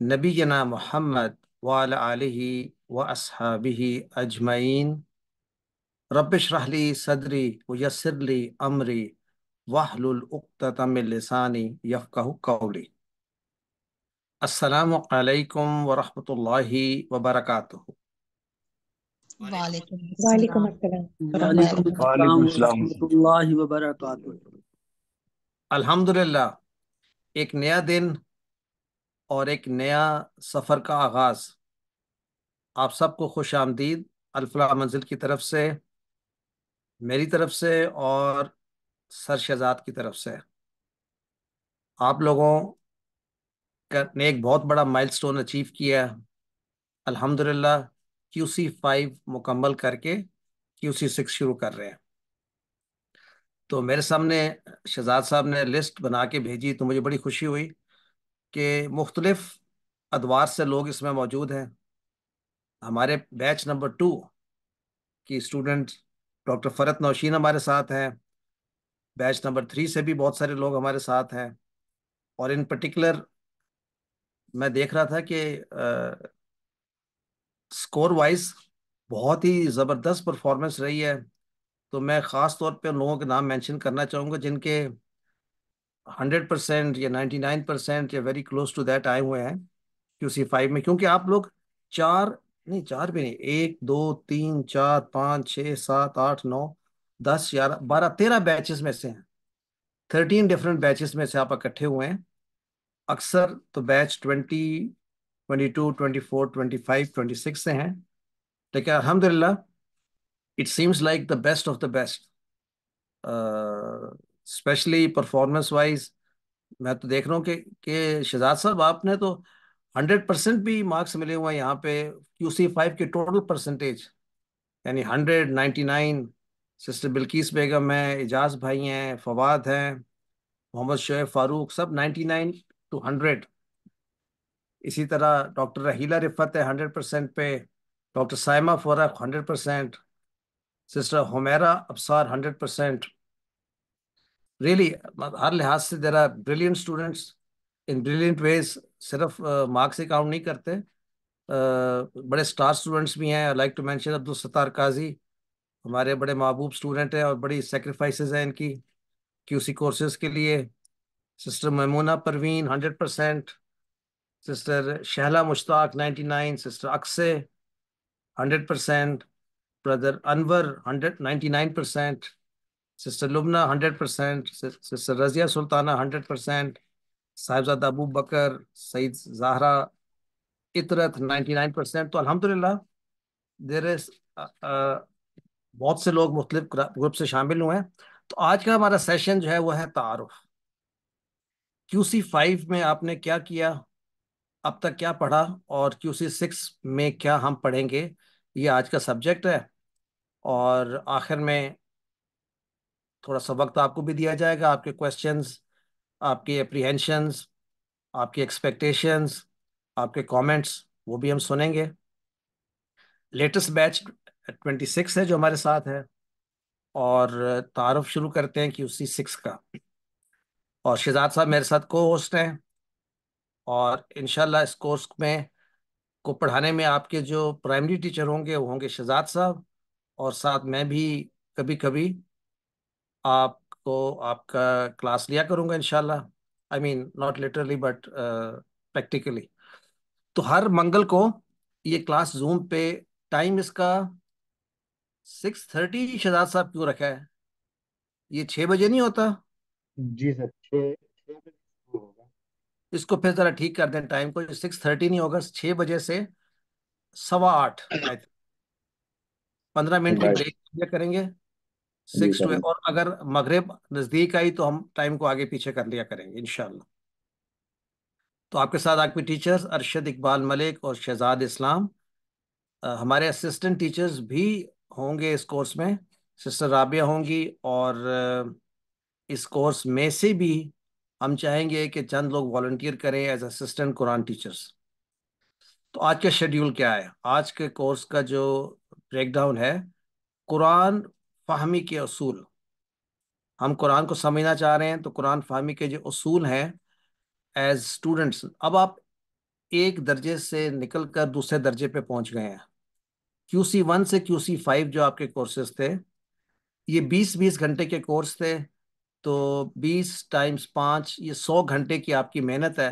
نبينا محمد وعلى آله وأصحابه أجمعين رب اشرح لي صدري ويسر لي أمري واحلل عقدة من لساني يفقه قولي السلام عليكم ورحمة الله وبركاته وعليكم وعليكم السلام ورحمة الله وبركاته الحمد لله ایک نیا دن और एक नया सफ़र का आगाज़ आप सबको खुश आमदीद अलफला मंजिल की तरफ से मेरी तरफ से और सर शहजाद की तरफ से आप लोगों ने एक बहुत बड़ा माइलस्टोन अचीव किया है अल्हम्दुलिल्लाह क्यूसी फाइव मुकम्मल करके क्यूसी सिक्स शुरू कर रहे हैं तो मेरे सामने शहजाद साहब ने लिस्ट बना के भेजी तो मुझे बड़ी खुशी हुई कि मुख्तलिफ अदवार से लोग इसमें मौजूद हैं हमारे बैच नंबर टू की स्टूडेंट डॉक्टर फ़रत नौशीन हमारे साथ हैं बैच नंबर थ्री से भी बहुत सारे लोग हमारे साथ हैं और इन पर्टिकुलर मैं देख रहा था कि आ, स्कोर वाइज बहुत ही ज़बरदस्त परफॉर्मेंस रही है तो मैं ख़ास तौर पे उन लोगों के नाम मेंशन करना चाहूँगा जिनके हंड्रेड परसेंट या नाइन्टी नाइन परसेंट या वेरी क्लोज टू दैट आए हुए हैं क्यू सी फाइव में क्योंकि आप लोग चार नहीं चार भी नहीं एक दो तीन चार पाँच छः सात आठ नौ दस ग्यारह बारह तेरह बैचेस में से हैं थर्टीन डिफरेंट बैचेस में से आप इकट्ठे हुए हैं अक्सर तो batch twenty twenty two twenty four twenty five twenty six से हैं लेकिन अलहमदिल्ला it seems like the best of the best specially performance wise मैं तो देख रहा हूँ कि शहजाद साहब आपने तो हंड्रेड परसेंट भी मार्क्स मिले हुए हैं यहाँ पे क्यू सी फाइव के टोटल परसेंटेज यानी hundred ninety nine sister Bilquis Begum हैं एजाज भाई हैं फवाद हैं मोहम्मद शोएब फारूक सब नाइन्टी नाइन टू हंड्रेड इसी तरह डॉक्टर रहीला रिफत है हंड्रेड परसेंट पे doctor Saima Fora hundred percent sister Homaira Absar hundred percent really हर लिहाज से there are brilliant students in brilliant ways सिर्फ मार्क्स ही काउंट नहीं करते बड़े स्टार स्टूडेंट्स भी हैं like to mention Abdul Kazi हमारे बड़े महबूब स्टूडेंट हैं और बड़ी सेक्रीफाइस हैं इनकी सी कोर्सेज के लिए sister Mamoona Parveen hundred percent sister Shahla Mushtaq ninety nine sister Aqsa hundred percent brother Anwar hundred ninety nine percent sister Lubna hundred percent sister Razia Sultana hundred percent Sahibzada Abu Bakar Saeed Zahra Itrat ninety nine percent तो अलहमदिल्ला देर इस uh, uh, बहुत से लोग मुख्तलि ग्रुप से शामिल हुए हैं तो आज का हमारा सेशन जो है वह है तारफ़ क्यू सी फाइव में आपने क्या किया अब तक क्या पढ़ा और क्यू सी सिक्स में क्या हम पढ़ेंगे ये आज का सब्जेक्ट है और आखिर में थोड़ा सा वक्त आपको भी दिया जाएगा आपके क्वेश्चंस आपके एप्रीहेंशंस आपके एक्सपेक्टेशंस आपके कमेंट्स वो भी हम सुनेंगे लेटेस्ट बैच ट्वेंटी सिक्स है जो हमारे साथ है और तारफ शुरू करते हैं कि उसी सिक्स का और शहजाद साहब मेरे साथ को होस्ट हैं और इनशाला इस कोर्स में को पढ़ाने में आपके जो प्राइमरी टीचर होंगे वो होंगे शहजाद साहब और साथ मैं भी कभी कभी आपको आपका क्लास लिया करूँगा इनशाला I mean not literally but practically तो हर मंगल को ये क्लास जूम पे टाइम इसका सिक्स थर्टी शहजाद साहब क्यों रखा है ये छह बजे नहीं होता जी सर छः इसको फिर जरा ठीक कर दें टाइम को सिक्स थर्टी नहीं होगा छह बजे से सवा आठ पंद्रह मिनट की ब्रेक करेंगे सिक्स टू और अगर मगरब नजदीक आई तो हम टाइम को आगे पीछे कर लिया करेंगे इनशाला तो आपके साथ आपके टीचर्स अरशद इकबाल मलिक और शहजाद इस्लाम आ, हमारे असिस्टेंट टीचर्स भी होंगे इस कोर्स में सिस्टर राबिया होंगी और इस कोर्स में से भी हम चाहेंगे कि चंद लोग वॉल्टियर करें एज असिस्टेंट कुरान टीचर्स तो आज का शेड्यूल क्या है आज के कोर्स का जो ब्रेकडाउन है कुरान फ़ाहमी के असूल हम कुरान को समझना चाह रहे हैं तो कुरान फ़ाहमी के जो असूल हैं एज स्टूडेंट्स अब आप एक दर्जे से निकल कर दूसरे दर्जे पे पहुंच गए हैं क्यू सी वन से क्यू सी फाइव जो आपके कोर्सेज थे ये बीस बीस घंटे के कोर्स थे तो बीस टाइम्स पाँच ये सौ घंटे की आपकी मेहनत है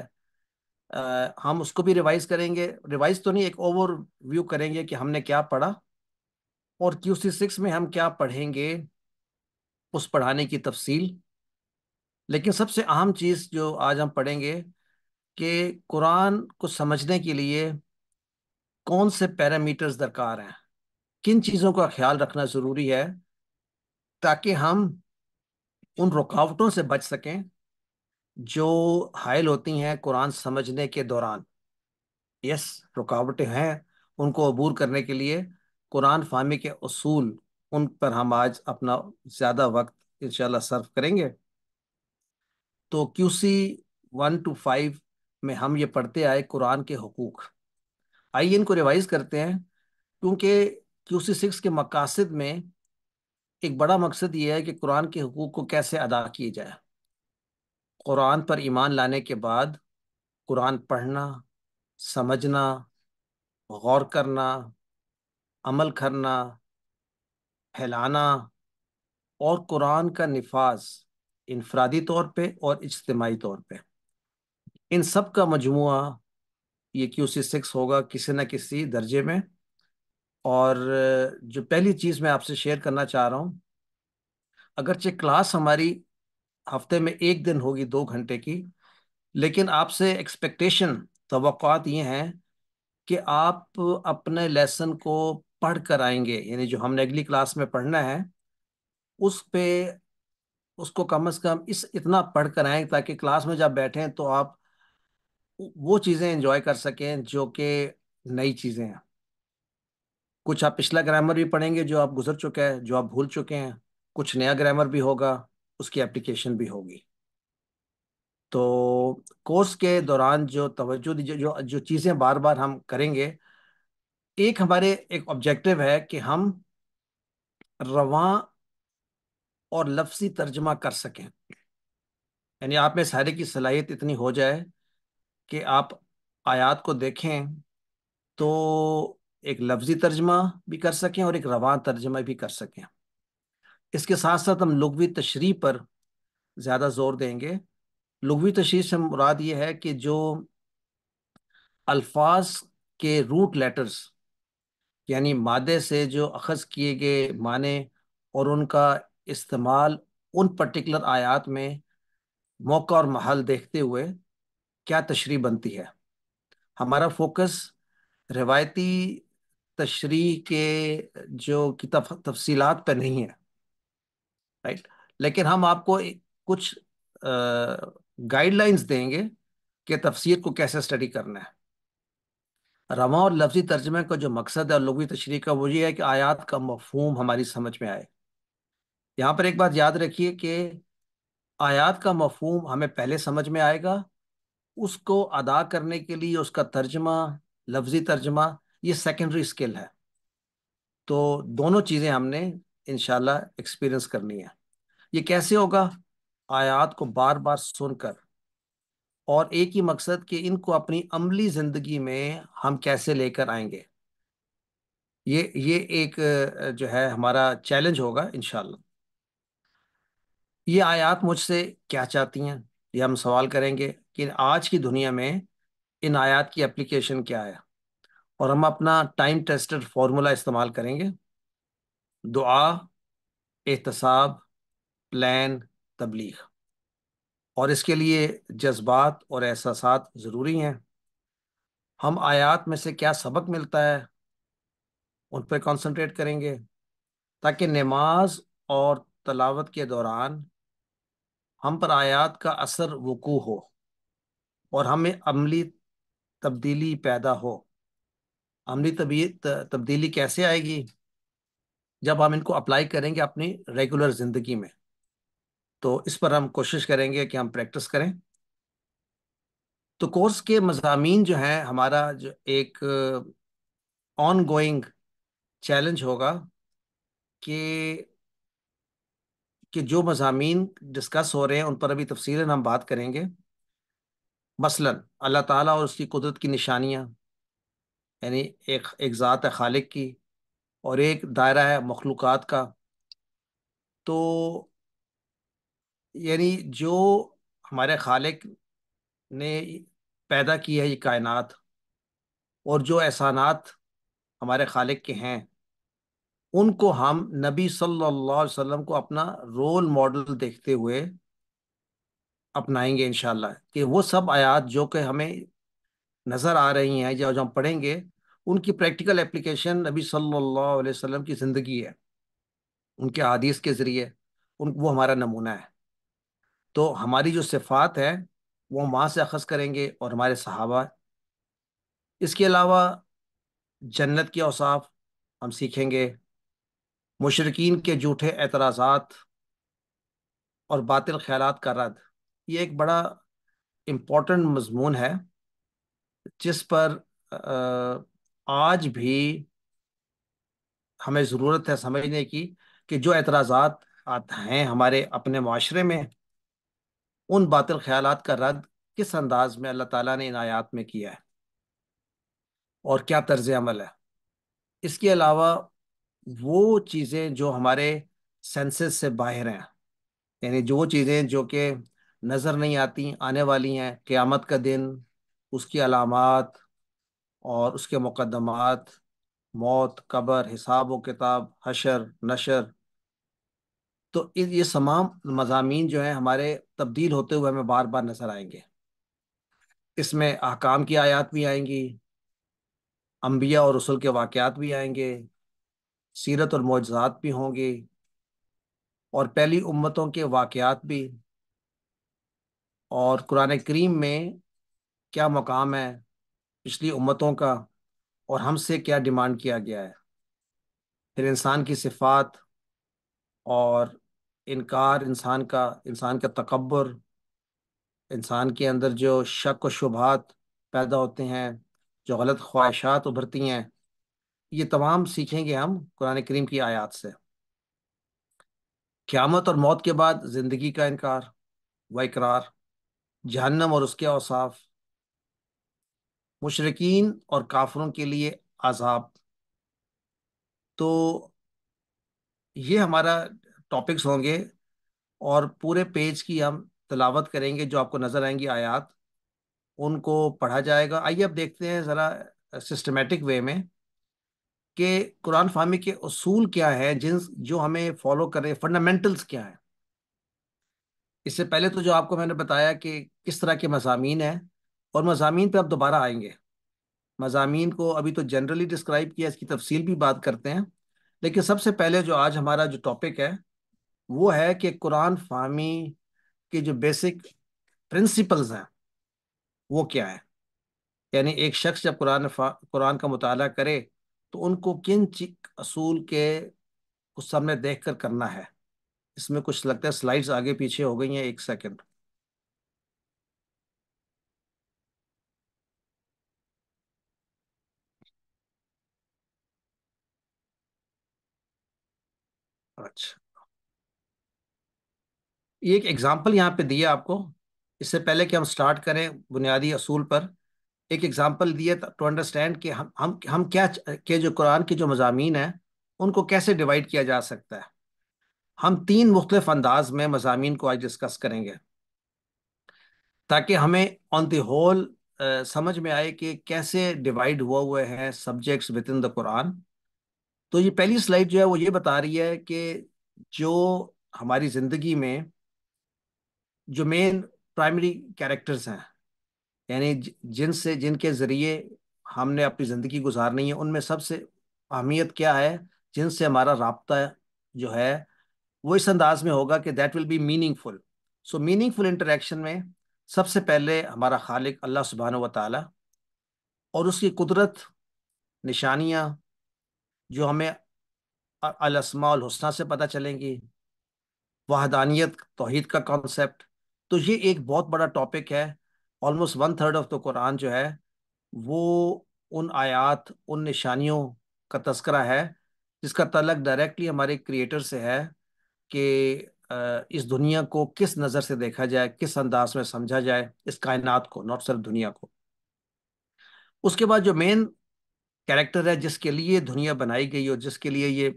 आ, हम उसको भी रिवाइज करेंगे रिवाइज तो नहीं एक ओवर व्यू करेंगे कि हमने क्या पढ़ा और क्यू सी सिक्स में हम क्या पढ़ेंगे उस पढ़ाने की तफसील लेकिन सबसे अहम चीज़ जो आज हम पढ़ेंगे कि कुरान को समझने के लिए कौन से पैरामीटर्स दरकार हैं किन चीज़ों का ख्याल रखना ज़रूरी है ताकि हम उन रुकावटों से बच सकें जो हायल होती हैं कुरान समझने के दौरान यस रुकावटें हैं उनको अबूर करने के लिए कुरान फाहमी के असूल उन पर हम आज अपना ज़्यादा वक्त इनशाला सर्व करेंगे तो Q C one to five में हम ये पढ़ते आए कुरान के हकूक़ आइए इनको रिवाइज़ करते हैं क्योंकि क्यू सी सिक्स के मकासद में एक बड़ा मकसद ये है कि कुरान के हकूक़ को कैसे अदा किए जाए कुरान पर ईमान लाने के बाद कुरान पढ़ना समझना गौर करना अमल करना फैलाना और कुरान का नफाज इनफरादी तौर पर और इज्तमाही तौर पर इन सब का मजमु ये क्यू सी सिक्स होगा किसी न किसी दर्जे में और जो पहली चीज़ मैं आपसे शेयर करना चाह रहा हूँ अगरचे क्लास हमारी हफ्ते में एक दिन होगी दो घंटे की लेकिन आपसे एक्सपेक्टेशन तो ये हैं कि आप अपने लेसन को पढ़ कर आएंगे यानी जो हमने अगली क्लास में पढ़ना है उस पे उसको कम से कम इस इतना पढ़ कर आए ताकि क्लास में जब बैठें तो आप वो चीज़ें एंजॉय कर सकें जो कि नई चीज़ें हैं कुछ आप पिछला ग्रामर भी पढ़ेंगे जो आप गुजर चुके हैं जो आप भूल चुके हैं कुछ नया ग्रामर भी होगा उसकी एप्लीकेशन भी होगी तो कोर्स के दौरान जो तवज्जो जो जो चीज़ें बार बार हम करेंगे एक हमारे एक ऑब्जेक्टिव है कि हम रवा और लफ्सी तर्जमा कर सकें यानी आप में सारे की सलाहियत इतनी हो जाए कि आप आयात को देखें तो एक लफ्जी तर्जमा भी कर सकें और एक रवा तर्जमा भी कर सकें इसके साथ साथ हम लघवी तशरी पर ज़्यादा ज़ोर देंगे लघवी तशरी से मुराद ये है कि जो अल्फाज के रूट लेटर्स यानी मादे से जो अखज़ किए गए माने और उनका इस्तेमाल उन पर्टिकुलर आयात में मौका और महल देखते हुए क्या तशरी बनती है हमारा फोकस रिवायती तशरी के जो की तफ, तफसीलात पर नहीं है राइट लेकिन हम आपको कुछ गाइडलाइंस देंगे कि तफसीर को कैसे स्टडी करना है रवा और लफ्जी तर्जमे का जो मकसद है और लगी तशरी का वो ये है कि आयात का मफहम हमारी समझ में आए यहाँ पर एक बात याद रखिए कि आयात का मफहम हमें पहले समझ में आएगा उसको अदा करने के लिए उसका तर्जमा लफ्जी तर्जमा ये सेकेंडरी स्किल है तो दोनों चीज़ें हमने इन एक्सपीरियंस करनी है ये कैसे होगा आयात को बार बार सुनकर और एक ही मकसद कि इनको अपनी अमली ज़िंदगी में हम कैसे लेकर आएंगे ये ये एक जो है हमारा चैलेंज होगा इन ये आयात मुझसे क्या चाहती हैं ये हम सवाल करेंगे कि आज की दुनिया में इन आयात की एप्लीकेशन क्या है और हम अपना टाइम टेस्टेड फार्मूला इस्तेमाल करेंगे दुआ एहतसाब प्लान तबलीग और इसके लिए जज्बात और एहसास ज़रूरी हैं हम आयात में से क्या सबक मिलता है उन पर कंसंट्रेट करेंगे ताकि नमाज और तलावत के दौरान हम पर आयात का असर वकू हो और हमें अमली तब्दीली पैदा हो अमली तबी तब्दीली कैसे आएगी जब हम इनको अप्लाई करेंगे अपनी रेगुलर ज़िंदगी में तो इस पर हम कोशिश करेंगे कि हम प्रैक्टिस करें तो कोर्स के मजामी जो हैं हमारा जो एक ऑन गोइंग चैलेंज होगा कि कि जो मजामी डिस्कस हो रहे हैं उन पर अभी तफसीला हम बात करेंगे मसलन अल्लाह ताला और उसकी कुदरत की निशानियाँ यानी एक एक ज़ात है खालिक की और एक दायरा है मखलूक़ात का तो यानी जो हमारे खालिक ने पैदा की है ये कायनात और जो एहसानात हमारे खालिक के हैं उनको हम नबी सल्लल्लाहु अलैहि वसल्लम को अपना रोल मॉडल देखते हुए अपनाएंगे इनशाला कि वो सब आयात जो कि हमें नज़र आ रही हैं जो हम पढ़ेंगे उनकी प्रैक्टिकल एप्लीकेशन नबी सल्लल्लाहु अलैहि वसल्लम की ज़िंदगी है उनके आदीस के ज़रिए उन वो हमारा नमूना है तो हमारी जो सिफात है वो हम वहाँ से अखज़ करेंगे और हमारे सहाबा इसके अलावा जन्नत के औसाफ हम सीखेंगे मुशरकिन के जूठे एतराज़ात और बातिल ख्याल का रद्द ये एक बड़ा इम्पोर्टेंट मजमून है जिस पर आज भी हमें ज़रूरत है समझने की कि जो एतराज़ात हैं हमारे अपने माशरे में उन बातिल ख्याल का रद्द किस अंदाज में अल्लाह तला ने इन आयात में किया है और क्या तर्ज अमल है इसके अलावा वो चीज़ें जो हमारे सेंसेस से बाहर हैं यानी जो चीज़ें जो कि नज़र नहीं आती आने वाली हैं क़्यामत का दिन उसकी अलामत और उसके मुकदमात मौत कबर हिसाब व किताब हशर नशर तो ये तमाम मजामी जो हैं हमारे तब्दील होते हुए हमें बार बार नजर आएंगे इसमें अहकाम की आयात भी आएंगी अम्बिया और रसुल के वाक़ात भी आएंगे सीरत और मुआजात भी होंगे और पहली उम्मतों के वाक़ात भी और कुरान करीम में क्या मकाम है पिछली उम्मतों का और हमसे क्या डिमांड किया गया है फिर इंसान की सिफात और इनकार इंसान का इंसान का तकबर इंसान के अंदर जो शक व शुभात पैदा होते हैं जो गलत ख्वाहिशात उभरती हैं ये तमाम सीखेंगे हम कुरान करीम की आयात से क़्यामत और मौत के बाद ज़िंदगी का इनकार व इकरार जहन्नम और उसके अवसाफ मुशरकिन और काफरों के लिए आज़ाब तो ये हमारा टॉपिक्स होंगे और पूरे पेज की हम तलावत करेंगे जो आपको नज़र आएंगी आयात उनको पढ़ा जाएगा आइए अब देखते हैं ज़रा सिस्टमेटिक वे में कि कुरान फामी के असूल क्या हैं जिन जो हमें फॉलो करें फंडामेंटल्स क्या हैं इससे पहले तो जो आपको मैंने बताया कि किस तरह के मजामी हैं और मजामी पर आप दोबारा आएंगे मजामी को अभी तो जनरली डिस्क्राइब किया इसकी तफसील भी बात करते हैं लेकिन सबसे पहले जो आज हमारा जो टॉपिक है वो है कि कुरान फामी के जो बेसिक प्रिंसिपल्स हैं वो क्या है यानी एक शख्स जब कुरान कुरान का मताल करे तो उनको किन असूल के उस सामने देख कर करना है इसमें कुछ लगता है स्लाइड्स आगे पीछे हो गई हैं एक सेकंड अच्छा ये एक एग्जाम्पल यहाँ पे दिया आपको इससे पहले कि हम स्टार्ट करें बुनियादी असूल पर एक एग्जाम्पल दिया टू अंडरस्टैंड कि हम हम हम क्या के जो कुरान के जो मजामी हैं उनको कैसे डिवाइड किया जा सकता है हम तीन मुख्तफ अंदाज में मजामी को आज डिस्कस करेंगे ताकि हमें ऑन द होल समझ में आए कि कैसे डिवाइड हुआ हुए हैं subjects within the Quran तो ये पहली स्लाइड जो है वो ये बता रही है कि जो हमारी ज़िंदगी में जो मेन प्राइमरी कैरेक्टर्स हैं यानी जिनसे जिनके ज़रिए हमने अपनी ज़िंदगी गुजारनी है उनमें सबसे अहमियत क्या है जिनसे हमारा रबता जो है वो इस अंदाज में होगा कि that will be meaningful so meaningful interaction में सबसे पहले हमारा खालिक अल्लाह सुबहान व ताली और उसकी कुदरत निशानियाँ जो हमें अलसमाल हसना से पता चलेंगी वाहदानियत तोहद का कॉन्सेप्ट तो ये एक बहुत बड़ा टॉपिक है almost one third of the Quran जो है वो उन आयात उन निशानियों का तस्करा है जिसका तलक डायरेक्टली हमारे क्रिएटर से है कि इस दुनिया को किस नज़र से देखा जाए किस अंदाज में समझा जाए इस कायनात को नॉट सिर्फ दुनिया को उसके बाद जो मेन कैरेक्टर है जिसके लिए दुनिया बनाई गई और जिसके लिए ये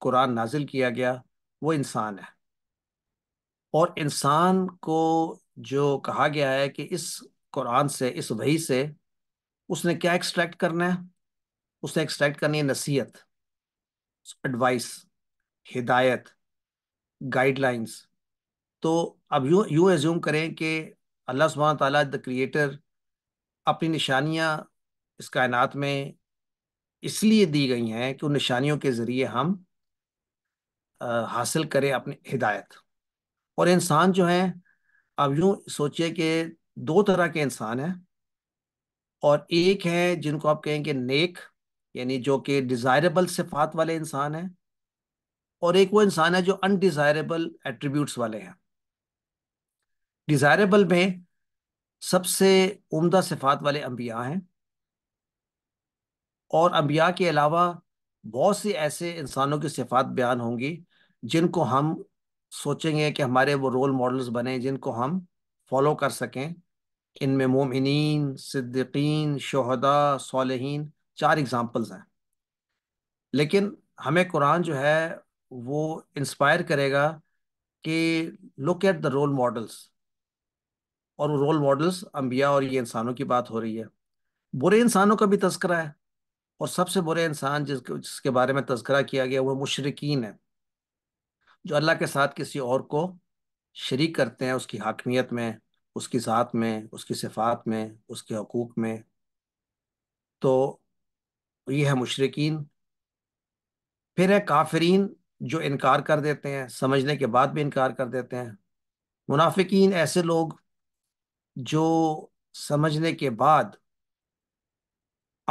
कुरान नाजिल किया गया वो इंसान है और इंसान को जो कहा गया है कि इस कुरान से इस वही से उसने क्या एक्सट्रैक्ट करना है उसने एक्सट्रैक्ट करनी है नसीहत एडवाइस हिदायत गाइडलाइंस तो अब यू यूँ एज्यूम करें कि अल्लाह सुबह ताला द क्रिएटर अपनी निशानियाँ इस कायनात में इसलिए दी गई हैं कि उन निशानियों के ज़रिए हम आ, हासिल करें अपनी हिदायत और इंसान जो है अब यूं सोचिए कि दो तरह के इंसान हैं और एक है जिनको आप कहेंगे नेक यानी जो कि डिज़ायरेबल सिफात वाले इंसान हैं और एक वो इंसान है जो अनडिज़ायरेबल एट्रीब्यूट्स वाले हैं डिज़ायरेबल में सबसे उम्दा सिफात वाले अम्बिया हैं और अम्बिया के अलावा बहुत से ऐसे इंसानों की सिफात बयान होंगी जिनको हम सोचेंगे कि हमारे वो रोल मॉडल्स बने जिनको हम फॉलो कर सकें इनमें मोमिन सिद्दीकीन शहदा सालहीन चार एग्ज़ाम्पल्स हैं लेकिन हमें कुरान जो है वो इंस्पायर करेगा कि look at the role models और वो रोल मॉडल्स अम्बिया और ये इंसानों की बात हो रही है बुरे इंसानों का भी तस्करा है और सबसे बुरे इंसान जिसके जिसके बारे में तस्करा किया गया वो मुशरकिन है जो अल्लाह के साथ किसी और को शरीक करते हैं उसकी हाकमियत में उसकी ज़ात में उसकी सिफात में उसके हकूक़ में तो ये है मुशरकिन फिर है काफरीन जो इनकार कर देते हैं समझने के बाद भी इनकार कर देते हैं मुनाफिकीन ऐसे लोग जो समझने के बाद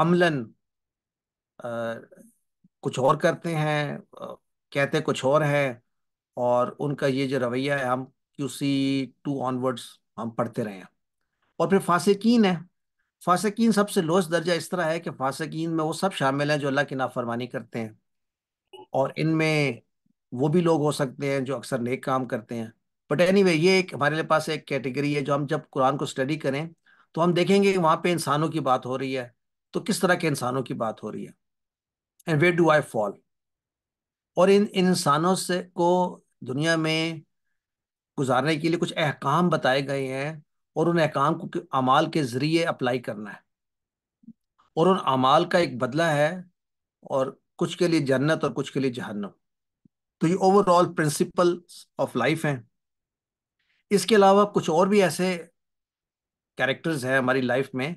अमलन आ, कुछ और करते हैं आ, कहते कुछ और हैं और उनका ये जो रवैया है हम क्यूसी टू ऑनवर्ड्स हम पढ़ते रहे हैं और फिर फासिकीन है फासिकीन सबसे लोस्ट दर्जा इस तरह है कि फासिकीन में वो सब शामिल हैं जो अल्लाह की नाफरमानी करते हैं और इनमें वो भी लोग हो सकते हैं जो अक्सर नेक काम करते हैं बट एनी anyway, ये एक हमारे पास एक कैटेगरी है जो हम जब कुरान को स्टडी करें तो हम देखेंगे कि वहाँ पे इंसानों की बात हो रही है तो किस तरह के इंसानों की बात हो रही है and way do I fall और इन इंसानों से को दुनिया में गुजारने के लिए कुछ अहकाम बताए गए हैं और उन अहकाम को अमाल के ज़रिए अप्लाई करना है और उन अमाल का एक बदला है और कुछ के लिए जन्नत और कुछ के लिए जहन्नम तो ये ओवरऑल प्रिंसिपल ऑफ लाइफ हैं इसके अलावा कुछ और भी ऐसे कैरेक्टर्स हैं हमारी लाइफ में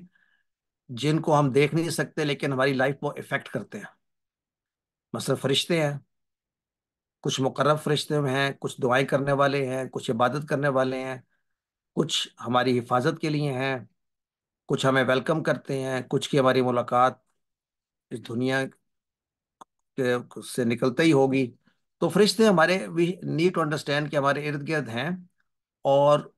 जिनको हम देख नहीं सकते लेकिन हमारी लाइफ को इफ़ेक्ट करते हैं मसल फरिश्ते हैं कुछ मुकर्रब फरिश्ते हैं कुछ दुआएं करने वाले हैं कुछ इबादत करने वाले हैं कुछ हमारी हिफाजत के लिए हैं कुछ हमें वेलकम करते हैं कुछ की हमारी मुलाकात इस दुनिया के से निकलते ही होगी तो फरिश्ते हमारे वी नीड टू अंडरस्टैंड कि हमारे इर्द गिर्द हैं और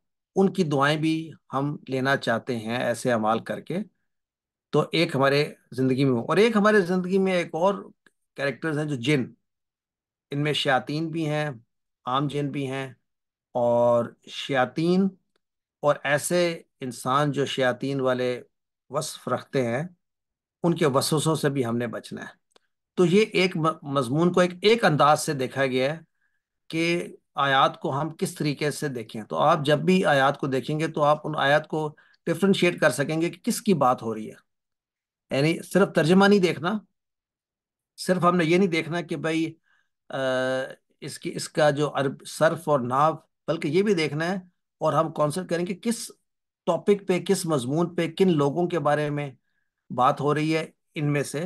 उनकी दुआएं भी हम लेना चाहते हैं ऐसे अमाल करके तो एक हमारे ज़िंदगी में और एक हमारे ज़िंदगी में एक और कैरेक्टर्स हैं जो जिन इनमें शयातीन भी हैं आम जिन भी हैं और शयातीन और ऐसे इंसान जो शयातीन वाले वसफ़ रखते हैं उनके वसूसों से भी हमने बचना है तो ये एक मजमून को एक एक अंदाज से देखा गया है कि आयात को हम किस तरीके से देखें तो आप जब भी आयात को देखेंगे तो आप उन आयात को डिफ्रेंशिएट कर सकेंगे कि किसकी बात हो रही है यानी सिर्फ तर्जमा नहीं देखना सिर्फ हमने ये नहीं देखना कि भाई इसकी इसका जो अरब सर्फ और नाव बल्कि ये भी देखना है और हम कॉन्सेप्ट करेंगे कि किस टॉपिक पे किस मजमून पे किन लोगों के बारे में बात हो रही है इनमें से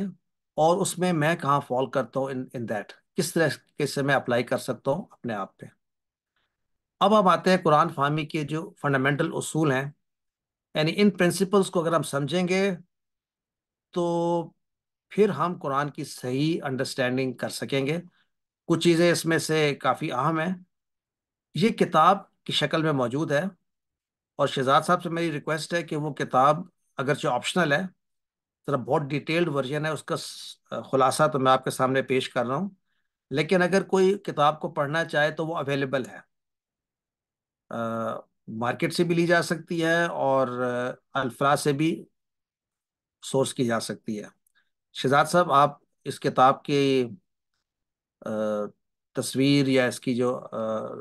और उसमें मैं कहाँ फॉल करता हूँ इन इन दैट किस तरह से मैं अप्लाई कर सकता हूँ अपने आप पे अब हम आते हैं कुरान फाहमी के जो फंडामेंटल असूल हैं यानी इन प्रिंसिपल्स को अगर हम समझेंगे तो फिर हम कुरान की सही अंडरस्टैंडिंग कर सकेंगे कुछ चीज़ें इसमें से काफ़ी अहम है ये किताब की शक्ल में मौजूद है और शहजाद साहब से मेरी रिक्वेस्ट है कि वो किताब अगरचे ऑप्शनल है ज़रा बहुत डिटेल्ड वर्जन है उसका खुलासा तो मैं आपके सामने पेश कर रहा हूँ लेकिन अगर कोई किताब को पढ़ना चाहे तो वो अवेलेबल है आ, मार्केट से भी ली जा सकती है और अल्फरा से भी सोर्स की जा सकती है शहजाद साहब आप इस किताब के तस्वीर या इसकी जो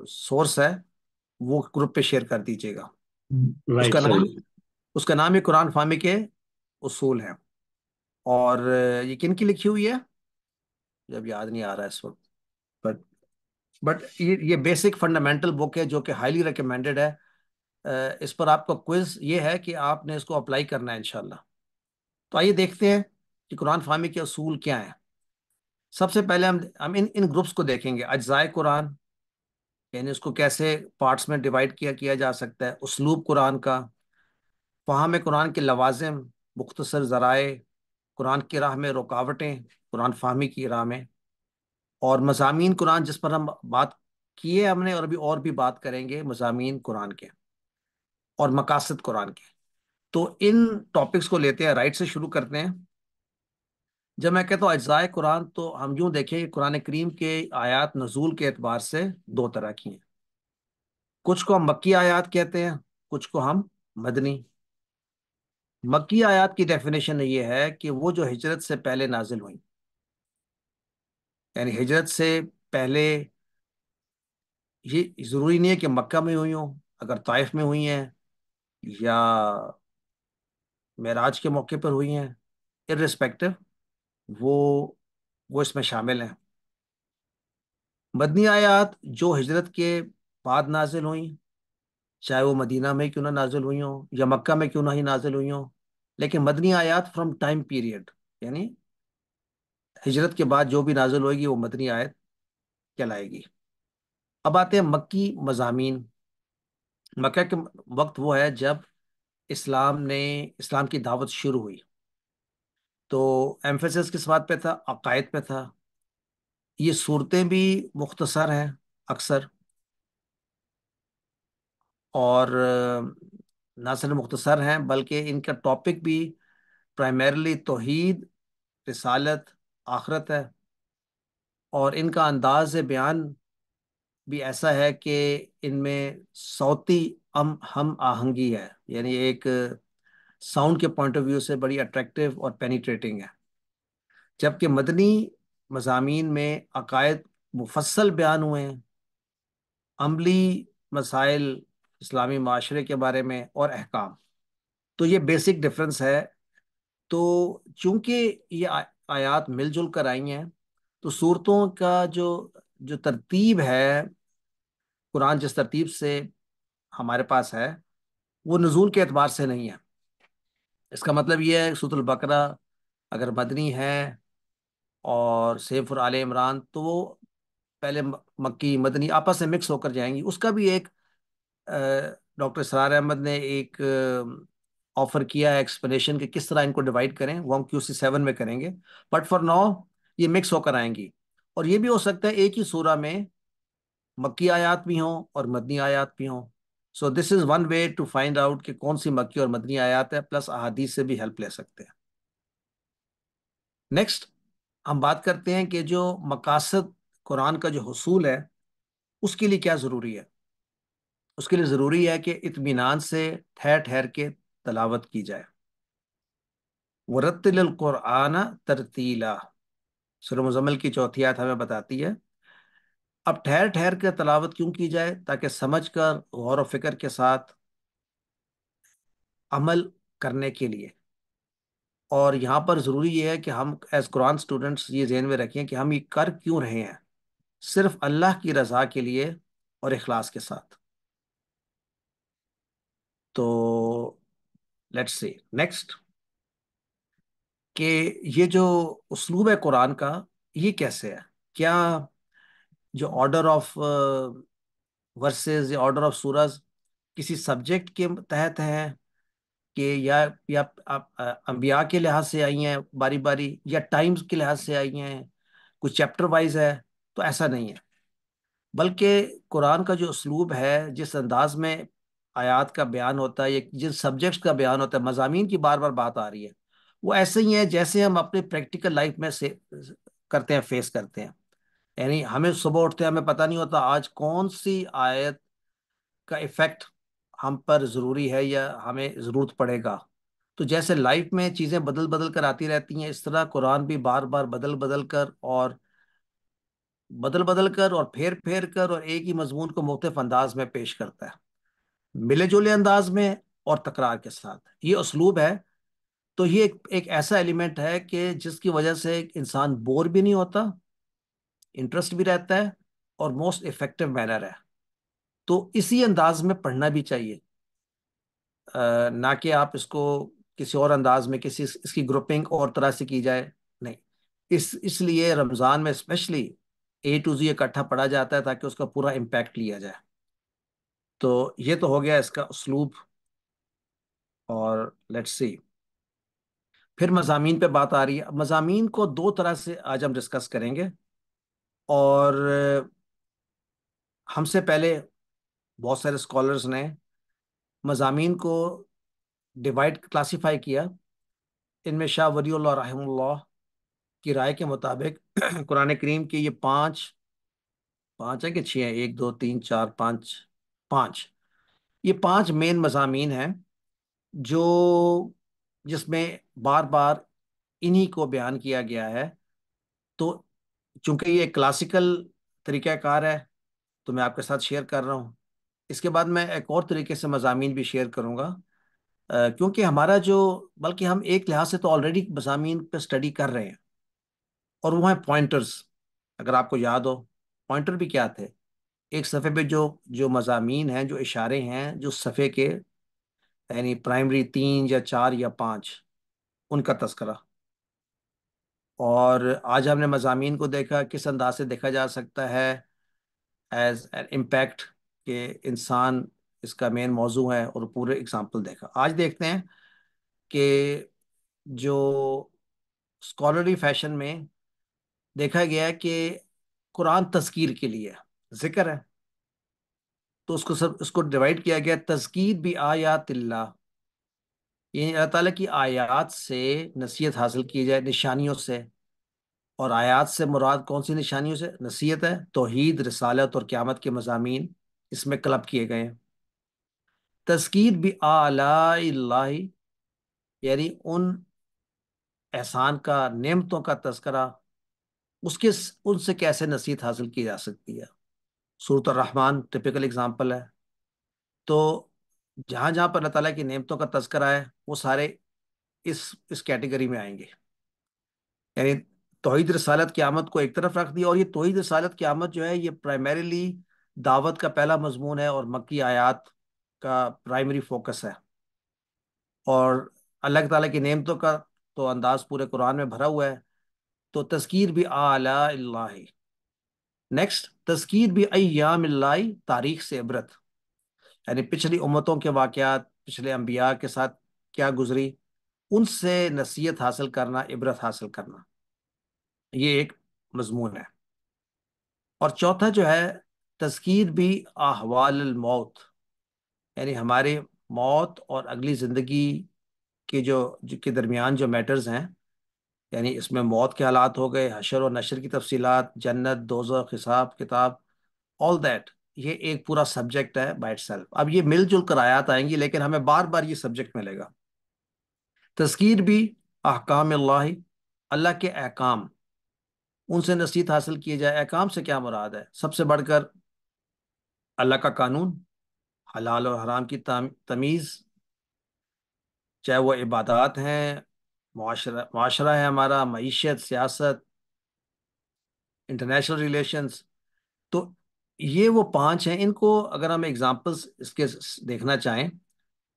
सोर्स है वो ग्रुप पे शेयर कर दीजिएगा hmm, right, उसका नाम उसका नाम ही कुरान फामी के उसूल है और ये किन की लिखी हुई है जब याद नहीं आ रहा है इस वक्त बट बट ये ये बेसिक फंडामेंटल बुक है जो कि हाईली रिकमेंडेड है इस पर आपका क्विज ये है कि आपने इसको अप्लाई करना है इनशाला तो आइए देखते हैं कि कुरान फामी के असूल क्या हैं सबसे पहले हम हम इन इन ग्रुप्स को देखेंगे अज्जाए कुरान यानी उसको कैसे पार्ट्स में डिवाइड किया किया जा सकता है उसलूब कुरान का में कुरान के लवाजम मुख्तसर ज़राए कुरान की राह में रुकावटें कुरान फाहमी की राह में और मजामी कुरान जिस पर हम बात किए हमने और अभी और भी बात करेंगे मजामी कुरान के और मकासद कुरान के तो इन टॉपिक्स को लेते हैं राइट से शुरू करते हैं जब मैं कहता हूँ अज्जाए कुरान तो हम यूँ देखें कुरान करीम के आयात नजूल के अतबार से दो तरह की हैं कुछ को हम मक्की आयात कहते हैं कुछ को हम मदनी मक्की आयात की डेफिनेशन ये है कि वो जो हिजरत से पहले नाजिल हुई यानी हिजरत से पहले ये ज़रूरी नहीं है कि मक्का में हुई हो अगर ताइफ में हुई हैं या मेराज के मौके पर हुई हैं इरेस्पेक्टिव वो वो इसमें शामिल हैं मदनी आयात जो हजरत के बाद नाजिल हुई चाहे वो मदीना में क्यों ना नाजिल हुई हों या मक्का में क्यों ना ही नाजिल हुई हों लेकिन मदनी आयात फ्रॉम टाइम पीरियड यानी हिजरत के बाद जो भी नाजिल होगी वो मदनी आयत कहलाएगी अब आते हैं मक्की मजामी मक्का के वक्त वो है जब इस्लाम ने इस्लाम की दावत शुरू हुई तो एम्फेसिस किस बात पे था अकायद पे था ये सूरतें भी मुख्तसर हैं अक्सर और ना सिर्फ मुख्तसर हैं बल्कि इनका टॉपिक भी प्राइमरली तोहद रसालत आखरत है और इनका अंदाज बयान भी ऐसा है कि इनमें सौती हम आहंगी है यानी एक साउंड के पॉइंट ऑफ व्यू से बड़ी अट्रैक्टिव और पेनिट्रेटिंग है जबकि मदनी मजामी में अकायद मुफसल बयान हुए हैं अमली मसाइल इस्लामी माशरे के बारे में और अहकाम तो ये बेसिक डिफरेंस है तो चूंकि ये आयात मिलजुल कर आई हैं तो सूरतों का जो जो तरतीब है कुरान जिस तरतीब से हमारे पास है वो नज़ूल के अतबार से नहीं है इसका मतलब ये है सूतुल बकरा अगर मदनी है और सैफ़ुर और आल इमरान तो वो पहले मक्की मदनी आपस में मिक्स होकर जाएंगी उसका भी एक डॉक्टर सरार अहमद ने एक ऑफर किया है एक्सप्लेनेशन कि किस तरह इनको डिवाइड करें वो हम क्यू सी सेवन में करेंगे बट फॉर नाउ ये मिक्स होकर आएंगी और ये भी हो सकता है एक ही सूरा में मक्की आयात भी हों और मदनी आयात भी हों so this is one way to find out कि कौन सी मक्की और मदनी आयात है प्लस अहादीस से भी हेल्प ले सकते हैं नेक्स्ट हम बात करते हैं कि जो मकासद कुरान का जो हसूल है उसके लिए क्या ज़रूरी है उसके लिए ज़रूरी है कि इतमान से ठहर ठहर के तलावत की जाए वरतल कुरान तरतीला सुर मुजमल की चौथी आयत हमें बताती है अब ठहर ठहर कर तलावत क्यों की जाए ताकि समझ कर गौर फिक्र के साथ अमल करने के लिए और यहाँ पर ज़रूरी यह है कि हम एज कुरान स्टूडेंट्स ये जहन में रखें कि हम ये कर क्यों रहे हैं सिर्फ अल्लाह की रज़ा के लिए और अखलास के साथ तो लेट्स सी नेक्स्ट कि ये जो उसलूब है कुरान का ये कैसे है क्या जो ऑर्डर ऑफ वर्सेस या ऑर्डर ऑफ सूरज किसी सब्जेक्ट के तहत है कि या या अम्बिया के लिहाज से आई हैं बारी बारी या टाइम्स के लिहाज से आई हैं कुछ चैप्टर वाइज है तो ऐसा नहीं है बल्कि कुरान का जो उसलूब है जिस अंदाज में आयात का बयान होता है या जिस सब्जेक्ट का बयान होता है मजामी की बार बार बात आ रही है वो ऐसे ही है जैसे हम अपने प्रैक्टिकल लाइफ में से करते हैं फेस करते हैं यानी हमें सुबह उठते हमें पता नहीं होता आज कौन सी आयत का इफ़ेक्ट हम पर ज़रूरी है या हमें ज़रूरत पड़ेगा तो जैसे लाइफ में चीज़ें बदल बदल कर आती रहती हैं इस तरह कुरान भी बार बार बदल बदल कर और बदल बदल कर और फेर फेर कर और एक ही मजमून को मुख्तफ अंदाज में पेश करता है मिले जुले अंदाज में और तकरार के साथ ये उसलूब है तो ये एक, एक ऐसा एलिमेंट है कि जिसकी वजह से इंसान बोर भी नहीं होता इंटरेस्ट भी रहता है और मोस्ट इफेक्टिव मैनर है तो इसी अंदाज में पढ़ना भी चाहिए आ, ना कि आप इसको किसी और अंदाज में किसी इसकी ग्रुपिंग और तरह से की जाए नहीं इस इसलिए रमज़ान में स्पेशली ए टू जी इकट्ठा पढ़ा जाता है ताकि उसका पूरा इम्पैक्ट लिया जाए तो ये तो हो गया इसका उसलूब और लेट्स सी फिर मजामी पे बात आ रही है मजामी को दो तरह से आज हम डिस्कस करेंगे और हमसे पहले बहुत सारे स्कॉलर्स ने मजामी को डिवाइड क्लासीफाई किया इनमें शाह वली रहमुल्ला की राय के मुताबिक कुरान करीम के ये पांच पांच है कि छः हैं एक दो तीन चार पाँच पाँच ये पांच मेन मजामी हैं जो जिसमें बार बार इन्हीं को बयान किया गया है तो चूंकि ये क्लासिकल तरीक़ाकार है तो मैं आपके साथ शेयर कर रहा हूँ इसके बाद मैं एक और तरीके से मजामी भी शेयर करूँगा क्योंकि हमारा जो बल्कि हम एक लिहाज से तो ऑलरेडी मजामी पर स्टडी कर रहे हैं और वो हैं पॉइंटर्स अगर आपको याद हो पॉइंटर भी क्या थे एक सफ़े पे जो जो मजामी हैं जो इशारे हैं जो सफ़े के यानी प्राइमरी तीन या चार या पाँच उनका तस्करा और आज हमने मजामी को देखा किस अंदाज से देखा जा सकता है एज एन इम्पैक्ट के इंसान इसका मेन मौजू है और पूरे एग्जाम्पल देखा आज देखते हैं कि जो स्कॉलरी फैशन में देखा गया है कि कुरान तस्कीर के लिए जिक्र है तो उसको सब उसको डिवाइड किया गया तस्कीर भी तिल्ला यानी अल्लाह ताला की आयात से नसीहत हासिल की जाए निशानियों से और आयात से मुराद कौन सी निशानियों से नसीहत है तोहद रसालत और क़्यामत के मजामी इसमें क्लब किए गए हैं तस्कीर भी आला यानी उन एहसान का नमतों का तस्करा उसके उनसे कैसे नसीहत हासिल की जा सकती है सूरत रहमान टिपिकल एग्ज़ाम्पल है तो जहां जहां पर अल्लाह की नेमतों का तस्करा है वो सारे इस इस कैटेगरी में आएंगे यानी तोहद रसालत की आमद को एक तरफ रख दिया और ये तोहद रसालत की आमद जो है ये प्राइमरीली दावत का पहला मजमून है और मक्की आयात का प्राइमरी फोकस है और अल्लाह ताला की नेमतों का तो अंदाज़ पूरे कुरान में भरा हुआ है तो तस्कीर भी आला नेक्स्ट तस्कीर भी अयाम तारीख से इबरत यानी पिछली उम्मतों के वाक़ात पिछले अम्बिया के साथ क्या गुजरी उनसे नसीहत हासिल करना इबरत हासिल करना ये एक मजमून है और चौथा जो है तस्कीर भी अहवाल मौत यानी हमारे मौत और अगली ज़िंदगी के जो के दरमियान जो मैटर्स हैं यानी इसमें मौत के हालात हो गए हशर और नशर की तफसीत जन्नत दोजो हिसाब किताब ऑल दैट ये एक पूरा सब्जेक्ट है बाय सेल्फ अब ये मिलजुल कर आयात आएंगी लेकिन हमें बार बार ये सब्जेक्ट मिलेगा तस्कीर भी अहकाम अल्लाह अल्लाह के अहकाम उनसे नसीहत हासिल किए जाए अहकाम से क्या मुराद है सबसे बढ़कर अल्लाह का कानून हलाल और हराम की तमीज़ चाहे वो इबादत हैं माशरा है हमारा मीशत सियासत इंटरनेशनल रिलेशंस तो ये वो पांच हैं इनको अगर हम एग्जाम्पल्स इसके देखना चाहें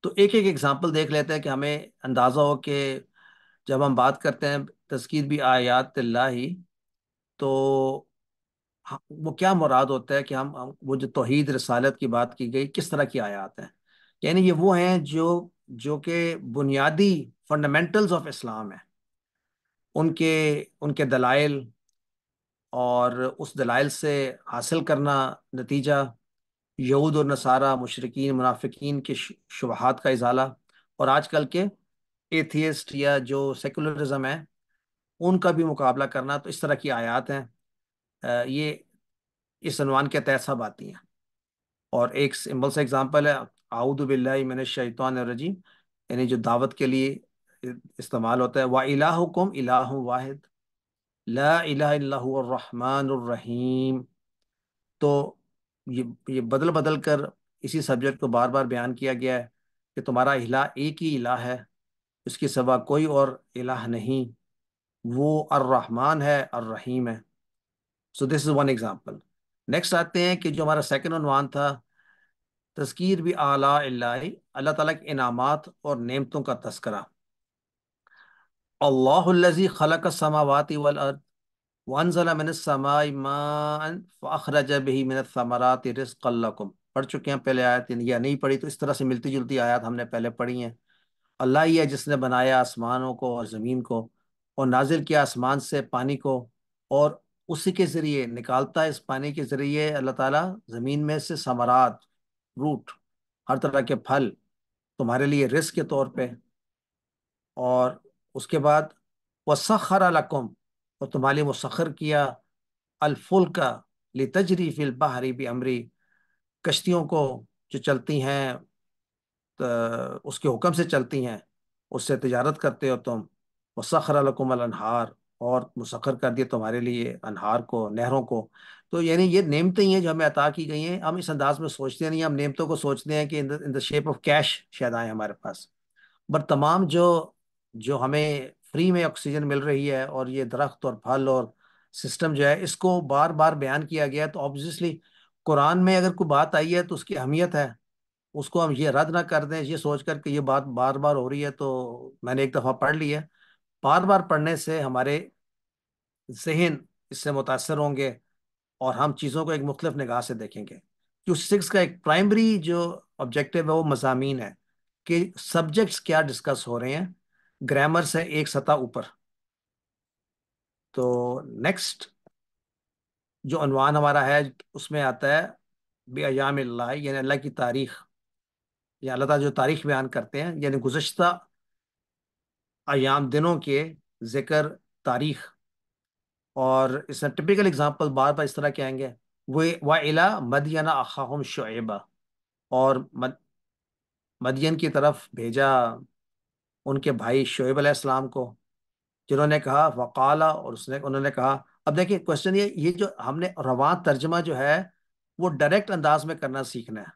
तो एक एक एग्जाम्पल देख लेते हैं कि हमें अंदाज़ा हो कि जब हम बात करते हैं तस्कीर भी आयात ही तो वो क्या मुराद होता है कि हम, वो जो तोहद रसालत की बात की गई किस तरह की आयात हैं यानी ये वो हैं जो जो कि बुनियादी फंडामेंटल्स ऑफ इस्लाम हैं उनके उनके दलाइल और उस दलाइल से हासिल करना नतीजा यहूद और नसारा मशरकिन मुनाफिकीन के शुबहत का इजाला और आजकल के एथियस्ट या जो सेकुलरिज्म है उनका भी मुकाबला करना तो इस तरह की आयात हैं ये इस अनवान के तहत सब आती हैं और एक सिंबल सा एग्ज़ाम्पल है आउदबिल्लामिन शैतान रजीम यानी जो दावत के लिए इस्तेमाल होता है वाह इलाहुकुम इलाह वाहिद ला रहीम तो ये ये बदल बदल कर इसी सब्जेक्ट को बार बार बयान किया गया है कि तुम्हारा इला एक ही इला है उसके सवा कोई और इला नहीं वो अर्रहमान है और रहीम है so this is one example next आते हैं कि जो हमारा सेकंड अनवान था तस्कीर भी आला अल्लाह ताला के इनामात और नेमतों का तस्करा अल्लाजी खलक समावाती वल अर्द वनजलामाखरज बही पढ़ चुके हैं पहले आयत या नहीं पढ़ी तो इस तरह से मिलती जुलती आयत हमने पहले पढ़ी हैं अल्लाह ही है जिसने बनाया आसमानों को और ज़मीन को और नाजिल किया आसमान से पानी को और उसी के ज़रिए निकालता है इस पानी के ज़रिए अल्लाह ताला ज़मीन में से समरात रूट हर तरह के फल तुम्हारे लिए रिस्क के तौर पर और उसके बाद वसखर अलकुम और तुम्हारे मुसखर किया अलफुल का ली तजरीफ बहरी भी अमरी कश्तियों को जो चलती हैं तो उसके हुक्म से चलती हैं उससे तजारत करते हो तुम वसखर अलकुम अलहार और मुसखर कर दिए तुम्हारे लिए अनहार को नहरों को तो यानी ये नेमतें ही हैं जो हमें अता की गई हैं हम इस अंदाज में सोचते नहीं हम नेमतों को सोचते हैं कि in the shape of cash शायद आए हमारे पास बट तमाम जो जो हमें फ्री में ऑक्सीजन मिल रही है और ये दरख्त और फल और सिस्टम जो है इसको बार बार बयान किया गया तो ऑब्वियसली कुरान में अगर कोई बात आई है तो उसकी अहमियत है उसको हम ये रद्द ना कर दें ये सोच कर कि ये बात बार बार हो रही है तो मैंने एक दफ़ा पढ़ ली है बार बार पढ़ने से हमारे जहन इससे मुतासर होंगे और हम चीज़ों को एक मुख्तफ निगाह से देखेंगे जो सिक्स का एक प्राइमरी जो ऑब्जेक्टिव है वो मजामी है कि सब्जेक्ट्स क्या डिस्कस हो रहे हैं ग्रामर से एक सतह ऊपर तो नेक्स्ट जो अनवान हमारा है उसमें आता है बेयाम यानी अल्लाह की तारीख या अल्लाह ताला जो तारीख बयान करते हैं यानी गुज्त आयाम दिनों के जिक्र तारीख और इसमें टिपिकल एग्जांपल बार बार इस तरह के आएंगे वे वाला मदियन अखाहम शुएबा और मद, मदियन की तरफ भेजा उनके भाई शोएब अलैहिस्सलाम को जिन्होंने कहा वकाला और उसने उन्होंने कहा अब देखिए क्वेश्चन ये ये जो हमने रवा तर्जमा जो है वो डायरेक्ट अंदाज में करना सीखना है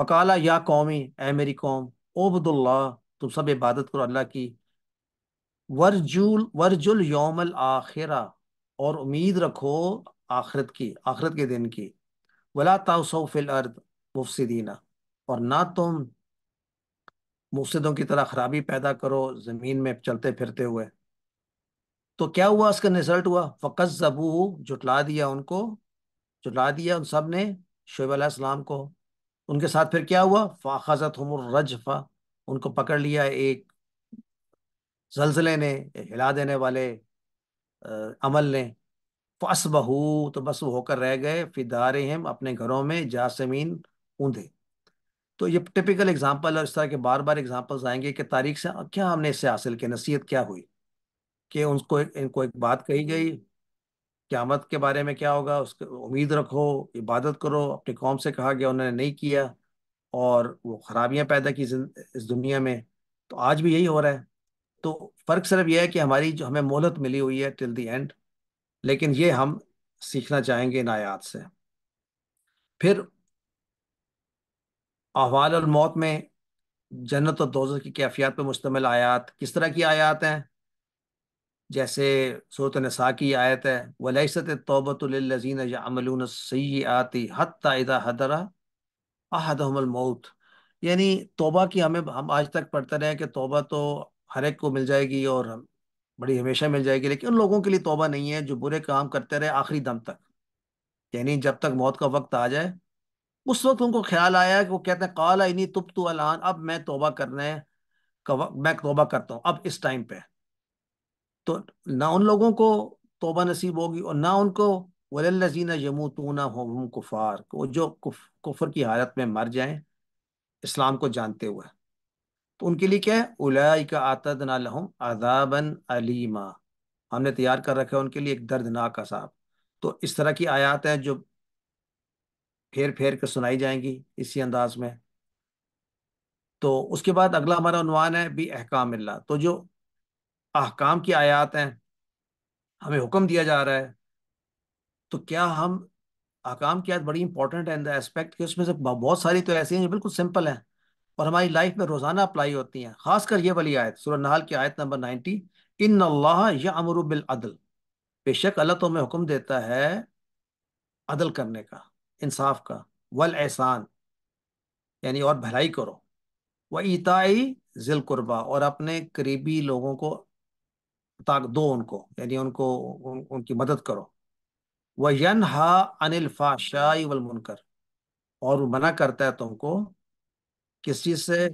वकाला या कौमी ए मेरी कौम ओबदुल्ला तुम सब इबादत करो अल्लाह की वर्जुल वर्जुल योमल आखिरा और उम्मीद रखो आखिरत की आखिरत के दिन की वला ताउसो फिल अर्द मुफसदीना और ना तुम मुफसदों की तरह खराबी पैदा करो ज़मीन में चलते फिरते हुए तो क्या हुआ उसका रिजल्ट हुआ फ़कत जबू जुटला दिया उनको जुटला दिया उन सब ने शुब आलाम को उनके साथ फिर क्या हुआ फ़ाखजत हमर रजफा उनको पकड़ लिया एक जलजले ने हिला देने वाले आ, अमल ने फस बहू तो बस वो होकर रह गए फिदार हम अपने घरों में जासमीन ऊंधे तो ये टिपिकल एग्जाम्पल और इस तरह के बार बार एग्जाम्पल्स आएंगे कि तारीख से क्या हमने इससे हासिल किया नसीहत क्या हुई कि उनको इनको एक बात कही गई क्यामत के बारे में क्या होगा उसके उम्मीद रखो इबादत करो अपने कौम से कहा गया उन्होंने नहीं किया और वो खराबियां पैदा की इस दुनिया में तो आज भी यही हो रहा है तो फ़र्क सिर्फ यह है कि हमारी जो हमें मोहलत मिली हुई है टिल दी एंड लेकिन ये हम सीखना चाहेंगे इन आयात से फिर अहवाल मौत में जन्नत और दोजत की कैफियत पर मुश्तमिल आयात किस तरह की आयात हैं जैसे सूरत नसा की आयत है वलसत तोबतलजीन अमलून सही आती हतदा हदरा मौत यानी तोबा की हमें हम आज तक पढ़ते रहे कि तोबा तो हर एक को मिल जाएगी और बड़ी हमेशा मिल जाएगी लेकिन उन लोगों के लिए तोबा नहीं है जो बुरे काम करते रहे आखिरी दम तक यानी जब तक मौत का वक्त आ जाए उस वक्त उनको ख्याल आया कि वो कहते हैं काला इनी तुप तो अलान अब मैं तोबा करना है मैं तोबा करता हूँ अब इस टाइम पे तो ना उन लोगों को तोबा नसीब होगी और ना उनको वलजीना यमूतूना हम कुफार वो जो कुफ, कुफर की हालत में मर जाए इस्लाम को जानते हुए तो उनके लिए क्या है उलाई का आतदना लहम अजाबन अलीमा हमने तैयार कर रखा है उनके लिए एक दर्दनाक असाब तो इस तरह की आयात हैं जो फेर फेर के सुनाई जाएंगी इसी अंदाज में तो उसके बाद अगला हमारा अनुमान है भी अहकाम अल्लाह तो जो अहकाम की आयात हैं हमें हुक्म दिया जा रहा है तो क्या हम अहकाम की आयत बड़ी इंपॉर्टेंट है इन द एस्पेक्ट कि उसमें से बहुत सारी तो ऐसी हैं जो बिल्कुल सिंपल हैं और हमारी लाइफ में रोज़ाना अप्लाई होती हैं खासकर ये वाली आयत सुर नहाल की आयत नंबर नाइनटी इन अल्लाह या अमरुबिल अदल बेशक अल्लाह तो हमें हुक्म देता है अदल करने का इंसाफ का वल एहसान यानी और भलाई करो व ईताई जिल कुर्बा और अपने करीबी लोगों को ताक दो उनको यानी उनको उन, उनकी मदद करो व यन हा अनिल फाशाई वल मुनकर और मना करता है तुमको किसी से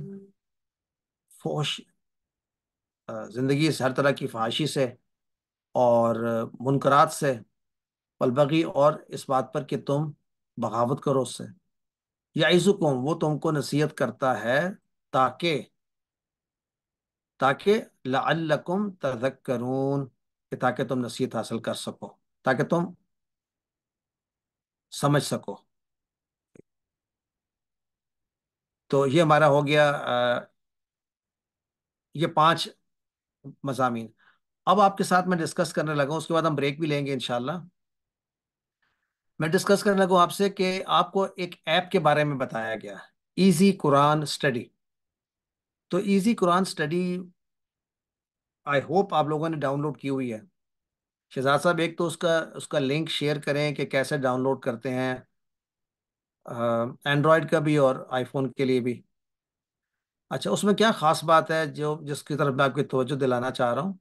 फोश जिंदगी से हर तरह की फाशी से और मुनकरात से पलबगी और इस बात पर कि तुम बगावत करो उससे या इसकुम वो तुमको नसीहत करता है ताकि ताकि लकुम तजक करून ताकि तुम नसीहत हासिल कर सको ताकि तुम समझ सको तो ये हमारा हो गया आ, ये पांच मजामी अब आपके साथ मैं डिस्कस करने लगा उसके बाद हम ब्रेक भी लेंगे इनशाला मैं डिस्कस करने लगा आपसे कि आपको एक ऐप के बारे में बताया गया इजी कुरान स्टडी तो easy Quran study I hope आप लोगों ने डाउनलोड की हुई है शहजाद साहब एक तो उसका उसका लिंक शेयर करें कि कैसे डाउनलोड करते हैं एंड्रॉयड का भी और आईफोन के लिए भी अच्छा उसमें क्या ख़ास बात है जो जिसकी तरफ मैं आपकी तोज्जो दिलाना चाह रहा हूँ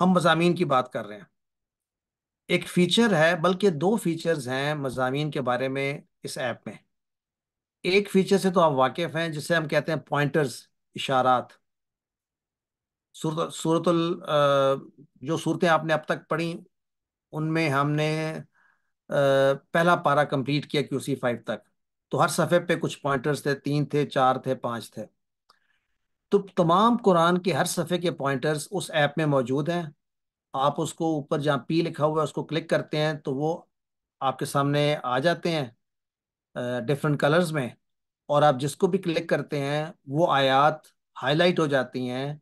हम मजामी की बात कर रहे हैं एक फीचर है बल्कि दो फीचर्स हैं मजामीन के बारे में इस ऐप में एक फीचर से तो आप वाकिफ हैं जिसे हम कहते हैं पॉइंटर्स इशारात सूरत जो सूरतें आपने अब तक पढ़ी उनमें हमने पहला पारा कंप्लीट किया सी फाइव तक तो हर सफ़े पे कुछ पॉइंटर्स थे तीन थे चार थे पाँच थे तो तमाम कुरान के हर सफ़े के पॉइंटर्स उस ऐप में मौजूद हैं आप उसको ऊपर जहाँ पी लिखा हुआ है उसको क्लिक करते हैं तो वो आपके सामने आ जाते हैं डिफरेंट कलर्स में और आप जिसको भी क्लिक करते हैं वो आयात हाईलाइट हो जाती हैं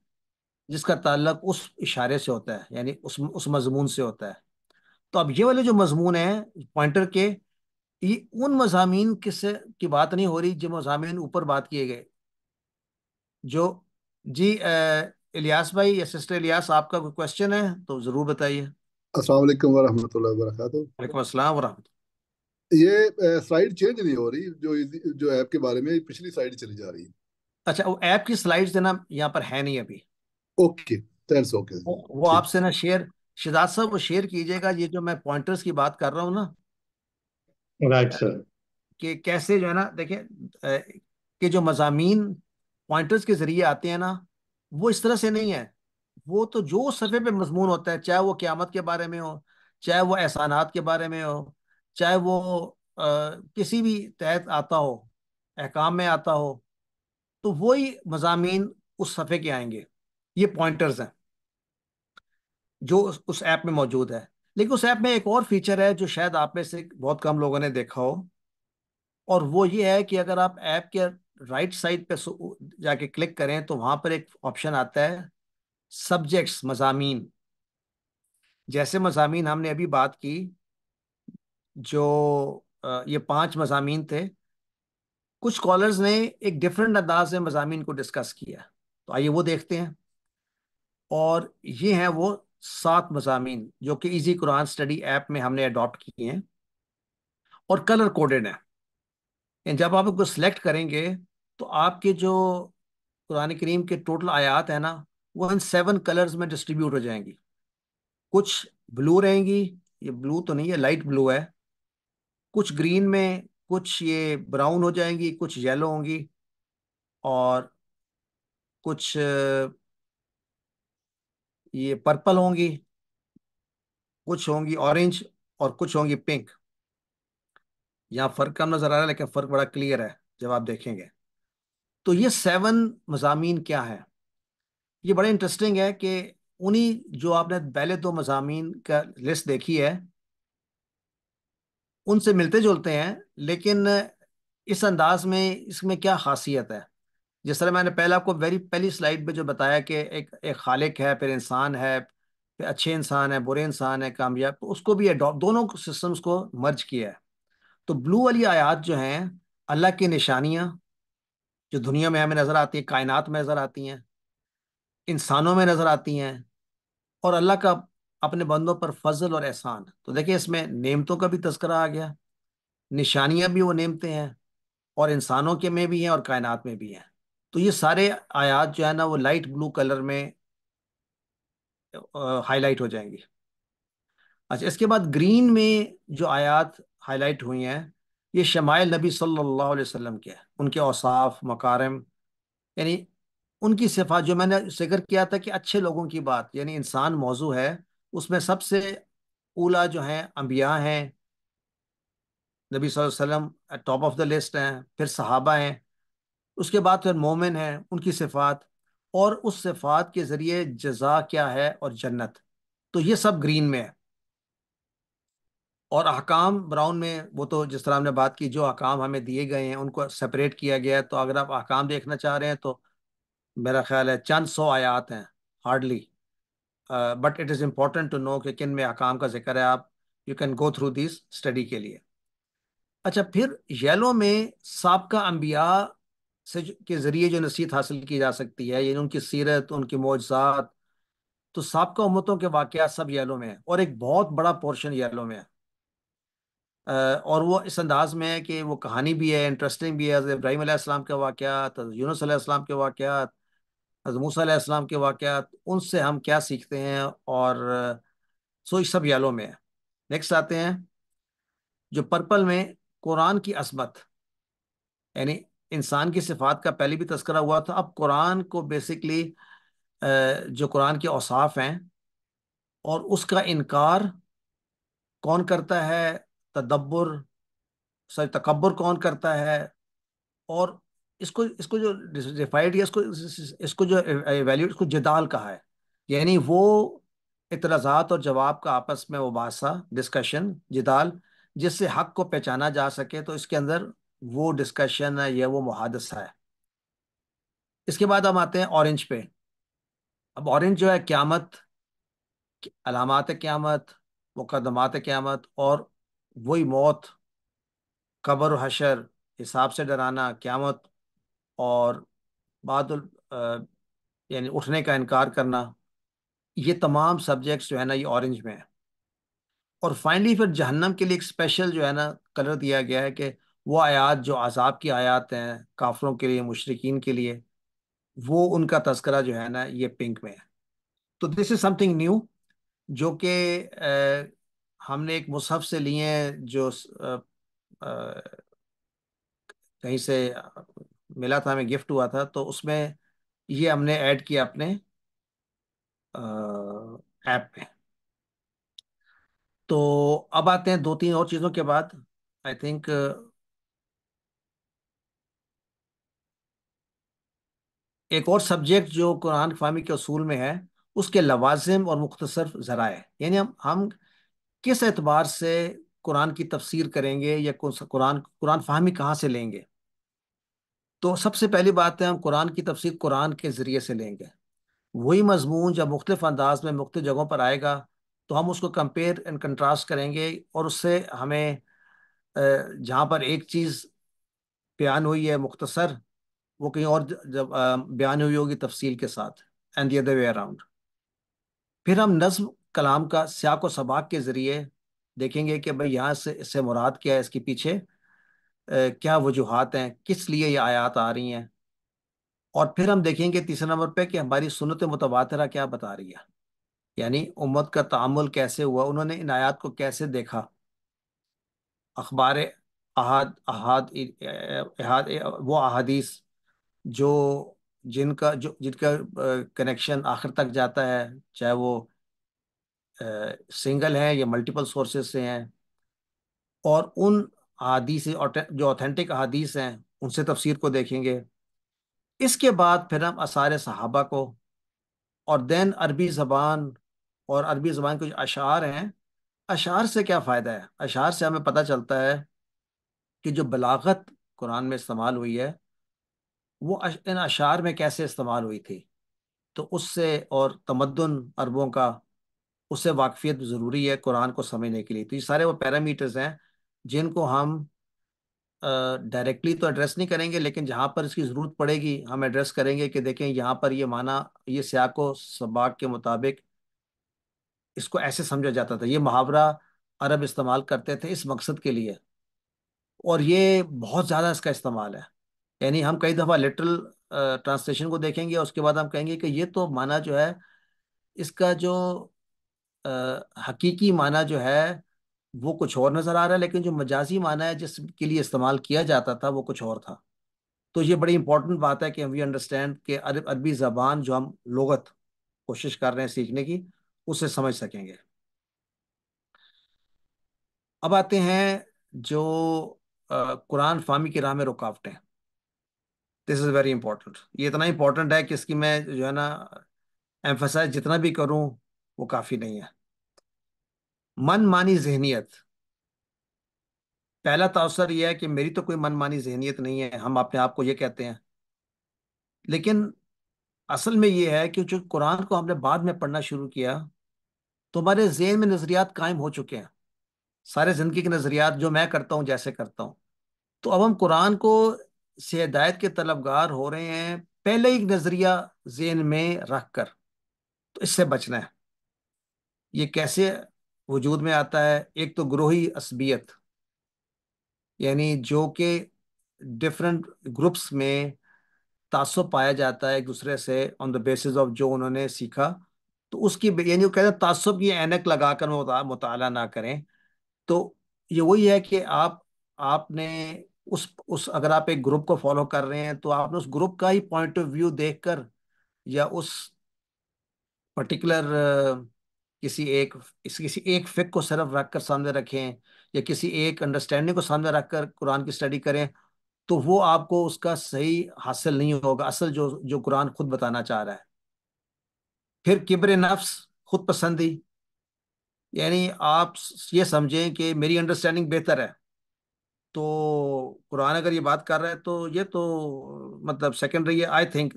जिसका ताल्लक उस इशारे से होता है यानी उस उस मजमून से होता है तो अब ये वाले जो मजमून हैं पॉइंटर के ये उन मजामी किस की बात नहीं हो रही जो मजामी ऊपर बात किए गए जो जी इलियास भाई या सिस्टर इलियास आपका कोई क्वेश्चन है तो जरूर बताइए अस्सलाम वालेकुम वरहमतुल्लाह अस्सलाम वरहमतुल्लाह ये स्लाइड चेंज नहीं हो रही जो जो ऐप के बारे में पिछली स्लाइड चली जा रही है अच्छा वो ऐप की स्लाइड स्लाइड्स ना यहाँ पर है नहीं अभी ओके दैट्स ओके वो आपसे ना शेयर शिदाज साहब वो शेयर कीजिएगा ये जो मैं पॉइंटर्स की बात कर रहा हूँ ना राइट सर कि कैसे जो है ना देखिए कि जो मजामीन पॉइंटर्स के जरिए आते हैं ना वो इस तरह से नहीं है वो तो जो सफ़े पे मजमून होता है चाहे वो क़्यामत के बारे में हो चाहे वो एहसानात के बारे में हो चाहे वो आ, किसी भी तहत आता हो अहकाम में आता हो तो वही मजामी उस सफ़े के आएंगे ये पॉइंटर्स हैं जो उस, ऐप में मौजूद है लेकिन उस ऐप में एक और फीचर है जो शायद आप में से बहुत कम लोगों ने देखा हो और वो ये है कि अगर आप ऐप के राइट साइड पे जाके क्लिक करें तो वहां पर एक ऑप्शन आता है सब्जेक्ट्स मजामीन जैसे मजामीन हमने अभी बात की जो ये पांच मजामीन थे कुछ कॉलर्स ने एक डिफरेंट अंदाज में मजामी को डिस्कस किया तो आइए वो देखते हैं और ये हैं वो सात मजामी जो कि इजी कुरान स्टडी ऐप में हमने अडॉप्ट किए हैं और कलर कोडेड है जब आप उनको सिलेक्ट करेंगे तो आपके जो कुरान करीम के टोटल आयात है ना वो इन सेवन कलर्स में डिस्ट्रीब्यूट हो जाएंगी कुछ ब्लू रहेंगी ये ब्लू तो नहीं है लाइट ब्लू है कुछ ग्रीन में कुछ ये ब्राउन हो जाएंगी कुछ येलो होंगी और कुछ ये पर्पल होंगी कुछ होंगी ऑरेंज और कुछ होंगी पिंक यहाँ फर्क कम नजर आ रहा है लेकिन फर्क बड़ा क्लियर है जब आप देखेंगे तो ये सेवन मजामी क्या है ये बड़े इंटरेस्टिंग है कि उन्हीं जो आपने पहले दो मजामी का लिस्ट देखी है उनसे मिलते जुलते हैं लेकिन इस अंदाज में इसमें क्या खासियत है जिस तरह मैंने पहले आपको वेरी पहली स्लाइड में जो बताया कि एक एक खालिक है फिर इंसान है फिर अच्छे इंसान है बुरे इंसान है कामयाब तो उसको भी दोनों सिस्टम्स को मर्ज किया है तो ब्लू वाली आयात जो हैं अल्लाह की निशानियाँ जो दुनिया में हमें नज़र आती है कायनात में नज़र आती हैं इंसानों में नज़र आती हैं और अल्लाह का अपने बंदों पर फजल और एहसान तो देखिए इसमें नेमतों का भी तस्करा आ गया निशानियाँ भी वो नेमते हैं और इंसानों के में भी हैं और कायनात में भी हैं तो ये सारे आयात जो है ना वो लाइट ब्लू कलर में हाईलाइट हो जाएंगे अच्छा इसके बाद ग्रीन में जो आयात हाईलाइट हुई हैं ये शमाइल नबी सल्लल्लाहु अलैहि वसल्लम के हैं उनके औसाफ मकारम यानी उनकी सिफ़ा जो मैंने जिक्र किया था कि अच्छे लोगों की बात यानी इंसान मौजू है उसमें सबसे ऊला जो है अम्बिया हैं नबी वसल्लम टॉप ऑफ द लिस्ट हैं फिर सहाबा हैं उसके बाद फिर मोमिन हैं उनकी सिफात और उस सिफात के ज़रिए जजा क्या है और जन्नत तो ये सब ग्रीन में है और अहकाम ब्राउन में वो तो जिस तरह हमने बात की जो अहकाम हमें दिए गए हैं उनको सेपरेट किया गया है तो अगर आप अहकाम देखना चाह रहे हैं तो मेरा ख्याल है चंद सौ आयात हैं hardly but it is important to know कि किन में अहकाम का जिक्र है आप you can go through this study के लिए अच्छा फिर येलो में सबका अम्बिया से के ज़रिए जो नसीहत हासिल की जा सकती है यानी उनकी सीरत उनकी मौजात तो सबका उम्मतों के वाक़ सब येलो में है और एक बहुत बड़ा पोर्शन येलो में है और वो इस अंदाज में है कि वो कहानी भी है इंटरेस्टिंग भी है हज़रत इब्राहिम आसमाम के वाक़ात यूनुस के वाक़ात हज़रत मूसा आसमाम के वाक़ात उनसे हम क्या सीखते हैं और सो इस सब यालों में है नेक्स्ट आते हैं जो पर्पल में कुरान की असमत यानी इंसान की सिफात का पहले भी तस्करा हुआ था अब कुरान को बेसिकली जो कुरान के औसाफ हैं और उसका इनकार कौन करता है तदब्बर सॉरी तकबर कौन करता है और इसको इसको जो डिफाइड इसको इसको जो वैल्यू इसको जिदाल कहा है यानी वो इतराज़ात और जवाब का आपस में मुबासा डिस्कशन जिदाल जिससे हक को पहचाना जा सके तो इसके अंदर वो डिस्कशन है या वो मुहादसा है इसके बाद हम आते हैं ऑरेंज पे अब ऑरेंज जो है क्यामत अलामत क्यामत मुकदमात क्यामत और वही मौत कब्र हशर हिसाब से डराना क़्यामत और बाद यानी उठने का इनकार करना ये तमाम सब्जेक्ट्स जो है ना ये ऑरेंज में है और फाइनली फिर जहन्नम के लिए एक स्पेशल जो है ना कलर दिया गया है कि वो आयात जो अजाब की आयात हैं काफरों के लिए मुशरकिन के लिए वो उनका तस्करा जो है ना ये पिंक में है तो दिस इज़ समथिंग न्यू जो कि हमने एक मुसहफ से लिए हैं जो कहीं से मिला था हमें गिफ्ट हुआ था तो उसमें ये हमने ऐड किया अपने ऐप में तो अब आते हैं दो तीन और चीज़ों के बाद आई थिंक एक और सब्जेक्ट जो कुरान फामी के असूल में है उसके लवाजिम और मुख्तसर ज़राए यानी हम हम किस एतबार से कुरान की तफसीर करेंगे या कुरान कुरान फाहमी कहाँ से लेंगे तो सबसे पहली बात है हम कुरान की तफसीर कुरान के ज़रिए से लेंगे वही मजमून जब मुख्तफ अंदाज में मुख्त जगहों पर आएगा तो हम उसको कंपेयर एंड कंट्रास्ट करेंगे और उससे हमें जहाँ पर एक चीज़ बयान हुई है मुख्तसर वो कहीं और जब बयान हुई होगी तफसील के साथ and the other way around फिर हम नज्म कलाम का स्याक व सबाक के ज़रिए देखेंगे कि भाई यहाँ से इससे मुराद क्या है इसके पीछे ए, क्या वजूहत हैं किस लिए ये आयात आ रही हैं और फिर हम देखेंगे तीसरे नंबर पे कि हमारी सुनत मुतवा क्या बता रही है यानी उम्मत का तामुल कैसे हुआ उन्होंने इन आयात को कैसे देखा अखबार अहद अहद अहद वो अहदीस जो जिनका जो जिनका कनेक्शन आखिर तक जाता है चाहे वो सिंगल हैं या मल्टीपल सोर्सेज से हैं और उन अदीस जो ऑथेंटिक अदीस हैं उनसे तफसीर को देखेंगे इसके बाद फिर हम आसार सहाबा को और दैन अरबी ज़बान और अरबी ज़बान कुछ अशार हैं अशार से क्या फ़ायदा है अशार से हमें पता चलता है कि जो बलागत कुरान में इस्तेमाल हुई है वो इन अशार में कैसे इस्तेमाल हुई थी तो उससे और तमदन अरबों का उससे वाकफियत ज़रूरी है कुरान को समझने के लिए तो ये सारे वो पैरामीटर्स हैं जिनको हम डायरेक्टली तो एड्रेस नहीं करेंगे लेकिन जहाँ पर इसकी ज़रूरत पड़ेगी हम एड्रेस करेंगे कि देखें यहाँ पर ये माना ये स्याको सबाक के मुताबिक इसको ऐसे समझा जाता था ये मुहावरा अरब इस्तेमाल करते थे इस मकसद के लिए और ये बहुत ज़्यादा इसका इस्तेमाल है यानी हम कई दफ़ा लिटरल ट्रांसलेशन को देखेंगे और उसके बाद हम कहेंगे कि ये तो माना जो है इसका जो आ, हकीकी माना जो है वो कुछ और नज़र आ रहा है लेकिन जो मजाजी माना है जिसके लिए इस्तेमाल किया जाता था वो कुछ और था तो ये बड़ी इंपॉर्टेंट बात है कि वी अंडरस्टैंड कि अरब अरबी ज़बान जो हम लगत कोशिश कर रहे हैं सीखने की उसे समझ सकेंगे अब आते हैं जो कुरान फामी की राह में रुकावटें दिस इज़ वेरी इंपॉर्टेंट ये इतना इंपॉर्टेंट है कि इसकी मैं जो है ना एम्फोसाइज जितना भी करूँ वो काफी नहीं है मन मानी जहनीत पहला तासर यह है कि मेरी तो कोई मन मानी जहनीत नहीं है हम अपने आप को ये कहते हैं लेकिन असल में ये है कि जो कुरान को हमने बाद में पढ़ना शुरू किया तो हमारे जहन में नज़रियात कायम हो चुके हैं सारे ज़िंदगी के नज़रियात जो मैं करता हूँ जैसे करता हूँ तो अब हम कुरान को से हदायत के तलबगार हो रहे हैं पहले ही नज़रिया जहन में रख कर तो इससे बचना है ये कैसे वजूद में आता है एक तो ग्रोही असबियत यानी जो कि डिफरेंट ग्रुप्स में तासब पाया जाता है एक दूसरे से ऑन द बेसिस ऑफ जो उन्होंने सीखा तो उसकी यानी वो कहते हैं तासब की एनक लगा कर मुताला ना करें तो ये वही है कि आप आपने उस उस अगर आप एक ग्रुप को फॉलो कर रहे हैं तो आपने उस ग्रुप का ही पॉइंट ऑफ व्यू देखकर या उस पर्टिकुलर किसी एक किसी एक फिक को सिर्फ रख कर सामने रखें या किसी एक अंडरस्टैंडिंग को सामने रख कर कुरान की स्टडी करें तो वो आपको उसका सही हासिल नहीं होगा असल जो जो कुरान खुद बताना चाह रहा है फिर किब्र नफ्स खुद पसंदी यानी आप ये समझें कि मेरी अंडरस्टैंडिंग बेहतर है तो कुरान अगर ये बात कर रहा है तो ये तो मतलब सेकेंडरी है आई थिंक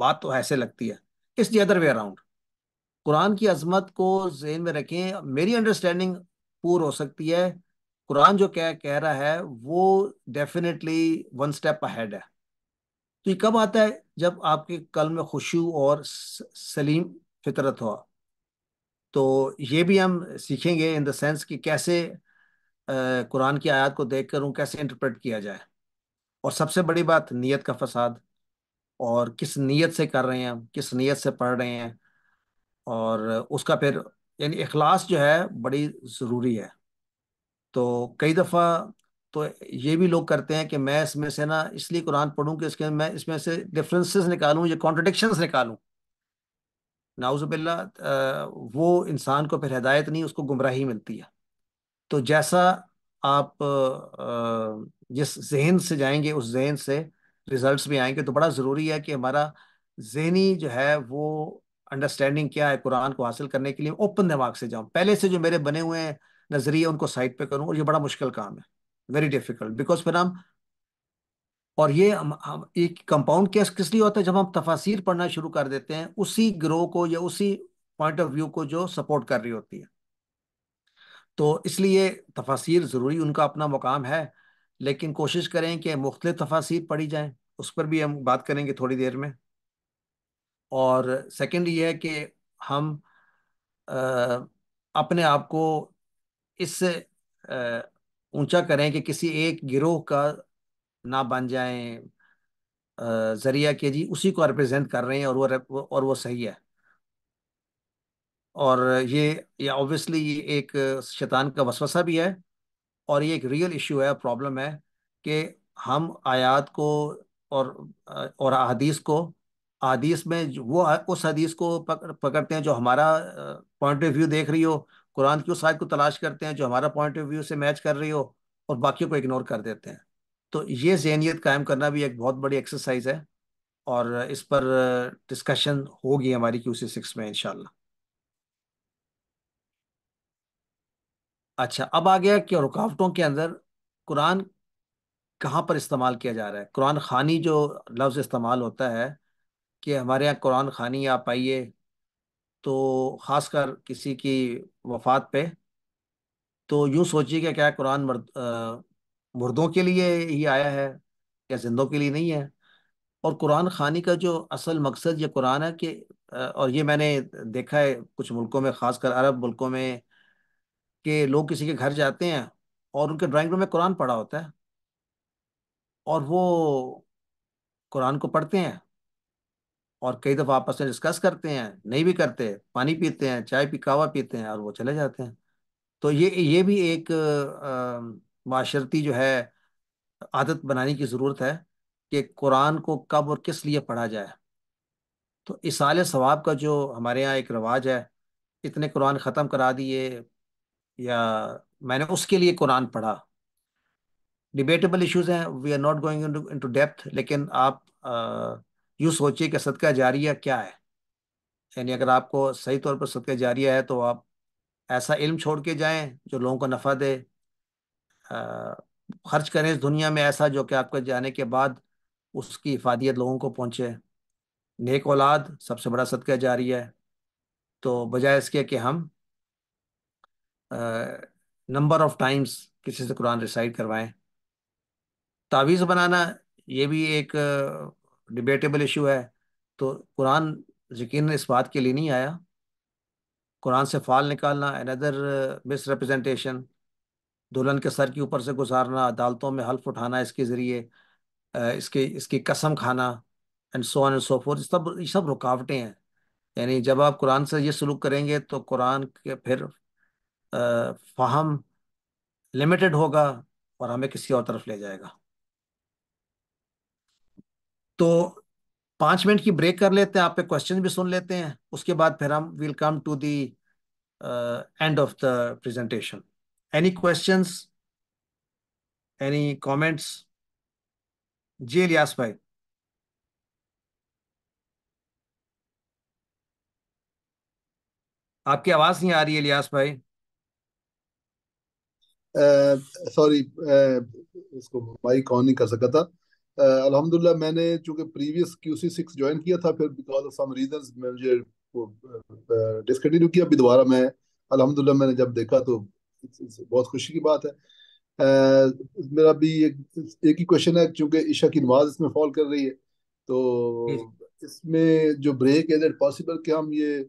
बात तो ऐसे लगती है इस the other way around Quran की अजमत को जहन में रखें मेरी अंडरस्टैंडिंग पूर हो सकती है कुरान जो कह कह रहा है वो डेफिनेटली वन स्टेप अहेड है तो ये कब आता है जब आपके कल में खुशू और सलीम फितरत हो तो ये भी हम सीखेंगे इन द सेंस कि कैसे कुरान की आयत को देख कर कैसे इंटरप्रेट किया जाए और सबसे बड़ी बात नीयत का फसाद और किस नीयत से कर रहे हैं हम किस नीयत से पढ़ रहे हैं और उसका फिर यानी अखलास जो है बड़ी ज़रूरी है तो कई दफ़ा तो ये भी लोग करते हैं कि मैं इसमें से ना इसलिए कुरान पढ़ूं कि इसके मैं इसमें से डिफरेंसेस निकालूं या कॉन्ट्रडिक्शंस निकालूं नाउजुबिल्ला वो इंसान को फिर हदायत नहीं उसको गुमराही मिलती है तो जैसा आप जिस जहन से जाएंगे उस जहन से रिजल्ट्स भी आएंगे तो बड़ा ज़रूरी है कि हमारा जहनी जो है वो अंडरस्टैंडिंग क्या है कुरान को हासिल करने के लिए ओपन दिमाग से जाऊँ पहले से जो मेरे बने हुए नज़रिए उनको साइड पे करूँ और ये बड़ा मुश्किल काम है वेरी डिफिकल्ट बिकॉज फिर हम और ये हम, हम एक कंपाउंड केस किस लिए होता है जब हम तफासिर पढ़ना शुरू कर देते हैं उसी ग्रोह को या उसी पॉइंट ऑफ व्यू को जो सपोर्ट कर रही होती है तो इसलिए तफासिर ज़रूरी उनका अपना मुकाम है लेकिन कोशिश करें कि मुख्तलिफ तफासिर पढ़ी जाए उस पर भी हम बात करेंगे थोड़ी देर में और सेकंड ये है कि हम अपने आप को इससे ऊंचा करें कि किसी एक गिरोह का ना बन जाएं जरिया के जी उसी को रिप्रेजेंट कर रहे हैं और वो और वो सही है और ये ये ऑब्वियसली ये एक शैतान का वसवसा भी है और ये एक रियल इशू है प्रॉब्लम है कि हम आयात को और और अदीस को हदीस में वो उस हदीस को पकड़ते हैं जो हमारा पॉइंट ऑफ व्यू देख रही हो कुरान की उस आयत को तलाश करते हैं जो हमारा पॉइंट ऑफ व्यू से मैच कर रही हो और बाकी को इग्नोर कर देते हैं तो ये जहनीत कायम करना भी एक बहुत बड़ी एक्सरसाइज है और इस पर डिस्कशन होगी हमारी क्यू सी सिक्स में इनशाला अच्छा अब आ गया कि रुकावटों के अंदर कुरान कहाँ पर इस्तेमाल किया जा रहा है कुरान खानी जो लफ्ज़ इस्तेमाल होता है कि हमारे यहाँ कुरान खानी आप आइए तो ख़ासकर किसी की वफात पे तो यूँ सोचिए कि क्या कुरान मर्द मुर्दों के लिए ही आया है या जिंदों के लिए नहीं है और कुरान खानी का जो असल मकसद ये कुरान है कि और ये मैंने देखा है कुछ मुल्कों में ख़ासकर अरब मुल्कों में कि लोग किसी के घर जाते हैं और उनके ड्राइंग रूम में कुरान पड़ा होता है और वो कुरान को पढ़ते हैं और कई दफ़ा आपस में डिस्कस करते हैं नहीं भी करते पानी पीते हैं चाय पी कावा पीते हैं और वो चले जाते हैं तो ये ये भी एक माशरती जो है आदत बनाने की ज़रूरत है कि कुरान को कब और किस लिए पढ़ा जाए तो इसाल सवाब का जो हमारे यहाँ एक रवाज है इतने कुरान ख़त्म करा दिए या मैंने उसके लिए कुरान पढ़ा डिबेटेबल इश्यूज हैं we are not going into depth लेकिन आप यूँ सोचिए कि सदका जारिया क्या है यानी अगर आपको सही तौर पर सदका जारिया है तो आप ऐसा इल्म छोड़ के जाएं जो लोगों को नफ़ा दे खर्च करें इस दुनिया में ऐसा जो कि आपके जाने के बाद उसकी इफादियत लोगों को पहुँचे नेक औलाद सबसे बड़ा सदका जारिया है तो बजाय इसके कि हम नंबर ऑफ़ टाइम्स किसी से कुरान रिसाइड करवाएं तावीज़ बनाना ये भी एक डिबेटेबल इशू है तो कुरान यकीन इस बात के लिए नहीं आया कुरान से फाल निकालना अनदर मिसरिप्रजेंटेशन uh, दुल्हन के सर के ऊपर से गुजारना अदालतों में हल्फ उठाना इसके ज़रिए uh, इसके इसकी कसम खाना and so and so forth सब ये सब रुकावटें हैं यानी जब आप कुरान से ये सलूक करेंगे तो कुरान के फिर uh, फ़ाहम लिमिटेड होगा और हमें किसी और तरफ ले जाएगा तो पांच मिनट की ब्रेक कर लेते हैं आपके क्वेश्चन भी सुन लेते हैं उसके बाद फिर हम will come to the end of the presentation any question any comments जी लियास भाई आपकी आवाज नहीं आ रही है लियास भाई सॉरी uh, uh, इसको माइक ऑन नहीं कर सका था अलहमदिल्ला मैंने चूंकि previous Q C six join किया था फिर बिकॉज ऑफ सम रीजंस मुझे डिसकंटिन्यू किया अभी दोबारा मैं अलहमदिल्ला मैंने जब देखा तो बहुत खुशी की बात है आ, मेरा भी एक एक ही क्वेश्चन है चूंकि ईशा की नमाज इसमें फॉल कर रही है तो इसमें जो ब्रेक इज इट पॉसिबल कि हम ये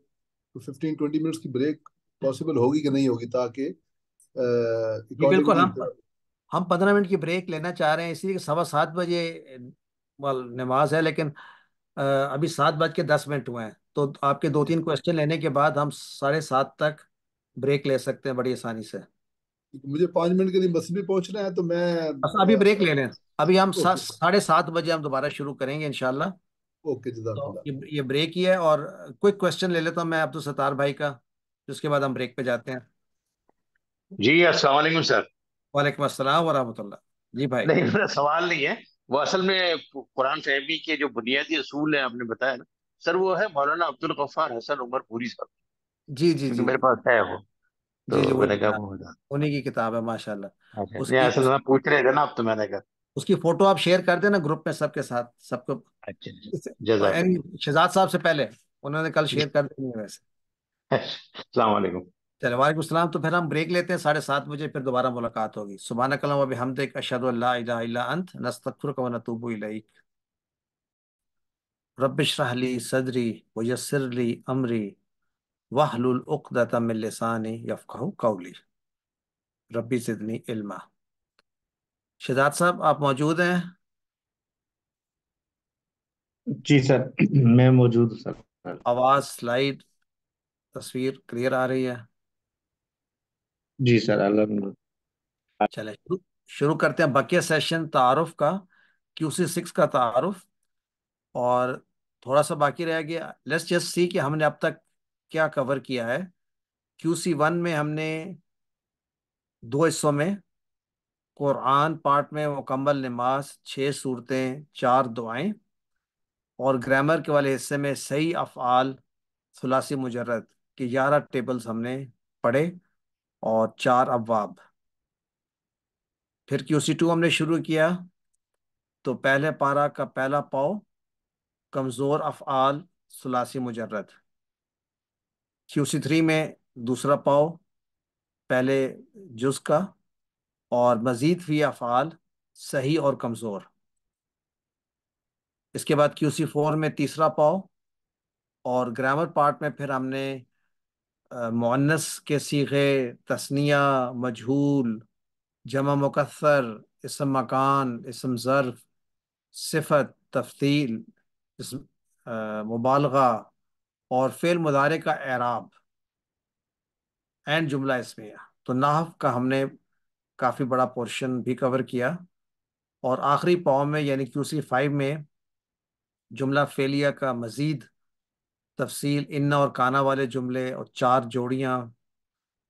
फिफ्टीन ट्वेंटी मिनट्स की ब्रेक पॉसिबल होगी कि नहीं होगी ताकि बिल्कुल हम हम पंद्रह मिनट की ब्रेक लेना चाह रहे हैं इसलिए सवा सात बजे वाल नमाज है लेकिन आ, अभी सात बज के दस मिनट हुए हैं तो आपके दो तीन क्वेश्चन लेने के बाद हम साढ़े सात तक ब्रेक ले सकते हैं बड़ी आसानी से तो मुझे पांच मिनट के लिए बस भी पहुंचना है तो मैं अच्छा, अभी ब्रेक ले लें अभी हम साढ़े सात बजे हम दोबारा शुरू करेंगे इनशाला ओके तो ये, ये ब्रेक ही है और क्विक क्वेश्चन ले लेता हूँ मैं अब्दुल सतार भाई का उसके बाद हम ब्रेक पे जाते हैं जी असल सर वालेकुम अस्सलाम वरहमतुल्लाह जी भाई नहीं मेरा सवाल नहीं है वो असल में कुरान फहमी के जो बुनियादी असूल है आपने बताया ना सर वो है मौलाना अब्दुल गफ्फार हसन उमर पूरी साहब जी जी जी मेरे पास है वो तो जी मैंने कहा उन्हीं की किताब है माशाल्लाह अच्छा, उसकी असल में पूछ रहे थे ना आप तो मैंने कहा उसकी फोटो आप शेयर कर देना ग्रुप में सबके साथ सबको अच्छा, शहजाद साहब से पहले उन्होंने कल शेयर कर दी वैसे अस्सलाम वालेकुम चले सलाम तो फिर हम ब्रेक लेते हैं साढ़े सात बजे फिर दोबारा मुलाकात होगी सुबह कलम अभी हम देख अशद अंत नस्तखर कवनतूब रबली सदरी वयसरली अमरी वाहलानी यफ़ाह कौली रबी सिदनी इल्मा शहजाद साहब आप मौजूद हैं जी सर मैं मौजूद सर आवाज़ स्लाइड तस्वीर क्लियर आ रही है जी सर अलहमद चले शुरू शुरू करते हैं बाकी सेशन तारुफ का सी सिक्स का तारुफ और थोड़ा सा बाकी रह गया लेट्स जस्ट सी कि हमने अब तक क्या कवर किया है सी वन में हमने दो हिस्सों में कुरान पार्ट में मुकम्मल नमाज छः सूरतें चार दुआएं और ग्रामर के वाले हिस्से में सही अफ़ाल सलासी मुजरद के ग्यारह टेबल्स हमने पढ़े और चार अवाब फिर क्यूसी टू हमने शुरू किया तो पहले पारा का पहला पाओ कमज़ोर अफ़आल सलासी मुजरद क्यूसी थ्री में दूसरा पाओ पहले जुज का और मज़ीद फी अफ़आल सही और कमज़ोर इसके बाद क्यूसी फोर में तीसरा पाओ और ग्रामर पार्ट में फिर हमने मुनस के सीखे तस्निया मजहूल जमा मुकसर इसम मकान इसम ज़र्फ़ सिफत तफ्तील मुबालगा और फेल मुदारे का एराब एंड जुमला इसमिया तो नाहफ का हमने काफ़ी बड़ा पोर्शन भी कवर किया और आखिरी पाव में यानी क्यूसी फाइव में जुमला फेलिया का मज़ीद तफसील इन्ना और काना वाले जुमले और चार जोड़ियाँ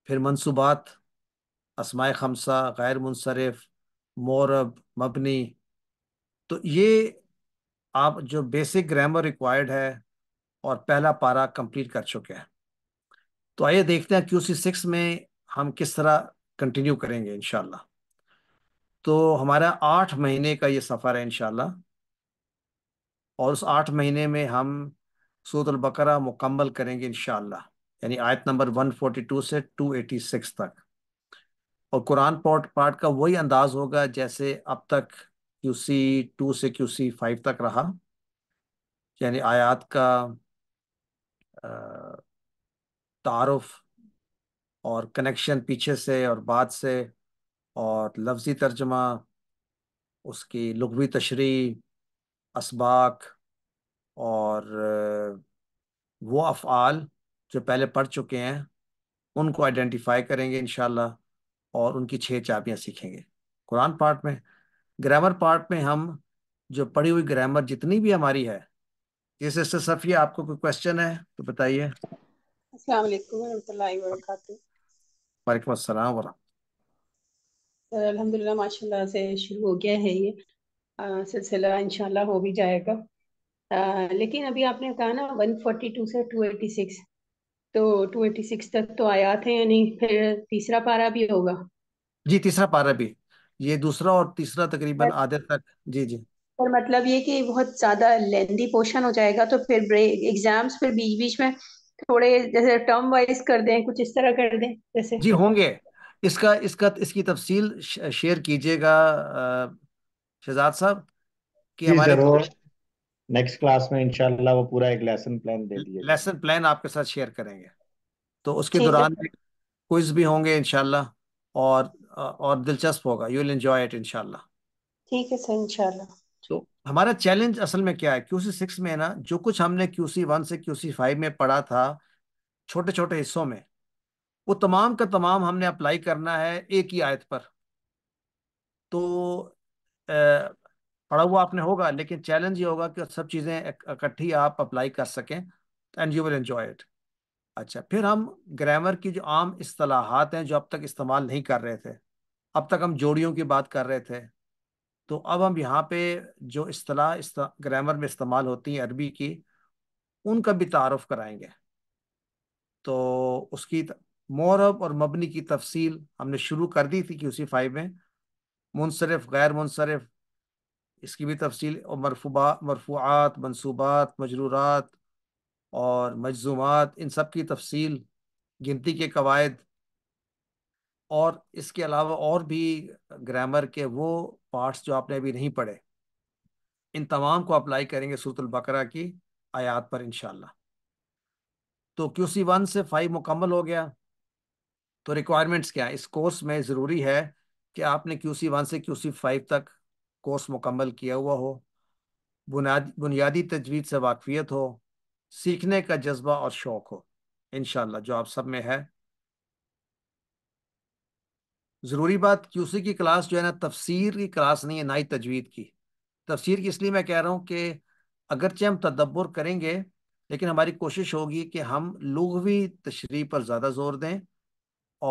फिर मनसूबात असमाय खमसा गैर मुनसरफ मौरब मबनी तो ये आप जो बेसिक ग्रामर रिक्वायर्ड है और पहला पारा कंप्लीट कर चुके हैं तो आइए देखते हैं क्यू सी सिक्स में हम किस तरह कंटिन्यू करेंगे इन तो हमारा आठ महीने का ये सफ़र है इनशाला और उस आठ महीने में हम सूरत बकरा मुकम्मल करेंगे इन यानी आयत नंबर 142 से 286 तक और कुरान पॉट पार्ट का वही अंदाज होगा जैसे अब तक क्यू सी टू से क्यू सी फाइव तक रहा यानी आयात का तारफ़ और कनेक्शन पीछे से और बाद से और लफ्ज़ी तर्जमा उसकी लघवी तशरी इसबाक और वो अफ़ाल जो पहले पढ़ चुके हैं उनको आइडेंटिफाई करेंगे इन और उनकी छः चाबियाँ सीखेंगे कुरान पार्ट में ग्रामर पार्ट में हम जो पढ़ी हुई ग्रामर जितनी भी हमारी है जैसे से सफिया आपको कोई क्वेश्चन है तो बताइए वालेकुम अलहमदिल्ला माशाल्लाह से शुरू हो गया है ये सिलसिला इंशाल्लाह हो भी जाएगा लेकिन अभी आपने कहा ना 142 से 286 तो 286 तक तो आया थे यानी फिर तीसरा पारा भी होगा जी तीसरा पारा भी ये दूसरा और तीसरा तकरीबन आधे तक जी जी पर मतलब ये कि बहुत ज्यादा लेंदी पोर्शन हो जाएगा तो फिर ब्रेक एग्जाम्स फिर बीच बीच में थोड़े जैसे टर्म वाइज कर दें कुछ इस तरह कर दें जैसे जी होंगे इसका इसका इसकी तफसील शेयर कीजिएगा शहजाद साहब कि हमारे नेक्स्ट क्लास में इंशाल्लाह वो पूरा एक लेसन प्लान दे दिए लेसन प्लान आपके साथ शेयर करेंगे तो उसके दौरान क्विज भी होंगे इंशाल्लाह और और दिलचस्प होगा यू विल एंजॉय इट इंशाल्लाह ठीक है सर इंशाल्लाह तो हमारा चैलेंज असल में क्या है क्यूसी सिक्स में ना जो कुछ हमने क्यूसी वन से क्यूसी फाइव में पढ़ा था छोटे छोटे हिस्सों में वो तमाम का तमाम हमने अप्लाई करना है एक ही आयत पर तो पढ़ा हुआ आपने होगा लेकिन चैलेंज ये होगा कि सब चीज़ें इकट्ठी आप अप्लाई कर सकें and you will enjoy it अच्छा फिर हम ग्रामर की जो आम असलाहत हैं जो अब तक इस्तेमाल नहीं कर रहे थे अब तक हम जोड़ियों की बात कर रहे थे तो अब हम यहाँ पे जो असलाह ग्रामर में इस्तेमाल होती हैं अरबी की उनका भी तारफ़ कराएंगे तो उसकी मौरब और मबनी की तफसील हमने शुरू कर दी थी उसी फाइव में मुनसरफ गैर मुनसरफ इसकी भी तफसील और मरफूबा मरफूआत मनसूबात मजरूरात और मजजूमात इन सब की तफसील गिनती के कवायद और इसके अलावा और भी ग्रामर के वो पार्ट्स जो आपने अभी नहीं पढ़े इन तमाम को अप्लाई करेंगे बकरा की आयात पर इनशाला तो क्यू सी वन से फाइव मुकम्मल हो गया तो रिक्वायरमेंट्स क्या है इस कोर्स में ज़रूरी है कि आपने क्यू सी वन से क्यू सी फाइव तक कोर्स मुकम्मल किया हुआ हो बुनियादी बुनियादी तजवीज़ से वाकफियत हो सीखने का जज्बा और शौक़ हो इन जो आप सब में है ज़रूरी बात क्यूसी की क्लास जो है ना तफसीर की क्लास नहीं है ना ही तजवीद की तफसीर की इसलिए मैं कह रहा हूँ कि अगरचे हम तदब्बर करेंगे लेकिन हमारी कोशिश होगी कि हम लघवी तशरी पर ज़्यादा ज़ोर दें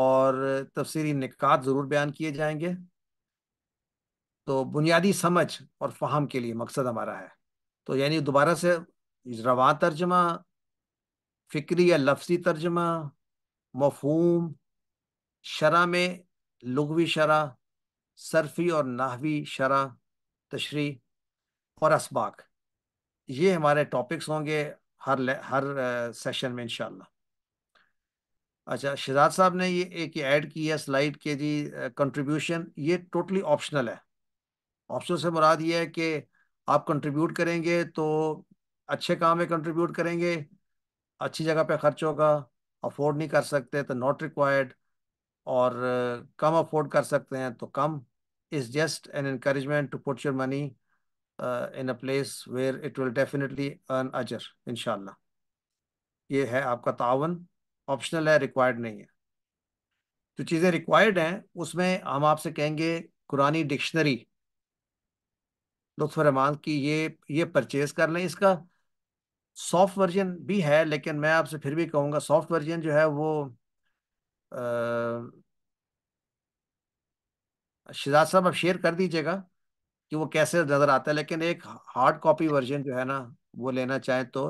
और तफसीरी निकात ज़रूर बयान किए जाएंगे तो बुनियादी समझ और फहम के लिए मकसद हमारा है तो यानी दोबारा से रवा तर्जमा फ़िक्री या लफ्जी तर्जमा मफहूम शरा में लघवी शरा सरफी और नाहवी शरा तशरी और इसबाक ये हमारे टॉपिक्स होंगे हर हर सेशन में इंशाल्लाह अच्छा शहजाद साहब ने ये एक ऐड की है स्लाइड के जी कंट्रीब्यूशन ये टोटली ऑप्शनल है ऑप्शन से मुराद ये है कि आप कंट्रीब्यूट करेंगे तो अच्छे काम में कंट्रीब्यूट करेंगे अच्छी जगह पे खर्च होगा अफोर्ड नहीं कर सकते तो नॉट रिक्वायर्ड और कम अफोर्ड कर सकते हैं तो come is just an encouragement to put your money in a place where it will definitely earn अजर इन ये है आपका तावन ऑप्शनल है रिक्वायर्ड नहीं है जो चीज़ें रिक्वायर्ड हैं उसमें हम आपसे कहेंगे कुरानी डिक्शनरी लुत्फरमान की ये ये परचेज कर लें इसका सॉफ्ट वर्जन भी है लेकिन मैं आपसे फिर भी कहूँगा सॉफ्ट वर्जन जो है वो शिजाज साहब आप शेयर कर दीजिएगा कि वो कैसे नज़र आता है लेकिन एक हार्ड कॉपी वर्जन जो है ना वो लेना चाहें तो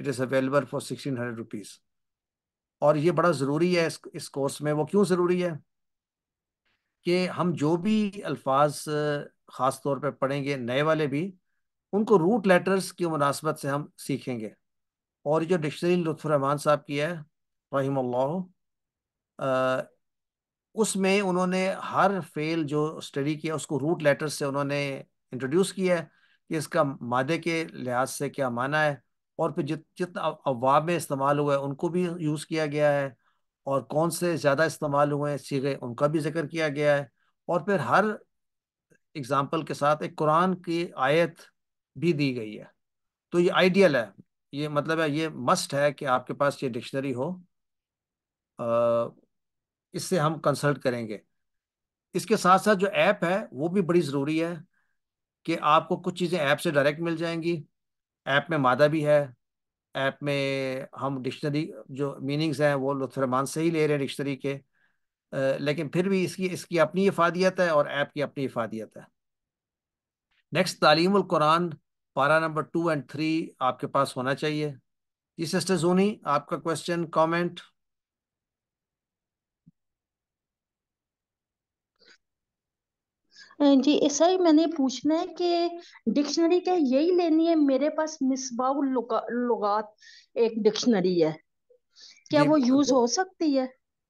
it is available for sixteen hundred rupees और ये बड़ा ज़रूरी है इस इस कोर्स में वो क्यों ज़रूरी है कि हम जो भी अल्फाज ख़ास तौर पर पढ़ेंगे नए वाले भी उनको रूट लेटर्स की मुनासबत से हम सीखेंगे और जो डिक्शनरी लुफरहमान साहब की है रही उसमें उन्होंने हर फेल जो स्टडी किया उसको रूट लेटर्स से उन्होंने इंट्रोड्यूस किया है कि इसका मादे के लिहाज से क्या माना है और फिर जित जितना अवाब में इस्तेमाल हुआ है उनको भी यूज़ किया गया है और कौन से ज़्यादा इस्तेमाल हुए हैं सीगे उनका भी जिक्र किया गया है और फिर हर एग्जाम्पल के साथ एक कुरान की आयत भी दी गई है तो ये आइडियल है ये मतलब है ये मस्ट है कि आपके पास ये डिक्शनरी हो इससे हम कंसल्ट करेंगे इसके साथ साथ जो ऐप है वो भी बड़ी ज़रूरी है कि आपको कुछ चीज़ें ऐप से डायरेक्ट मिल जाएंगी ऐप में मादा भी है ऐप में हम डिक्शनरी जो मीनिंग्स हैं वो लुत्फरमान से ही ले रहे हैं डिक्शनरी के लेकिन फिर भी इसकी इसकी अपनी अफादियत है और ऐप की अपनी अफादियत है नेक्स्ट तालीम कुरान पारा नंबर टू एंड थ्री आपके पास होना चाहिए जी सिस्टर जोनी आपका क्वेश्चन कॉमेंट जी सर मैंने पूछना है कि डिक्शनरी क्या यही लेनी है मेरे पास मिसबाउ लुगात एक डिक्शनरी है क्या वो यूज हो सकती है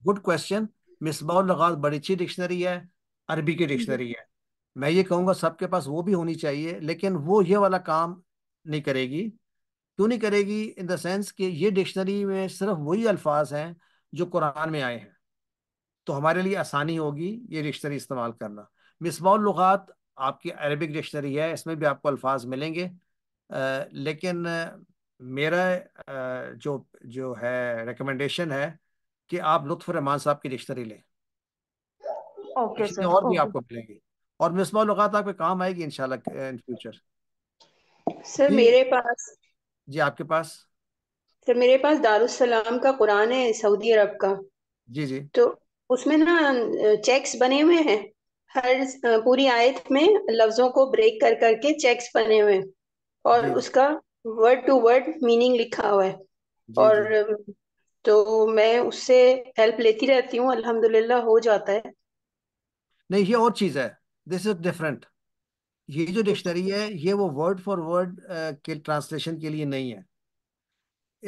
गुड क्वेश्चन मिसबाउलगात बड़ी अच्छी डिक्शनरी है अरबी की डिक्शनरी है मैं ये कहूँगा सबके पास वो भी होनी चाहिए लेकिन वो ये वाला काम नहीं करेगी क्यों नहीं करेगी इन द सेंस कि ये डिक्शनरी में सिर्फ वही अल्फाज हैं जो कुरान में आए हैं तो हमारे लिए आसानी होगी ये डिक्शनरी इस्तेमाल करना मिसबाउलगात आपकी अरबिक डिक्शनरी है इसमें भी आपको अल्फाज मिलेंगे आ, लेकिन मेरा आ, जो जो है रिकमेंडेशन है कि आप लुत्फ रहमान साहब की डिक्शनरी लें ओके सर और भी आपको मिलेंगी और मिसबा लगात आपके काम आएगी इंशाल्लाह इन फ्यूचर सर मेरे पास जी आपके पास सर मेरे पास दारुस सलाम का कुरान है सऊदी अरब का जी जी तो उसमें ना चेक्स बने हुए हैं हर पूरी आयत में लफ्जों को ब्रेक कर करके चेक्स बने हुए हैं और उसका वर्ड टू वर्ड मीनिंग लिखा हुआ है जी, और जी. तो मैं उससे हेल्प लेती रहती हूँ अल्हम्दुलिल्लाह हो जाता है नहीं ये और चीज है दिस इज डिफरेंट ये जो डिक्शनरी है ये वो वर्ड फॉर वर्ड के ट्रांसलेशन के लिए नहीं है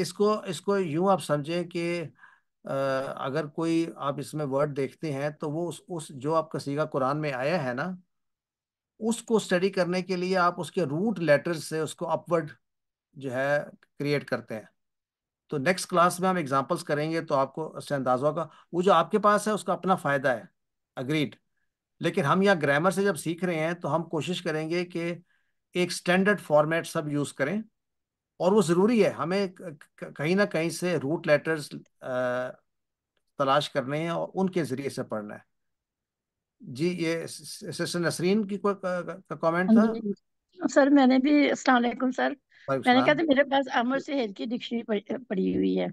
इसको इसको यूं आप समझें कि अगर कोई आप इसमें वर्ड देखते हैं तो वो उस, उस जो आपका सीगा कुरान में आया है ना उसको स्टडी करने के लिए आप उसके रूट लेटर से उसको अपवर्ड जो है क्रिएट करते हैं तो नेक्स्ट क्लास में हम एग्जाम्पल्स करेंगे तो आपको उससे अंदाजा होगा वो जो आपके पास है उसका अपना फ़ायदा है अग्रीड लेकिन हम यहाँ ग्रामर से जब सीख रहे हैं तो हम कोशिश करेंगे कि एक स्टैंडर्ड फॉर्मेट सब यूज़ करें और वो ज़रूरी है हमें कहीं ना कहीं से रूट लेटर्स तलाश करने हैं और उनके ज़रिए से पढ़ना है जी ये सिस्टर नसरीन की कॉमेंट कमेंट था हाँ सर मैंने भी अस्सलाम वालेकुम सर मैंने कहा था मेरे पास अमर तो से हेल की डिक्शनरी पड़ी हुई है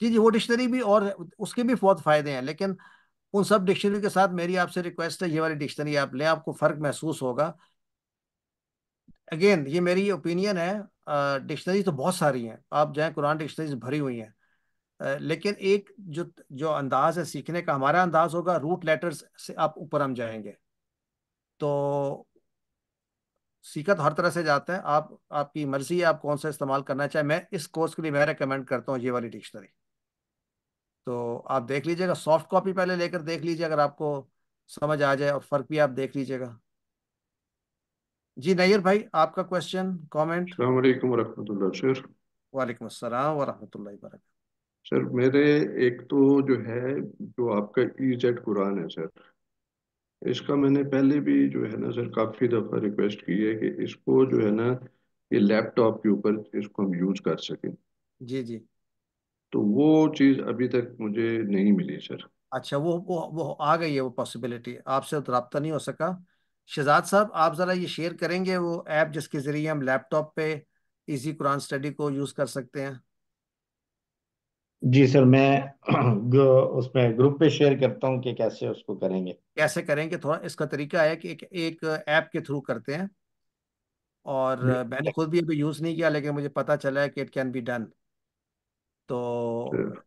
जी जी वो डिक्शनरी भी और उसके भी बहुत फायदे हैं लेकिन उन सब डिक्शनरी के साथ मेरी आपसे रिक्वेस्ट है ये वाली डिक्शनरी आप लें आपको फर्क महसूस होगा अगेन ये मेरी ओपिनियन है डिक्शनरी तो बहुत सारी हैं आप जाए कुरान डिक्शनरी भरी हुई हैं लेकिन एक जो जो अंदाज है सीखने का हमारा अंदाज होगा रूट लेटर्स से आप ऊपर हम जाएंगे तो सीखा तो हर तरह से जाते हैं आप आपकी मर्जी है आप कौन सा इस्तेमाल करना चाहे मैं इस कोर्स के लिए मैं रिकमेंड करता हूँ ये वाली डिक्शनरी तो आप देख लीजिएगा सॉफ्ट कॉपी पहले लेकर देख लीजिए अगर आपको समझ आ जाए और फ़र्क भी आप देख लीजिएगा जी नैयर भाई आपका क्वेश्चन कॉमेंट सर वालेकुम अस्सलाम वरहमतुल्लाहि वबरकातुहू सर मेरे एक तो जो है जो आपका ई e कुरान है सर इसका मैंने पहले भी जो है ना सर काफ़ी दफ़ा रिक्वेस्ट की है कि इसको जो है ना ये लैपटॉप के ऊपर इसको हम यूज कर सकें जी जी तो वो चीज़ अभी तक मुझे नहीं मिली सर अच्छा वो वो वो आ गई है वो पॉसिबिलिटी आपसे तो रबता नहीं हो सका शहजाद साहब आप ज़रा ये शेयर करेंगे वो ऐप जिसके ज़रिए हम लैपटॉप पे इजी कुरान स्टडी को यूज़ कर सकते हैं जी सर मैं उसमें ग्रुप पे शेयर करता हूँ कि कैसे उसको करेंगे कैसे करेंगे थोड़ा इसका तरीका है कि एक एक ऐप के थ्रू करते हैं और मैंने खुद भी अभी यूज़ नहीं किया लेकिन मुझे पता चला है कि इट कैन बी डन तो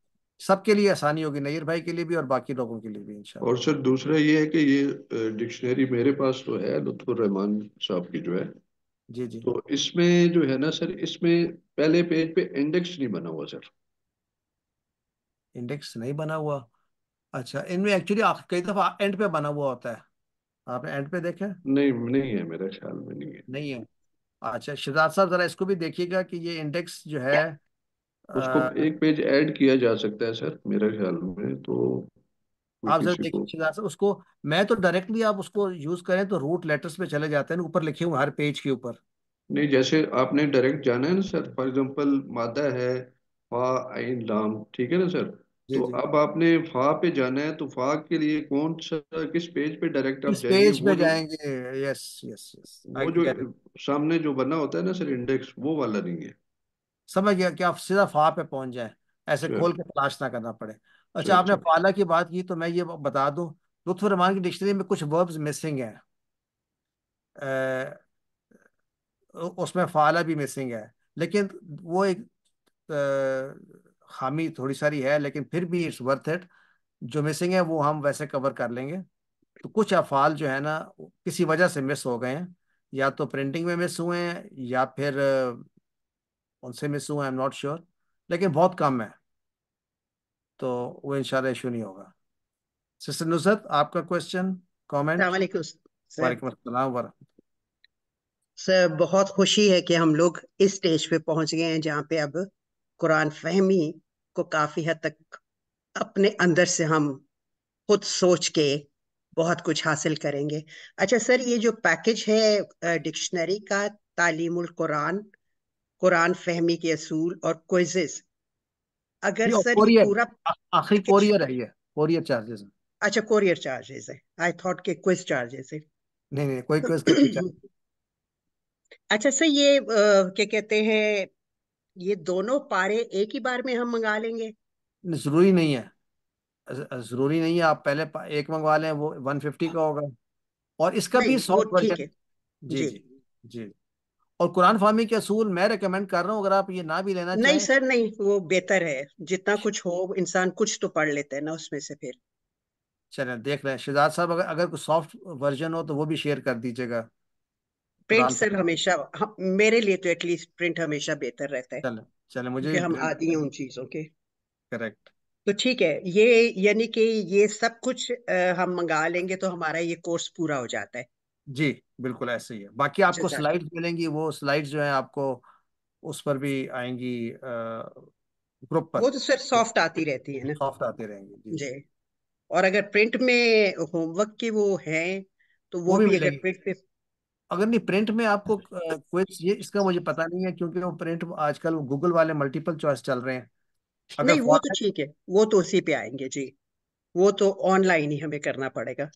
सबके लिए आसानी होगी नयर भाई के लिए भी और बाकी लोगों के लिए भी इंशाल्लाह और सर दूसरा ये है कि ये डिक्शनरी मेरे पास तो है लुत्फुर रहमान साहब की जो है जी जी तो इसमें जो है ना सर इसमें पहले पेज पे इंडेक्स नहीं बना हुआ सर इंडेक्स नहीं बना हुआ अच्छा इनमें एक्चुअली कई दफा एंड पे बना हुआ होता है आपने एंड पे देखा नहीं नहीं है मेरे ख्याल में नहीं है नहीं है अच्छा शिजाद साहब जरा इसको भी देखिएगा कि ये इंडेक्स जो है उसको आ, एक पेज ऐड किया जा सकता है सर मेरे ख्याल में तो आप जरा देखिए तो- शिजाद साहब उसको मैं तो डायरेक्टली आप उसको यूज करें तो रूट लेटर्स पे चले जाते हैं ऊपर लिखे हुए हर पेज के ऊपर नहीं जैसे आपने डायरेक्ट जाना है ना सर फॉर एग्जाम्पल मादा है फा आइन लाम ठीक है ना सर जी, तो जी. अब आपने फा पे जाना है तो फा के लिए कौन सा किस पेज पे डायरेक्ट आप जाएंगे पेज पे जाएंगे यस यस यस वो जो सामने जो बना होता है ना सर इंडेक्स वो वाला नहीं है समझ गया कि आप सीधा फा पे पहुंच जाए ऐसे खोल के तलाश ना करना पड़े अच्छा आपने फाला की बात की तो मैं ये बता दू लुत्फ रहमान की डिक्शनरी में कुछ वर्ब्स मिसिंग है उसमें फाला भी मिसिंग है लेकिन वो एक खामी थोड़ी सारी है लेकिन फिर भी इट्स वर्थ इट जो मिसिंग है वो हम वैसे कवर कर लेंगे तो कुछ अफाल जो है ना किसी वजह से मिस हो गए हैं या तो प्रिंटिंग में मिस हुए हैं या फिर उनसे मिस हुए आई एम नॉट श्योर लेकिन बहुत कम है तो वो इंशाल्लाह इशू नहीं होगा सिस्टर नुसरत आपका क्वेश्चन कमेंट वालेकुम सर बहुत खुशी है कि हम लोग इस स्टेज पे पहुंच गए हैं जहाँ पे अब कुरान फहमी को काफ़ी हद तक अपने अंदर से हम खुद सोच के बहुत कुछ हासिल करेंगे अच्छा सर ये जो पैकेज है डिक्शनरी का तालीम कुरान कुरान फहमी के असूल और क्विजेस अगर सर पूरा आखिरी कोरियर है ये कोरियर चार्जेस अच्छा कोरियर चार्जेस है आई थॉट के क्विज चार्जेस है नहीं नहीं कोई क्विज अच्छा सर ये क्या कहते हैं ये दोनों पारे एक ही बार में हम मंगा लेंगे जरूरी नहीं है जरूरी नहीं है आप पहले एक मंगवा लें वो वन फिफ्टी का होगा और इसका भी सॉफ्ट वर्जन जी जी और कुरान फार्मी के असूल मैं रिकमेंड कर रहा हूँ अगर आप ये ना भी लेना नहीं सर नहीं वो बेहतर है जितना कुछ हो इंसान कुछ तो पढ़ लेते है ना उसमें से फिर चलें देख रहे हैं शिजाद साहब अगर अगर कोई सॉफ्ट वर्जन हो तो वो भी शेयर कर दीजिएगा प्रिंट सर हमेशा हम, मेरे लिए तो एटलीस्ट प्रिंट हमेशा बेहतर रहता है चले, चले, मुझे हम आदि हैं उन चीजों के करेक्ट तो ठीक है ये यानी कि ये सब कुछ आ, हम मंगा लेंगे तो हमारा ये कोर्स पूरा हो जाता है जी बिल्कुल ऐसे ही है बाकी अच्छा, आपको अच्छा। स्लाइड्स मिलेंगी वो स्लाइड्स जो है आपको उस पर भी आएंगी ग्रुप पर वो तो सर सॉफ्ट आती रहती है ना सॉफ्ट आती रहेंगी जी और अगर प्रिंट में होमवर्क के वो है तो वो, वो भी, भी अगर प्रिंट पे अगर नहीं प्रिंट में आपको क्वेश्च ये इसका मुझे पता नहीं है क्योंकि वो प्रिंट आजकल गूगल वाले मल्टीपल चॉइस चल रहे हैं अगर नहीं वो तो ठीक है वो तो उसी पे आएंगे जी वो तो ऑनलाइन ही हमें करना पड़ेगा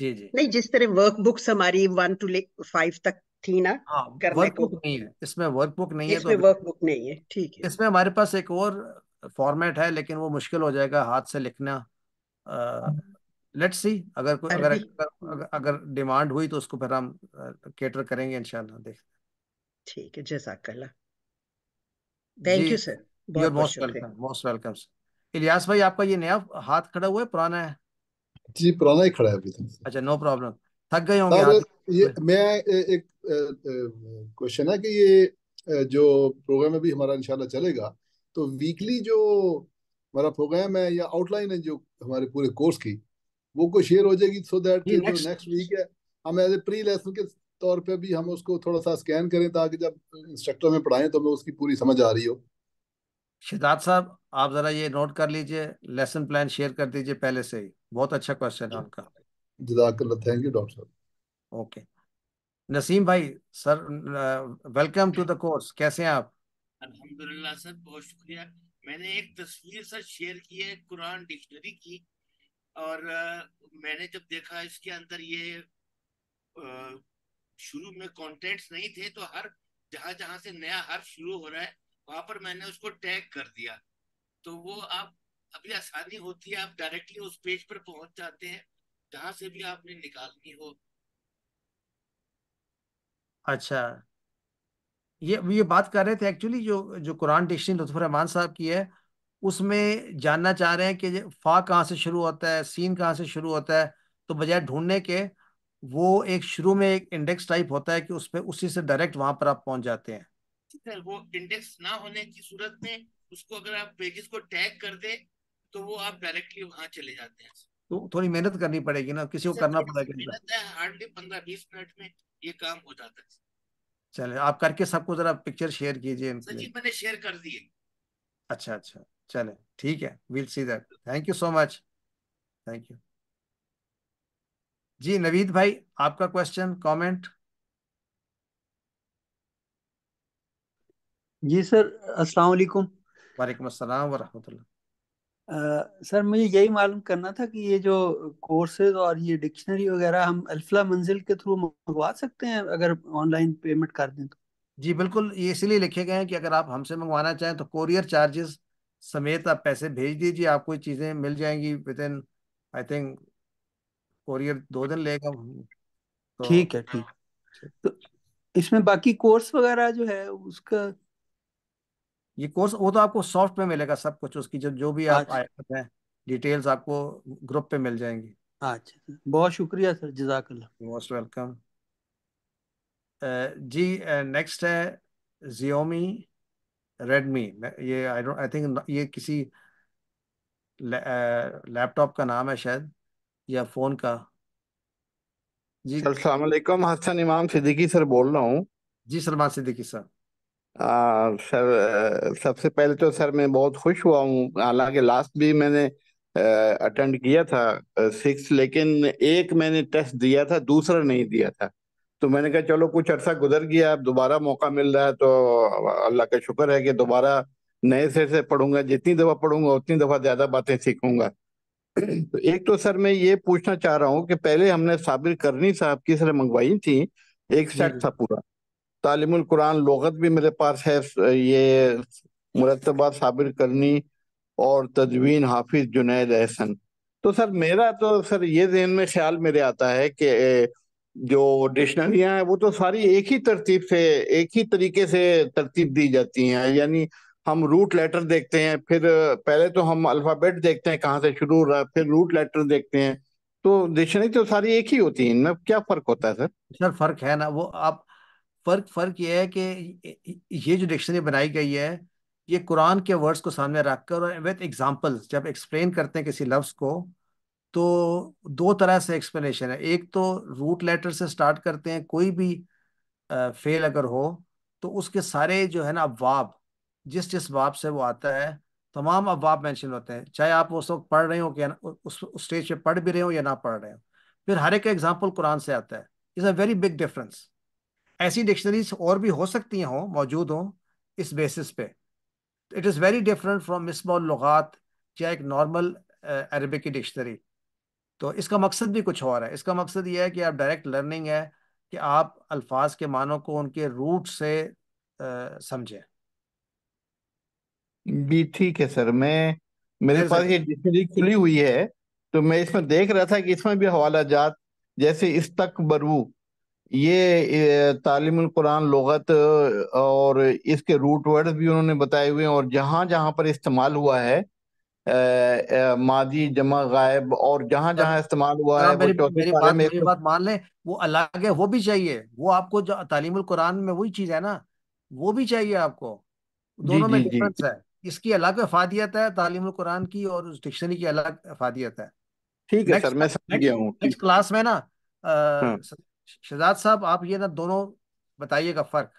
जी जी नहीं जिस तरह वर्कबुक्स हमारी वन टू फाइव तक थी ना हाँ, करने वर्क बुक नहीं है इसमें वर्कबुक बुक नहीं है तो इसमें तो वर्क बुक नहीं है ठीक है इसमें हमारे पास एक और फॉर्मेट है लेकिन वो मुश्किल हो जाएगा हाथ से लिखना आ, लेट्स सी अगर कोई अगर अगर, अगर डिमांड हुई तो उसको फिर हम केटर करेंगे इंशाल्लाह देख ठीक है जजाकल्ला थैंक यू सर बहुत most welcome most welcome Ilyas भाई आपका ये नया हाथ खड़ा हुआ है पुराना है जी पुराना ही खड़ा है अभी तो। अच्छा नो प्रॉब्लम थक गए होंगे ये मैं एक क्वेश्चन है कि ये जो प्रोग्राम अभी हमारा इंशाल्लाह चलेगा तो वीकली जो हमारा प्रोग्राम है या आउटलाइन है जो हमारे पूरे कोर्स की वो को शेयर हो जाएगी सो दैट नेक्स्ट वीक है हम एज ए प्री लेसन के तौर पे भी हम उसको थोड़ा सा स्कैन करें ताकि जब इंस्ट्रक्टर में पढ़ाएं तो हमें उसकी पूरी समझ आ रही हो शिदात साहब आप जरा ये नोट कर लीजिए लेसन प्लान शेयर कर दीजिए पहले से ही बहुत अच्छा क्वेश्चन है आपका जजाकल्ला थैंक यू डॉक्टर साहब ओके नसीम भाई sir welcome to the course कैसे हैं आप अल्हम्दुलिल्लाह सर बहुत शुक्रिया मैंने एक तस्वीर सर शेयर की है कुरान डिक्शनरी की और मैंने जब देखा इसके अंदर ये शुरू में कंटेंट्स नहीं थे तो हर जहां जहां से नया हर शुरू हो रहा है वहां पर मैंने उसको टैग कर दिया तो वो आप अभी आसानी होती है आप डायरेक्टली उस पेज पर पहुंच जाते हैं जहां से भी आपने निकालनी हो अच्छा ये ये बात कर रहे थे एक्चुअली जो जो कुरान डिक्शनरी लुत्फर रहमान साहब की है उसमें जानना चाह रहे हैं कि फा कहाँ से शुरू होता है सीन कहाँ से शुरू होता है तो बजाय ढूंढने के वो एक शुरू में एक इंडेक्स टाइप होता है कि उस पर उसी से डायरेक्ट वहां पर आप पहुंच जाते हैं सर वो इंडेक्स ना होने की सूरत में उसको अगर आप पेजेस को टैग कर दे तो वो आप डायरेक्टली वहां चले जाते हैं तो थोड़ी मेहनत करनी पड़ेगी ना किसी को करना पड़ेगा हार्डली पंद्रह बीस मिनट में ये काम हो जाता है चले आप करके सबको जरा पिक्चर शेयर कीजिए मैंने शेयर कर दिए अच्छा अच्छा चले ठीक है will see that thank you so much thank you जी नवीद भाई आपका क्वेश्चन कमेंट जी सर अस्सलाम वालेकुम वालेकुम अस्सलाम वरहमतुल्लाह सर मुझे यही मालूम करना था कि ये जो कोर्सेज और ये डिक्शनरी वगैरह हम अल्फला मंजिल के थ्रू मंगवा सकते हैं अगर ऑनलाइन पेमेंट कर दें तो जी बिल्कुल ये इसलिए लिखे गए हैं कि अगर आप हमसे मंगवाना चाहें तो कोरियर चार्जेस समेत आप पैसे भेज दीजिए आपको चीज़ें मिल जाएंगी within I think courier दो दिन लेगा तो ठीक है ठीक तो इसमें बाकी कोर्स वगैरह जो है उसका ये कोर्स वो तो आपको सॉफ्ट में मिलेगा सब कुछ उसकी जो जो भी आप अच्छा। आयात हैं डिटेल्स आपको ग्रुप पे मिल जाएंगी अच्छा, अच्छा। बहुत शुक्रिया सर जजाकल्ला मोस्ट वेलकम जी नेक्स्ट है जियोमी रेडमी ये आई डोंट आई थिंक ये किसी लैपटॉप का नाम है शायद या फ़ोन का जी अस्सलाम हसन इमाम सिद्दीकी सर बोल रहा हूँ जी सलमान सिद्दीकी सर आ, सर सबसे पहले तो सर मैं बहुत खुश हुआ हूँ हालांकि लास्ट भी मैंने अटेंड किया था सिक्स लेकिन एक मैंने टेस्ट दिया था दूसरा नहीं दिया था तो मैंने कहा चलो कुछ अरसा गुजर गया अब दोबारा मौका मिल रहा है तो अल्लाह का शुक्र है कि दोबारा नए सिर से पढ़ूंगा जितनी दफा पढ़ूंगा उतनी दफा ज्यादा बातें सीखूंगा तो एक तो सर मैं ये पूछना चाह रहा हूँ कि पहले हमने साबिर करनी साहब की सर मंगवाई थी एक सेट था पूरा तालिमुल कुरान लगत भी मेरे पास है ये मुरतबा साबिर करनी और तदवीन हाफिज जुनेद एहसन तो सर मेरा तो सर ये जहन में ख्याल मेरे आता है कि जो डिक्शनरियां हैं वो तो सारी एक ही तरतीब से एक ही तरीके से तरतीब दी जाती हैं यानी हम रूट लेटर देखते हैं फिर पहले तो हम अल्फ़ाबेट देखते हैं कहाँ से शुरू हो रहा है फिर रूट लेटर देखते हैं तो डिक्शनरी तो सारी एक ही होती है इनमें क्या फर्क होता है सर सर फर्क है ना वो आप फर्क फर्क ये है कि ये जो डिक्शनरी बनाई गई है ये कुरान के वर्ड्स को सामने रखकर और विद एग्जांपल्स जब एक्सप्लेन करते हैं किसी लफ्ज को तो दो तरह से एक्सप्लेनेशन है एक तो रूट लेटर से स्टार्ट करते हैं कोई भी फेल अगर हो तो उसके सारे जो है ना अवाब जिस जिस बाब से वो आता है तमाम अवाब मेंशन होते हैं चाहे आप उस वक्त पढ़ रहे हो कि उस स्टेज पे पढ़ भी रहे हो या ना पढ़ रहे हो फिर हर एक एग्जाम्पल कुरान से आता है is a very big difference ऐसी डिक्शनरीज और भी हो सकती हों मौजूद हों इस बेसिस पे it is very different from Misbah Lughat या एक नॉर्मल अरबी की डिक्शनरी तो इसका मकसद भी कुछ और है इसका मकसद ये है कि आप डायरेक्ट लर्निंग है कि आप अल्फाज के मानों को उनके रूट से समझें भी ठीक है सर मैं मेरे पास ये डिक्शनरी खुली हुई है तो मैं इसमें देख रहा था कि इसमें भी हवाला जात जैसे इस तक बरवू ये तालीम कुरान लगत और इसके रूट वर्ड भी उन्होंने बताए हुए हैं और जहाँ जहाँ पर इस्तेमाल हुआ है माजी जमा गायब और जहां जहां इस्तेमाल हुआ हाँ, है मेरी, वो मेरी बात में मेरी बात मान लें वो अलग है वो भी चाहिए वो आपको जो तालीम कुरान में वही चीज है ना वो भी चाहिए आपको दोनों जी, में डिफरेंस है इसकी अलग अफादियत है तालीम कुरान की और उस डिक्शनरी की अलग अफादियत है ठीक है सर मैं समझ गया हूँ नेक्स्ट क्लास में ना हाँ। शहजाद साहब आप ये ना दोनों बताइएगा फर्क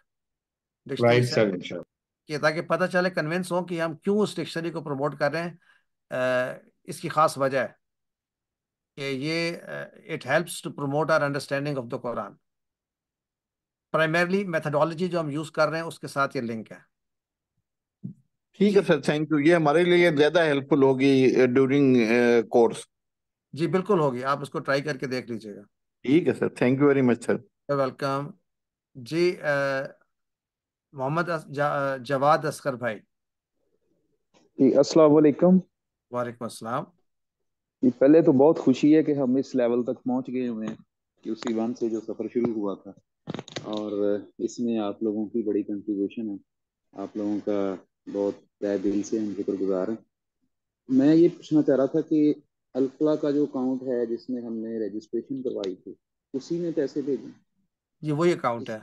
डिक्शनरी ताकि पता चले कन्विंस हो कि हम क्यों उस डिक्शनरी को प्रमोट कर रहे हैं इसकी ख़ास वजह है कि ये it helps to promote our understanding of the Quran primarily methodology जो हम यूज़ कर रहे हैं उसके साथ ये लिंक है ठीक है सर थैंक यू ये हमारे लिए ज़्यादा हेल्पफुल होगी ड्यूरिंग कोर्स जी बिल्कुल होगी आप इसको ट्राई करके देख लीजिएगा ठीक है sir thank you very much sir welcome जी मोहम्मद जवाद असकर भाई जी अस्सलाम वालेकुम वालेकुम अस्सलाम पहले तो बहुत खुशी है कि हम इस लेवल तक पहुंच गए हुए हैं कि उसी वन से जो सफ़र शुरू हुआ था और इसमें आप लोगों की बड़ी कंट्रीब्यूशन है आप लोगों का बहुत तय दिल से हम शुक्र गुजार हैं मैं ये पूछना चाह रहा था कि अल्फला का जो अकाउंट है जिसमें हमने रजिस्ट्रेशन करवाई थी उसी में पैसे भेजे ये वही अकाउंट है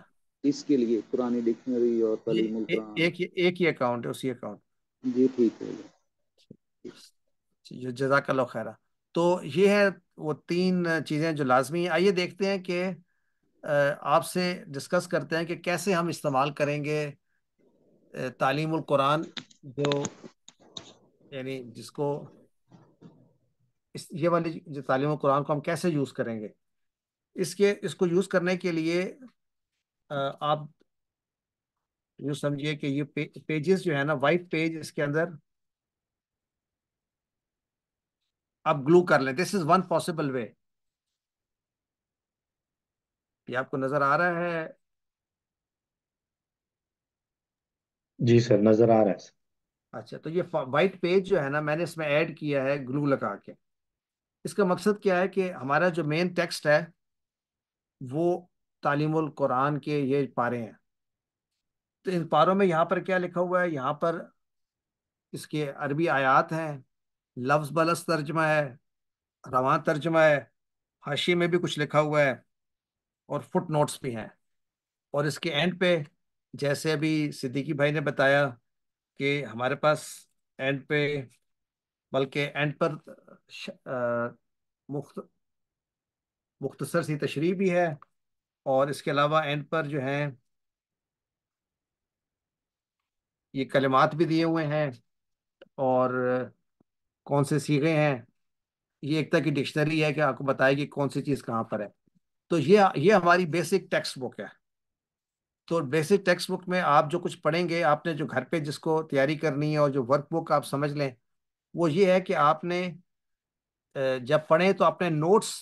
इसके लिए पुरानी डिक्शनरी और तलीम एक, एक, एक ही अकाउंट है उसी अकाउंट जी ठीक है जजाक खैरा तो ये है वो तीन चीज़ें जो लाजमी हैं आइए देखते हैं कि आपसे डिस्कस करते हैं कि कैसे हम इस्तेमाल करेंगे तालीम कुरान जो यानी जिसको इस ये वाली जो तालीम कुरान को हम कैसे यूज़ करेंगे इसके इसको यूज़ करने के लिए आप यूँ समझिए कि ये पे, पेजेस जो है ना वाइट पेज इसके अंदर आप ग्लू कर लें this is one possible way ये आपको नजर आ रहा है जी सर नजर आ रहा है अच्छा तो ये वाइट पेज जो है ना मैंने इसमें ऐड किया है ग्लू लगा के इसका मकसद क्या है कि हमारा जो मेन टेक्स्ट है वो तालीम कुरान के ये पारे हैं तो इन पारों में यहाँ पर क्या लिखा हुआ है यहाँ पर इसके अरबी आयात हैं लफ्ज बलस तर्जमा है रवा तर्जमा है हाशी में भी कुछ लिखा हुआ है और फुट नोट्स भी हैं और इसके एंड पे जैसे अभी सिद्दीकी भाई ने बताया कि हमारे पास एंड पे बल्कि एंड पर मुख्त मुख्तसर सी तशरी भी है और इसके अलावा एंड पर जो है ये कलमात भी दिए हुए हैं और कौन से सीखे हैं ये एकता की डिक्शनरी है कि आपको बताएगी कौन सी चीज़ कहाँ पर है तो ये ये हमारी बेसिक टेक्स्ट बुक है तो बेसिक टेक्स्ट बुक में आप जो कुछ पढ़ेंगे आपने जो घर पे जिसको तैयारी करनी है और जो वर्क बुक आप समझ लें वो ये है कि आपने जब पढ़ें तो आपने नोट्स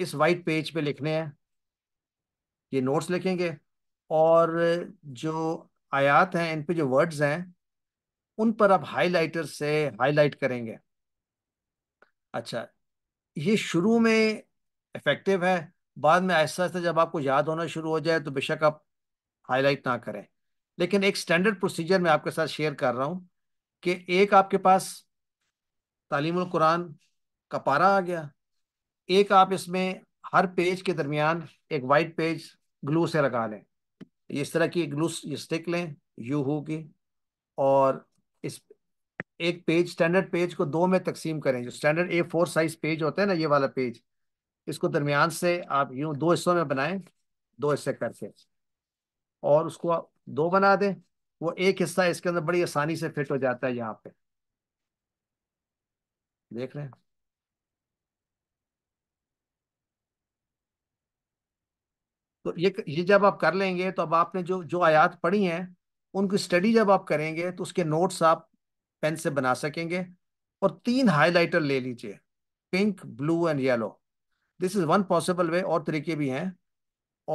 इस वाइट पेज पे लिखने हैं ये नोट्स लिखेंगे और जो आयात हैं इन पे जो वर्ड्स हैं उन पर आप हाईलाइटर से हाईलाइट करेंगे अच्छा ये शुरू में इफेक्टिव है बाद में ऐसा ऐसा जब आपको याद होना शुरू हो जाए तो बेशक आप हाईलाइट ना करें लेकिन एक स्टैंडर्ड प्रोसीजर मैं आपके साथ शेयर कर रहा हूं कि एक आपके पास तालीम कुरान का पारा आ गया एक आप इसमें हर पेज के दरमियान एक वाइट पेज ग्लू से लगा लें इस तरह की ग्लू स्टिक लें यू हो की और एक पेज स्टैंडर्ड पेज को दो में तकसीम करें जो standard A four size page होता है ना ये वाला पेज इसको दरमियान से आप यूं दो हिस्सों में बनाएं दो हिस्से करके और उसको दो बना दें वो एक हिस्सा इसके अंदर बड़ी आसानी से फिट हो जाता है यहाँ पे देख रहे हैं तो ये ये जब आप कर लेंगे तो अब आपने जो जो आयात पढ़ी हैं उनकी स्टडी जब आप करेंगे तो उसके नोट्स आप पेन से बना सकेंगे और तीन हाइलाइटर ले लीजिए pink blue and yellow this is one possible way और तरीके भी हैं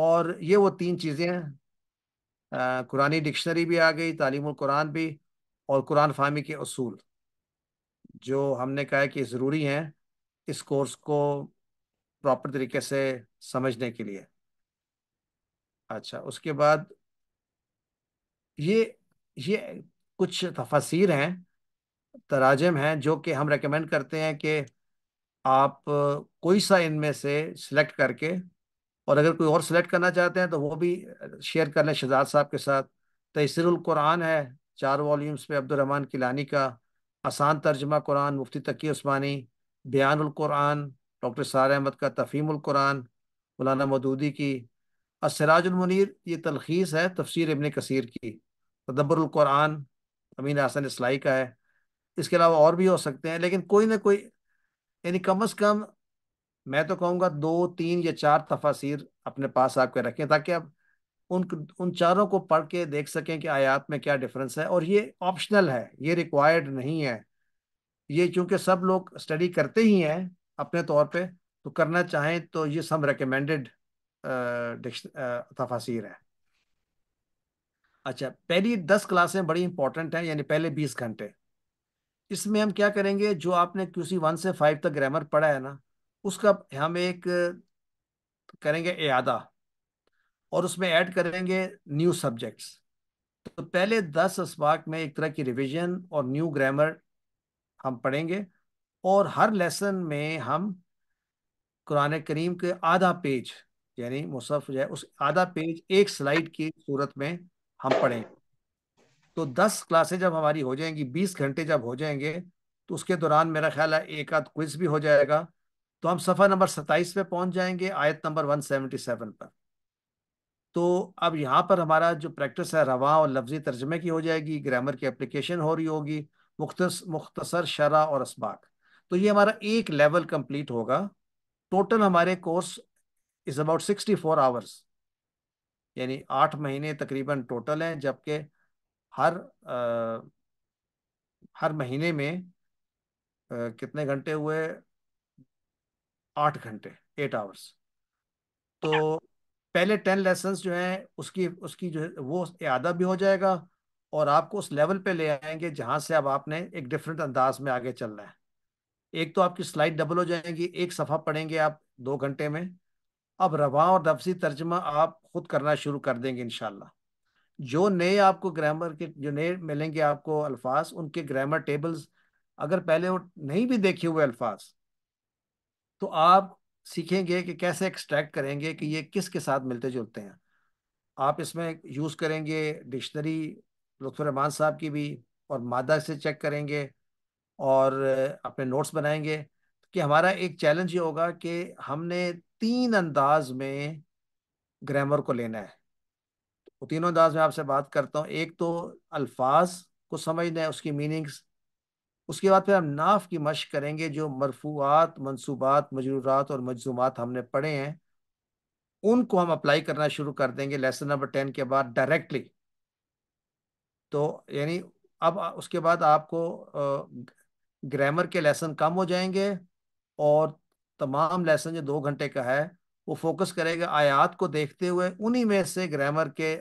और ये वो तीन चीज़ें हैं कुरानी डिक्शनरी भी आ गई तालीम कुरान भी और कुरान फाहमी के असूल जो हमने कहा कि ज़रूरी हैं इस कोर्स को प्रॉपर तरीके से समझने के लिए अच्छा उसके बाद ये ये कुछ तफसीर हैं तराजम हैं जो कि हम रेकमेंड करते हैं कि आप कोई सा इनमें से सिलेक्ट करके और अगर कोई और सिलेक्ट करना चाहते हैं तो वो भी शेयर कर लें शहजाद साहब के साथ तयसरुल कुरान है चार वॉल्यूम्स पे अब्दुलरहमान किलानी का आसान तर्जमा कुरान मुफ्ती तकी उस्मानी बयान कुरान डॉक्टर सार अहमद का तफीम कुरान मौलाना मदूदी की असराजुलमनीर ये तलखीस है तफसर इबन कसर की तदब्बरकुरान अमीन हसन इसलाई का है इसके अलावा और भी हो सकते हैं लेकिन कोई ना कोई यानी कम अज कम मैं तो कहूँगा दो तीन या चार तफासिर अपने पास आपके रखें ताकि आप उन उन चारों को पढ़ के देख सकें कि आयात में क्या डिफरेंस है और ये ऑप्शनल है ये रिक्वायर्ड नहीं है ये चूंकि सब लोग स्टडी करते ही हैं अपने तौर पे तो करना चाहें तो ये सब रिकमेंडेड तफासिर है अच्छा पहली दस क्लासें बड़ी इंपॉर्टेंट हैं यानी पहले बीस घंटे इसमें हम क्या करेंगे जो आपने क्यूसी वन से फाइव तक ग्रामर पढ़ा है ना उसका हम एक करेंगे अदा और उसमें ऐड करेंगे न्यू सब्जेक्ट्स तो पहले दस इसबाक में एक तरह की रिवीजन और न्यू ग्रामर हम पढ़ेंगे और हर लेसन में हम कुरान करीम के आधा पेज यानी मुसफ़ जो है उस आधा पेज एक स्लाइड की सूरत में हम पढ़ेंगे तो दस क्लासें जब हमारी हो जाएंगी बीस घंटे जब हो जाएंगे तो उसके दौरान मेरा ख्याल है एक आध क्विज भी हो जाएगा तो हम सफ़ा नंबर सत्ताईस पे पहुंच जाएंगे आयत नंबर वन सेवेंटी सेवन पर तो अब यहाँ पर हमारा जो प्रैक्टिस है रवा और लफ्जी तर्जमे की हो जाएगी ग्रामर की अप्लीकेशन हो रही होगी मुख्तसर शरा और इसबाक तो ये हमारा एक लेवल कम्प्लीट होगा टोटल हमारे course is about sixty four hours यानी आठ महीने तकरीबन टोटल हैं जबकि हर आ, हर महीने में आ, कितने घंटे हुए आठ घंटे एट आवर्स तो पहले टेन लेसन जो हैं उसकी उसकी जो है वो अदा भी हो जाएगा और आपको उस लेवल पे ले आएंगे जहाँ से अब आपने एक डिफरेंट अंदाज में आगे चलना है एक तो आपकी स्लाइड डबल हो जाएगी एक सफ़ा पढ़ेंगे आप दो घंटे में अब रवा और दफसी तर्जमा आप खुद करना शुरू कर देंगे इनशाला जो नए आपको ग्रामर के जो नए मिलेंगे आपको अल्फाज उनके ग्रामर टेबल्स अगर पहले वो नहीं भी देखे हुए अल्फाज तो आप सीखेंगे कि कैसे एक्सट्रैक्ट करेंगे कि ये किसके साथ मिलते जुलते हैं आप इसमें यूज़ करेंगे डिक्शनरी लुफरहमान साहब की भी और मादा से चेक करेंगे और अपने नोट्स बनाएंगे कि हमारा एक चैलेंज ये होगा कि हमने तीन अंदाज में ग्रामर को लेना है वो तीनों अंदाज में आपसे बात करता हूँ एक तो अल्फाज को समझना है उसकी मीनिंग्स उसके बाद फिर हम नाफ की मश करेंगे जो मरफूआत मनसूबात मजरूरात और मजलूमत हमने पढ़े हैं उनको हम अप्लाई करना शुरू कर देंगे लेसन नंबर टेन के बाद डायरेक्टली तो यानी अब उसके बाद आपको ग्रामर के लेसन कम हो जाएंगे और तमाम लेसन जो दो घंटे का है वो फोकस करेगा आयात को देखते हुए उन्हीं में से ग्रामर के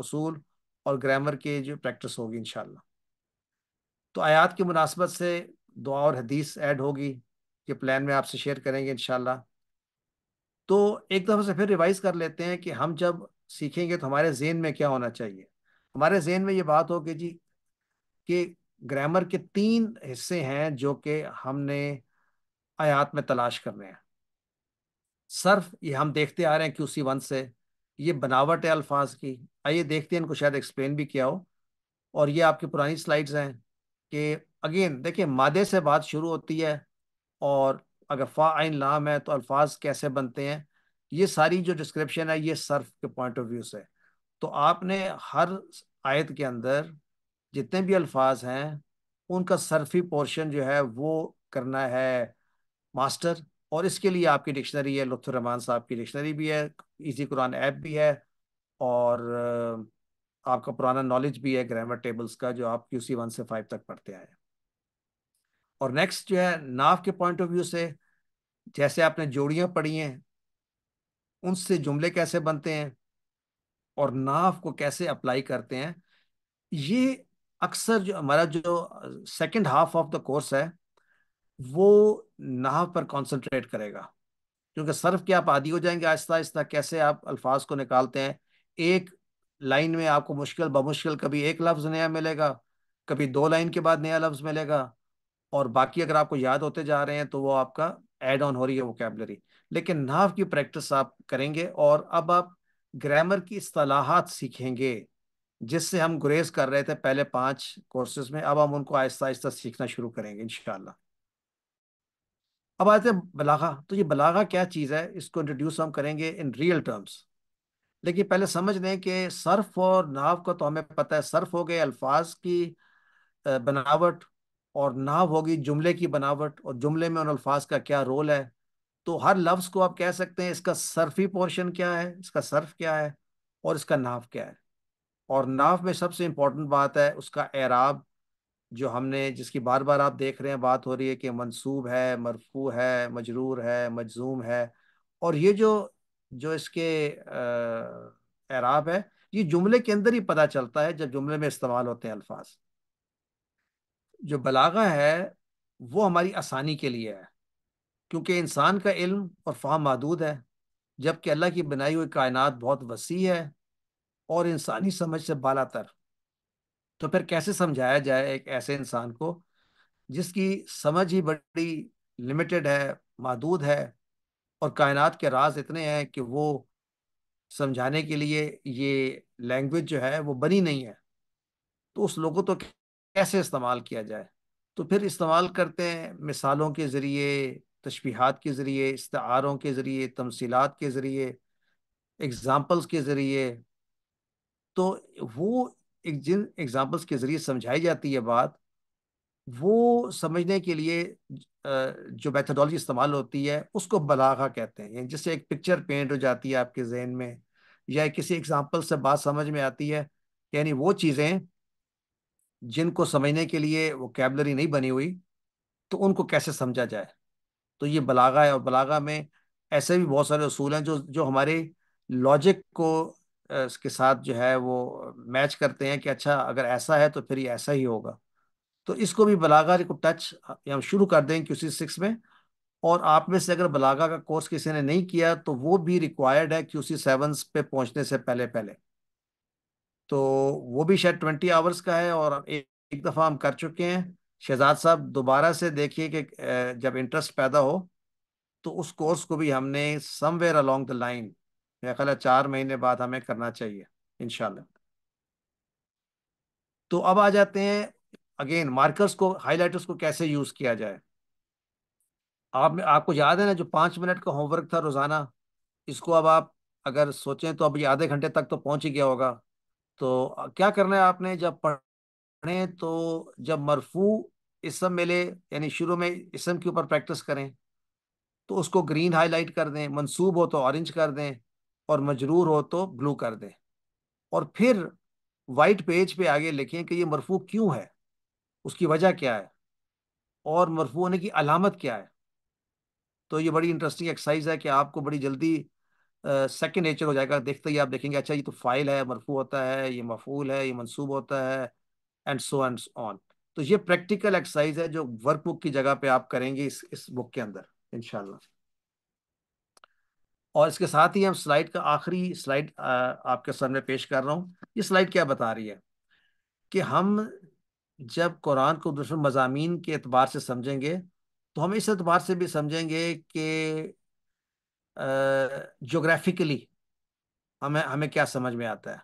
असूल और ग्रामर की जो प्रैक्टिस होगी इन तो आयात की मुनासबत से दुआ और हदीस ऐड होगी ये प्लान में आपसे शेयर करेंगे इन तो एक दफ़ा से फिर रिवाइज़ कर लेते हैं कि हम जब सीखेंगे तो हमारे जेन में क्या होना चाहिए हमारे जेन में ये बात हो कि जी कि ग्रामर के तीन हिस्से हैं जो कि हमने आयात में तलाश करने हैं सर्फ ये हम देखते आ रहे हैं क्यू सी वन से ये बनावट है अल्फाज की आइए देखते हैं इनको शायद एक्सप्लेन भी किया हो और ये आपकी पुरानी स्लाइड्स हैं कि अगेन देखिए मादे से बात शुरू होती है और अगर फ़ा आइन लाम है तो अल्फाज कैसे बनते हैं ये सारी जो डिस्क्रिप्शन है ये सर्फ के पॉइंट ऑफ व्यू से तो आपने हर आयत के अंदर जितने भी अल्फाज हैं उनका सर्फी पोर्शन जो है वो करना है मास्टर और इसके लिए आपकी डिक्शनरी है लुत्फरहमान साहब की डिक्शनरी भी है इजी कुरान ऐप भी है और आपका पुराना नॉलेज भी है ग्रामर टेबल्स का जो आप यू सी वन से फाइव तक पढ़ते आए और नेक्स्ट जो है नाव के पॉइंट ऑफ व्यू से जैसे आपने जोड़ियाँ पढ़ी हैं उनसे जुमले कैसे बनते हैं और नाव को कैसे अप्लाई करते हैं ये अक्सर जो हमारा जो second half of the course है वो नाव पर कॉन्सेंट्रेट करेगा क्योंकि सर्फ के आप आदि हो जाएंगे आहिस्ता आहिस्ता कैसे आप अल्फाज को निकालते हैं एक लाइन में आपको मुश्किल बमुश्किल कभी एक लफ्ज़ नया मिलेगा कभी दो लाइन के बाद नया लफ्ज़ मिलेगा और बाकी अगर आपको याद होते जा रहे हैं तो वो आपका एड ऑन हो रही है वोकेबलरी लेकिन नाव की प्रैक्टिस आप करेंगे और अब आप ग्रामर की असलाहत सीखेंगे जिससे हम गुरेज कर रहे थे पहले पाँच कोर्सेज में अब हम उनको आहिस्ता आहिस्ता सीखना शुरू करेंगे इनशाला अब आते हैं बलागा तो ये बलागा क्या चीज़ है इसको इंट्रोड्यूस हम करेंगे इन रियल टर्म्स लेकिन पहले समझ लें कि सर्फ और नाव का तो हमें पता है सर्फ हो गए अल्फाज की बनावट और नाव होगी जुमले की बनावट और जुमले में उन अल्फाज का क्या रोल है तो हर लफ्ज़ को आप कह सकते हैं इसका सर्फी पोर्शन क्या है इसका सर्फ क्या है और इसका नाव क्या है और नाव में सबसे इम्पोर्टेंट बात है उसका एराब जो हमने जिसकी बार बार आप देख रहे हैं बात हो रही है कि मंसूब है मरफू है मजरूर है मजजूम है और ये जो जो इसके एराब है ये जुमले के अंदर ही पता चलता है जब जुमले में इस्तेमाल होते हैं अल्फाज जो बलागा है वो हमारी आसानी के लिए है क्योंकि इंसान का इल्म और फाह महदूद है जबकि अल्लाह की बनाई हुई कायनात बहुत वसी है और इंसानी समझ से बाला तर तो फिर कैसे समझाया जाए एक ऐसे इंसान को जिसकी समझ ही बड़ी लिमिटेड है महदूद है और कायनात के राज इतने हैं कि वो समझाने के लिए ये लैंग्वेज जो है वो बनी नहीं है तो उस लोगों तो कैसे इस्तेमाल किया जाए तो फिर इस्तेमाल करते हैं मिसालों के ज़रिए तशबीहात के ज़रिए इस्तारों के ज़रिए तमसीलात के ज़रिए एग्ज़ाम्पल्स के ज़रिए तो वो एक जिन एग्जाम्पल्स के ज़रिए समझाई जाती है बात वो समझने के लिए जो मैथडोलॉजी इस्तेमाल होती है उसको बलागा कहते हैं जिससे एक पिक्चर पेंट हो जाती है आपके जहन में या किसी एग्जाम्पल से बात समझ में आती है यानी वो चीज़ें जिनको समझने के लिए वो कैबलरी नहीं बनी हुई तो उनको कैसे समझा जाए तो ये बलागा है और बलागा में ऐसे भी बहुत सारे असूल हैं जो जो हमारे लॉजिक को के साथ जो है वो मैच करते हैं कि अच्छा अगर ऐसा है तो फिर ये ऐसा ही होगा तो इसको भी बलागा को टच हम शुरू कर दें क्यूसी सिक्स में और आप में से अगर बलागा का कोर्स किसी ने नहीं किया तो वो भी रिक्वायर्ड है क्यूसी सेवन पे पहुंचने से पहले पहले तो वो भी शायद ट्वेंटी आवर्स का है और एक, एक दफ़ा हम कर चुके हैं शहजाद साहब दोबारा से देखिए कि जब इंटरेस्ट पैदा हो तो उस कोर्स को भी हमने समवेयर अलोंग द लाइन मेरा ख्याल चार महीने बाद हमें करना चाहिए इनशाला तो अब आ जाते हैं अगेन मार्कर्स को हाईलाइटर्स को कैसे यूज किया जाए आप आपको याद है ना जो पाँच मिनट का होमवर्क था रोजाना इसको अब आप अगर सोचें तो अभी आधे घंटे तक तो पहुंच ही गया होगा तो क्या करना है आपने जब पढ़ें तो जब मरफू इसम मिले यानी शुरू में इसम के ऊपर प्रैक्टिस करें तो उसको ग्रीन हाईलाइट कर दें मंसूब हो तो ऑरेंज कर दें और मजरूर हो तो ब्लू कर दें और फिर वाइट पेज पे आगे लिखें कि ये मरफू क्यों है उसकी वजह क्या है और मरफू होने की अलामत क्या है तो ये बड़ी इंटरेस्टिंग एक्सरसाइज है कि आपको बड़ी जल्दी सेकेंड नेचर हो जाएगा देखते ही आप देखेंगे अच्छा ये तो फाइल है मरफू होता है ये मफूल है ये मनसूब होता है एंड सो एंड ऑन तो ये प्रैक्टिकल एक्सरसाइज है जो वर्कबुक की जगह पे आप करेंगे इस इस बुक के अंदर इनशाला और इसके साथ ही हम स्लाइड का आखिरी स्लाइड आपके सामने पेश कर रहा हूँ ये स्लाइड क्या बता रही है कि हम जब कुरान को दूसरे मजामी के अतबार से समझेंगे तो हम इस एतबार से भी समझेंगे कि जोग्राफिकली हमें हमें क्या समझ में आता है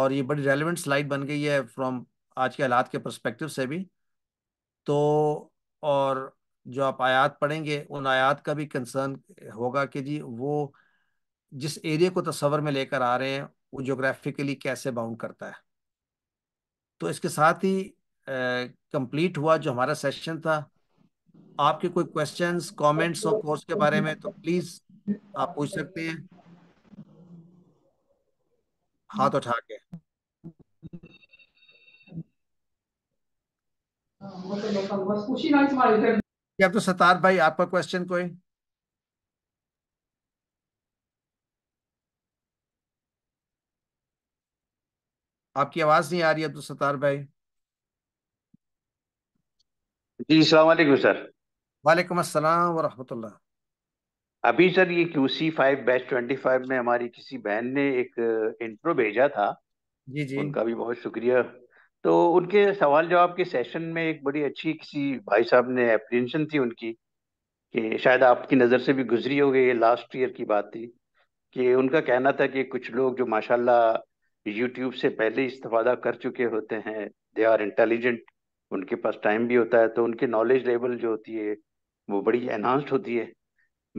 और ये बड़ी रेलिवेंट स्लाइड बन गई है फ्रॉम आज के हालात के परस्पेक्टिव से भी तो और जो आप आयात पढ़ेंगे उन आयात का भी कंसर्न होगा कि जी वो जिस एरिया को तस्वर में लेकर आ रहे हैं वो जोग्राफिकली कैसे बाउंड करता है तो इसके साथ ही कंप्लीट हुआ जो हमारा सेशन था आपके कोई क्वेश्चंस कमेंट्स और कोर्स के बारे में तो प्लीज आप पूछ सकते हैं हाथ उठा के हाँ, या तो सतार भाई आपका क्वेश्चन कोई आपकी आवाज नहीं आ रही अब्दुल तो सतार भाई जी सलामकुम सर वालेकुम असलम वरहमतुल्ला अभी सर ये Q C five batch twenty five में हमारी किसी बहन ने एक इंट्रो uh, भेजा था जी जी उनका भी बहुत शुक्रिया तो उनके सवाल जवाब के सेशन में एक बड़ी अच्छी किसी भाई साहब ने एप्रीहेंशन थी उनकी कि शायद आपकी नज़र से भी गुजरी होगी ये लास्ट ईयर की बात थी कि उनका कहना था कि कुछ लोग जो माशाल्लाह यूट्यूब से पहले इस्तेफादा कर चुके होते हैं दे आर इंटेलिजेंट उनके पास टाइम भी होता है तो उनके नॉलेज लेवल जो होती है वो बड़ी एनहांस्ड होती है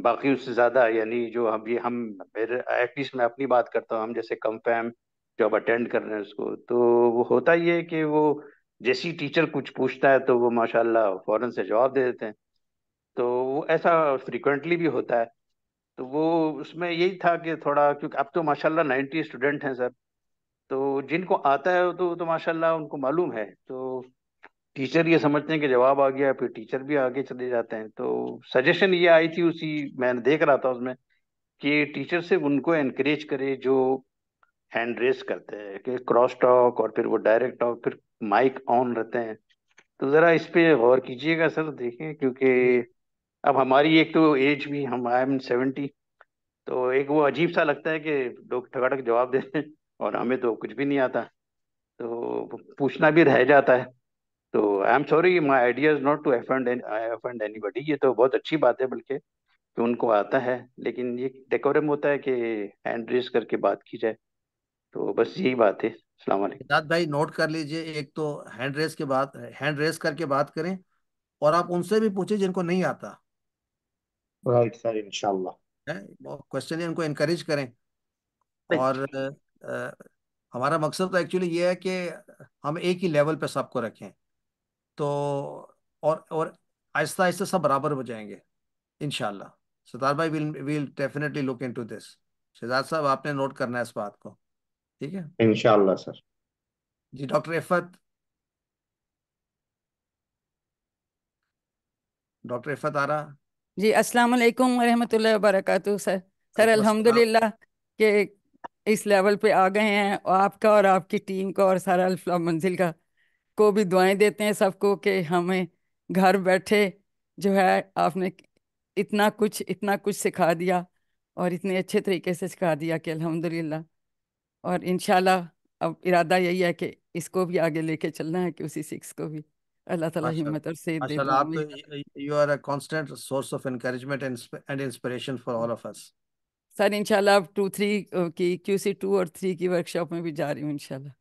बाकी उससे ज़्यादा यानी जो हम ये हम एटलीस्ट मैं अपनी बात करता हूँ हम जैसे कम फैम जब अटेंड कर रहे हैं उसको तो वो होता ही है कि वो जैसी टीचर कुछ पूछता है तो वो माशाल्लाह फ़ौरन से जवाब दे देते हैं तो वो ऐसा फ्रिक्वेंटली भी होता है तो वो उसमें यही था कि थोड़ा क्योंकि अब तो माशाल्लाह नाइन्टी स्टूडेंट हैं सर तो जिनको आता है तो तो माशाल्लाह उनको मालूम है तो टीचर ये समझते हैं कि जवाब आ गया फिर टीचर भी आगे चले जाते हैं तो सजेशन ये आई थी उसी मैंने देख रहा था उसमें कि टीचर से उनको इनक्रेज करे जो हैंड रेस करते हैं कि क्रॉस टॉक और फिर वो डायरेक्ट टॉक फिर माइक ऑन रहते हैं तो ज़रा इस पर गौर कीजिएगा सर देखें क्योंकि अब हमारी एक तो एज भी हम आई एम सेवेंटी तो एक वो अजीब सा लगता है कि लोग ठगाठक जवाब देते हैं और हमें तो कुछ भी नहीं आता तो पूछना भी रह जाता है तो I am sorry my idea is not to offend offend any ये तो बहुत अच्छी बात है बल्कि कि उनको आता है लेकिन ये डेकोरम होता है कि हैंड रेस करके बात की जाए तो बस यही बात है सिद्धार्थ भाई नोट कर लीजिए एक तो हैंड रेस के बाद हैंड रेस करके बात करें और आप उनसे भी पूछे जिनको नहीं आता राइट सर इंशाल्लाह क्वेश्चन इनको इनकरेज करें और आ, हमारा मकसद तो एक्चुअली ये है कि हम एक ही लेवल पे सबको रखें तो और और आहिस्ता आहिस्ता सब बराबर हो जाएंगे इनशाला सितार भाई will will definitely look into this Siddharth साहब आपने नोट करना है इस बात को ठीक है इनशाला सर जी डॉक्टर एफत डॉक्टर आ आरा जी अस्सलाम वालेकुम रहमतुल्लाहि वबरकatuh सर सर अल्हम्दुलिल्लाह के इस लेवल पे आ गए हैं और आपका और आपकी टीम का और सारा अल्फा मंजिल का को भी दुआएं देते हैं सबको कि हमें घर बैठे जो है आपने इतना कुछ इतना कुछ सिखा दिया और इतने अच्छे तरीके से सिखा दिया कि अल्हम्दुलिल्लाह और इंशाल्लाह अब इरादा यही है कि इसको भी आगे लेके चलना है कि उसी सिक्स को भी अल्लाह ताला हिम्मत और सेहत दे आप तो you are a constant source of encouragement and inspiration for all of us sir इनशाला अब टू थ्री की क्यूसी टू और थ्री की वर्कशॉप में भी जा रही हूँ इनशाला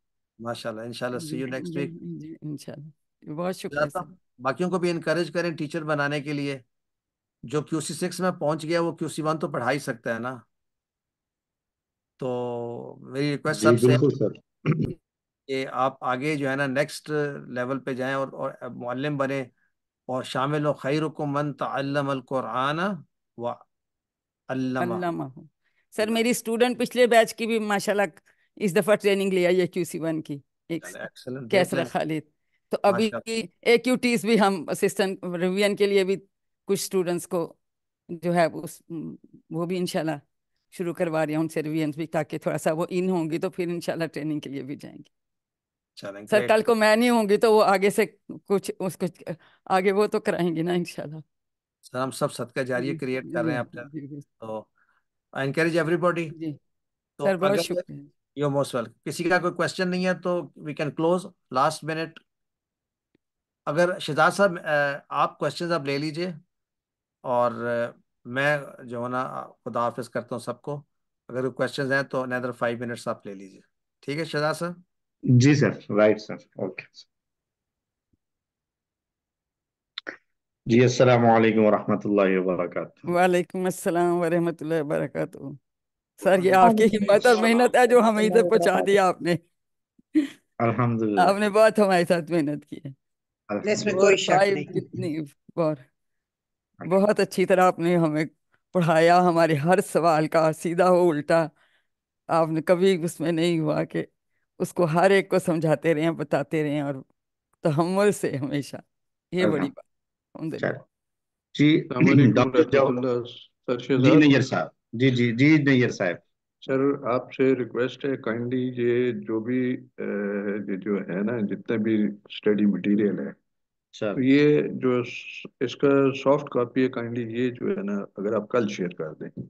माशाल्लाह इंशाल्लाह सी यू नेक्स्ट वीक इनशाला बहुत शुक्रिया सर बाकियों को भी इनकरेज करें टीचर बनाने के लिए जो क्यूसी सिक्स में पहुंच गया वो क्यूसी वन तो पढ़ा ही सकता है ना तो मेरी रिक्वेस्ट सबसे ये आप आगे जो है ना नेक्स्ट लेवल पे जाएं और और मुअल्लिम बने और शामिल हो खैरुकुम मन तअल्लम अल कुरान व अल्लमा सर मेरी स्टूडेंट पिछले बैच की भी माशाल्लाह इस दफा ट्रेनिंग लिया है क्यूसी वन की एक कैसरा खालिद तो अभी ए क्यू टीज भी हम असिस्टेंट रिविजन के लिए भी कुछ स्टूडेंट्स को जो है उस वो भी इंशाल्लाह शुरू करवा रही हूँ उनसे रिवियंस भी ताकि थोड़ा सा वो इन होंगी तो फिर इनशाला ट्रेनिंग के लिए भी जाएंगी सर कल को मैं नहीं होंगी तो वो आगे से कुछ उसको आगे वो तो कराएंगे ना इंशाल्लाह सर हम सब सदका जारी क्रिएट कर रहे हैं अपना तो आई एनकरेज एवरीबॉडी तो सर बहुत शुक्रिया यू मोस्ट वेलकम किसी का कोई क्वेश्चन नहीं है तो we can close last minute अगर शिजाज साहब आप क्वेश्चंस आप ले लीजिए और मैं जो है ना खुदा हाफिज करता हूँ सबको अगर कोई क्वेश्चन है तो अनदर फाइव मिनट्स आप ले लीजिए ठीक है Shahzad sir ji sir right sir okay जी अस्सलाम वालेकुम रहमतुल्लाहि व बरकातहू वालेकुम अस्सलाम व रहमतुल्लाहि व बरकातहू सर ये आपकी हिम्मत और मेहनत है जो हमें इधर पहुंचा दी आपने अल्हम्दुलिल्लाह आपने बहुत हमारे साथ मेहनत की है इसमें कोई शक नहीं कितनी बार बहुत अच्छी तरह आपने हमें पढ़ाया हमारे हर सवाल का सीधा हो उल्टा आपने कभी उसमें नहीं हुआ कि उसको हर एक को समझाते रहें बताते रहें और तहमल तो से हमेशा ये हाँ, बड़ी हाँ। बात जी जी जी जी जी नैयर साहब सर आपसे रिक्वेस्ट है काइंडली ये जो भी ये जो है ना जितने भी स्टडी मटेरियल है अच्छा। तो ये जो इसका सॉफ्ट कॉपी है काइंडली ये जो है ना अगर आप कल शेयर कर दें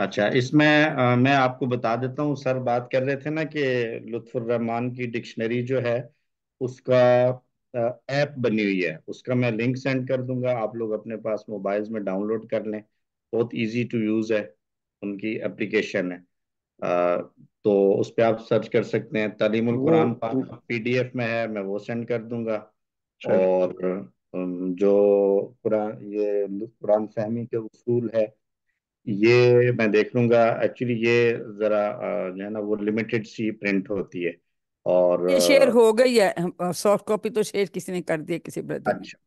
अच्छा इसमें मैं आपको बता देता हूँ सर बात कर रहे थे ना कि लुत्फुर रहमान की डिक्शनरी जो है उसका ऐप बनी हुई है उसका मैं लिंक सेंड कर दूंगा आप लोग अपने पास मोबाइल्स में डाउनलोड कर लें बहुत इजी टू यूज़ है उनकी एप्लीकेशन है आ, तो उस पर आप सर्च कर सकते हैं तलीम कुरान पीडीएफ में है मैं वो सेंड कर दूंगा अच्छा। और जो कुरान ये कुरान फहमी के उसूल है ये मैं देख लूंगा एक्चुअली ये जरा जो है ना वो लिमिटेड सी प्रिंट होती है और ये शेयर हो गई है सॉफ्ट कॉपी तो शेयर किसी ने कर दिया किसी ब्रदर ने अच्छा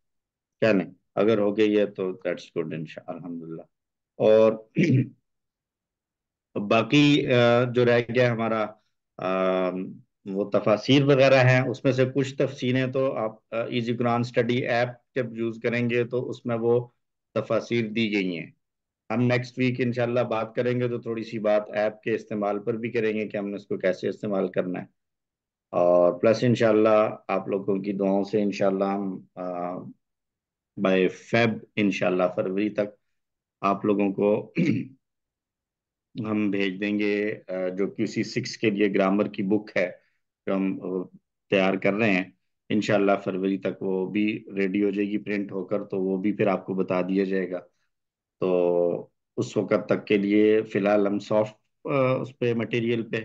क्या नहीं अगर हो गई है तो दैट्स गुड अल्हम्दुलिल्लाह और बाकी जो रह गया हमारा वो तफासिर वगैरह हैं उसमें से कुछ तफसीरें तो आप इजी कुरान स्टडी ऐप जब यूज़ करेंगे तो उसमें वो तफासिर दी गई हैं हम नेक्स्ट वीक इनशाला बात करेंगे तो थोड़ी सी बात ऐप के इस्तेमाल पर भी करेंगे कि हमने उसको कैसे इस्तेमाल करना है और प्लस इनशाला आप लोगों की दुआओं से इनशाला हम बाय फेब इनशाला फरवरी तक आप लोगों को हम भेज देंगे जो क्यूसी सिक्स के लिए ग्रामर की बुक है जो हम तैयार कर रहे हैं इनशाला फरवरी तक वो भी रेडी हो जाएगी प्रिंट होकर तो वो भी फिर आपको बता दिया जाएगा तो उस वक़्त तक के लिए फ़िलहाल हम सॉफ्ट उस पर मटेरियल पे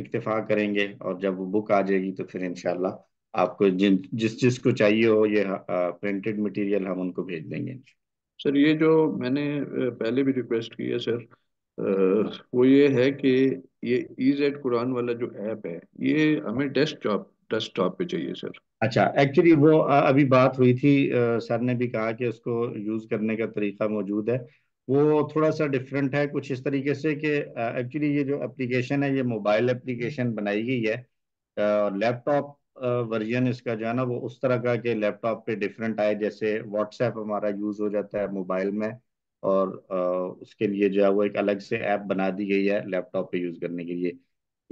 इक्तफा करेंगे और जब वो बुक आ जाएगी तो फिर इनशाला आपको जिन जिस जिस को चाहिए हो ये प्रिंटेड मटेरियल हम उनको भेज देंगे सर ये जो मैंने पहले भी रिक्वेस्ट की है सर वो ये है कि ये ई e कुरान वाला जो ऐप है ये हमें डेस्कटॉप डेस्कटॉप पे चाहिए सर अच्छा एक्चुअली वो अभी बात हुई थी सर ने भी कहा कि उसको यूज करने का तरीका मौजूद है वो थोड़ा सा डिफरेंट है कुछ इस तरीके से कि एक्चुअली ये जो एप्लीकेशन है ये मोबाइल एप्लीकेशन बनाई गई है और लैपटॉप वर्जन इसका जो है ना वो उस तरह का कि लैपटॉप पे डिफरेंट आए जैसे व्हाट्सएप हमारा यूज हो जाता है मोबाइल में और उसके लिए जो है वो एक अलग से ऐप बना दी गई है लैपटॉप पे यूज़ करने के लिए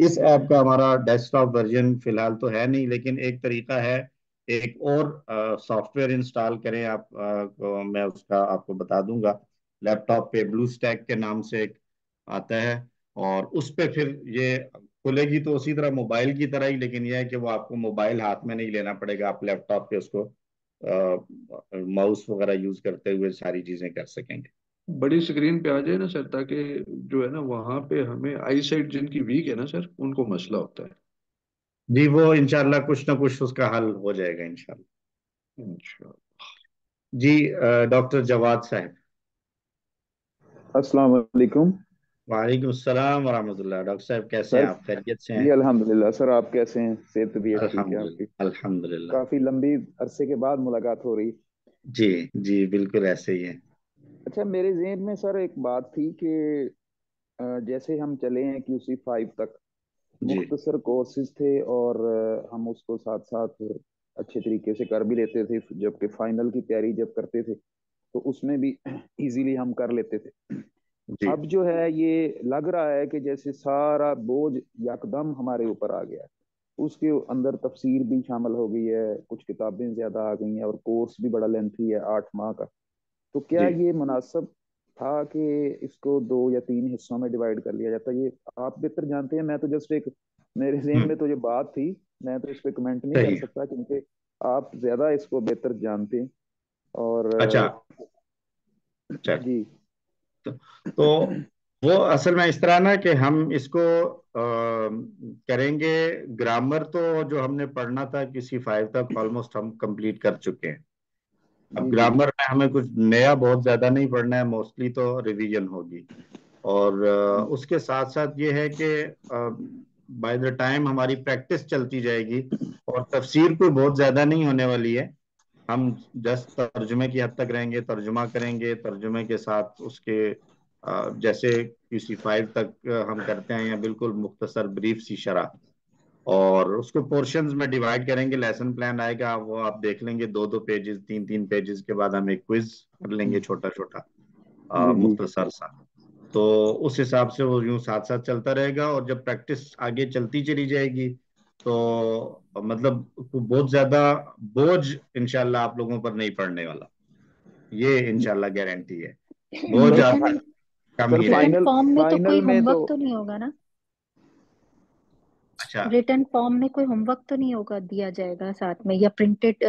इस ऐप का हमारा डेस्कटॉप वर्जन फिलहाल तो है नहीं लेकिन एक तरीका है एक और सॉफ्टवेयर इंस्टॉल करें आप आ, मैं उसका आपको बता दूंगा लैपटॉप पे ब्लू स्टैक के नाम से एक आता है और उस पर फिर ये खुलेगी तो उसी तरह मोबाइल की तरह ही लेकिन यह है कि वो आपको मोबाइल हाथ में नहीं लेना पड़ेगा आप लैपटॉप पे उसको माउस वगैरह यूज करते हुए सारी चीजें कर सकेंगे बड़ी स्क्रीन पे आ जाए ना सर ताकि जो है ना वहां पे हमें आई साइड जिनकी वीक है ना सर उनको मसला होता है जी वो इनशाला कुछ ना कुछ उसका हल हो जाएगा इनशाला जी डॉक्टर जवाद साहब अस्सलाम वालेकुम वालेकुम सलाम वरहमतुल्लाह डॉक्टर साहब कैसे हैं आप खैरियत से हैं अल्हम्दुलिल्लाह सर आप कैसे हैं सेहत तो भी है आपकी अल्हम्दुलिल्लाह काफी लंबी अरसे के बाद मुलाकात हो रही जी जी बिल्कुल ऐसे ही है अच्छा मेरे जेहन में सर एक बात थी कि जैसे हम चले हैं उसी फाइव तक मुख्तसर कोर्सेज थे और हम उसको साथ साथ अच्छे तरीके से कर भी लेते थे जबकि फाइनल की तैयारी जब करते थे तो उसमें भी इजीली हम कर लेते थे अब जो है ये लग रहा है कि जैसे सारा बोझ यकदम हमारे ऊपर आ गया है उसके अंदर तफसीर भी शामिल हो गई है कुछ किताबें ज्यादा आ गई हैं और कोर्स भी बड़ा लेंथी है आठ माह का तो क्या ये मुनासिब था कि इसको दो या तीन हिस्सों में डिवाइड कर लिया जाता तो ये आप बेहतर तो जानते हैं मैं तो जस्ट एक मेरे जेन हम्म। में तो ये बात थी मैं तो इस पर कमेंट नहीं कर सकता क्योंकि आप ज्यादा इसको बेहतर जानते हैं और अच्छा।, अच्छा जी तो, तो वो असल में इस तरह ना कि हम इसको आ, करेंगे ग्रामर तो जो हमने पढ़ना था किसी फाइव तक ऑलमोस्ट हम कंप्लीट कर चुके हैं अब ग्रामर में हमें कुछ नया बहुत ज्यादा नहीं पढ़ना है मोस्टली तो रिवीजन होगी और उसके साथ साथ ये है कि बाय द टाइम हमारी प्रैक्टिस चलती जाएगी और तफसीर कोई बहुत ज्यादा नहीं होने वाली है हम जस्ट तर्जुमे की हद तक रहेंगे तर्जुमा करेंगे तर्जुमे के साथ उसके जैसे किसी फाइव तक हम करते हैं या बिल्कुल मुख्तसर ब्रीफ सी शराह और उसको पोर्शन में डिवाइड करेंगे लेसन प्लान आएगा वो आप देख लेंगे दो दो पेजेस तीन तीन पेजेस के बाद हम एक क्विज कर लेंगे छोटा छोटा हम्म, हम्म। मुख्तसर सा तो उस हिसाब से वो यूं साथ साथ चलता रहेगा और जब प्रैक्टिस आगे चलती चली जाएगी तो मतलब बहुत ज्यादा बोझ इनशाला आप लोगों पर नहीं पड़ने वाला ये इनशाला गारंटी है बोझ आप फाइनल, फाइनल में तो, तो, तो नहीं होगा ना अच्छा रिटर्न फॉर्म में कोई होमवर्क तो नहीं होगा दिया जाएगा साथ में या प्रिंटेड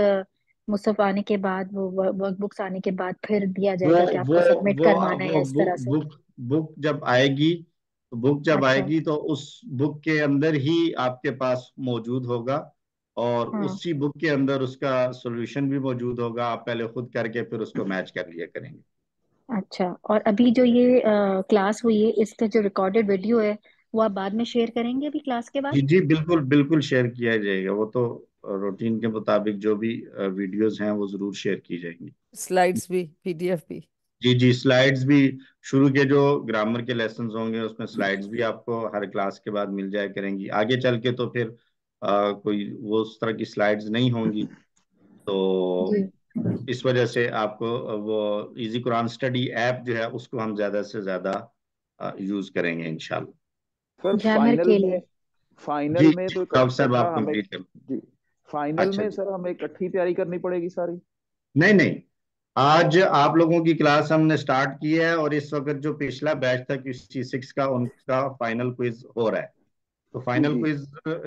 मुसफ आने के बाद वो वर्कबुक्स आने के बाद फिर दिया जाएगा कि आपको सबमिट करवाना है इस तरह से बुक बुक जब आएगी तो बुक जब अच्छा। आएगी तो उस बुक के अंदर ही आपके पास मौजूद होगा और हाँ। उसी बुक के अंदर उसका सॉल्यूशन भी मौजूद होगा आप पहले खुद करके फिर उसको मैच कर लिया करेंगे अच्छा और अभी जो ये आ, क्लास हुई है इसका जो रिकॉर्डेड वीडियो है वो आप बाद में शेयर करेंगे अभी क्लास के बाद जी जी बिल्कुल बिल्कुल शेयर किया जाएगा वो तो रूटीन के मुताबिक जो भी वीडियोस हैं वो जरूर शेयर की जाएंगी स्लाइड्स भी पीडीएफ भी जी जी स्लाइड्स भी शुरू के जो ग्रामर के लेसन होंगे उसमें स्लाइड्स भी आपको हर क्लास के बाद मिल जाया करेंगी आगे चल के तो फिर आ, कोई वो उस तरह की स्लाइड्स नहीं होंगी तो इस वजह से आपको वो इजी कुरान स्टडी ऐप जो है उसको हम ज्यादा से ज्यादा यूज करेंगे इनशाला सर फाइनल के लिए फाइनल में तो हमें फाइनल अच्छा, में सर हमें इकट्ठी तैयारी करनी पड़ेगी सारी नहीं नहीं आज आप लोगों की क्लास हमने स्टार्ट की है और इस वक्त जो पिछला बैच था किसी सिक्स का उनका फाइनल क्विज हो रहा है तो फाइनल क्विज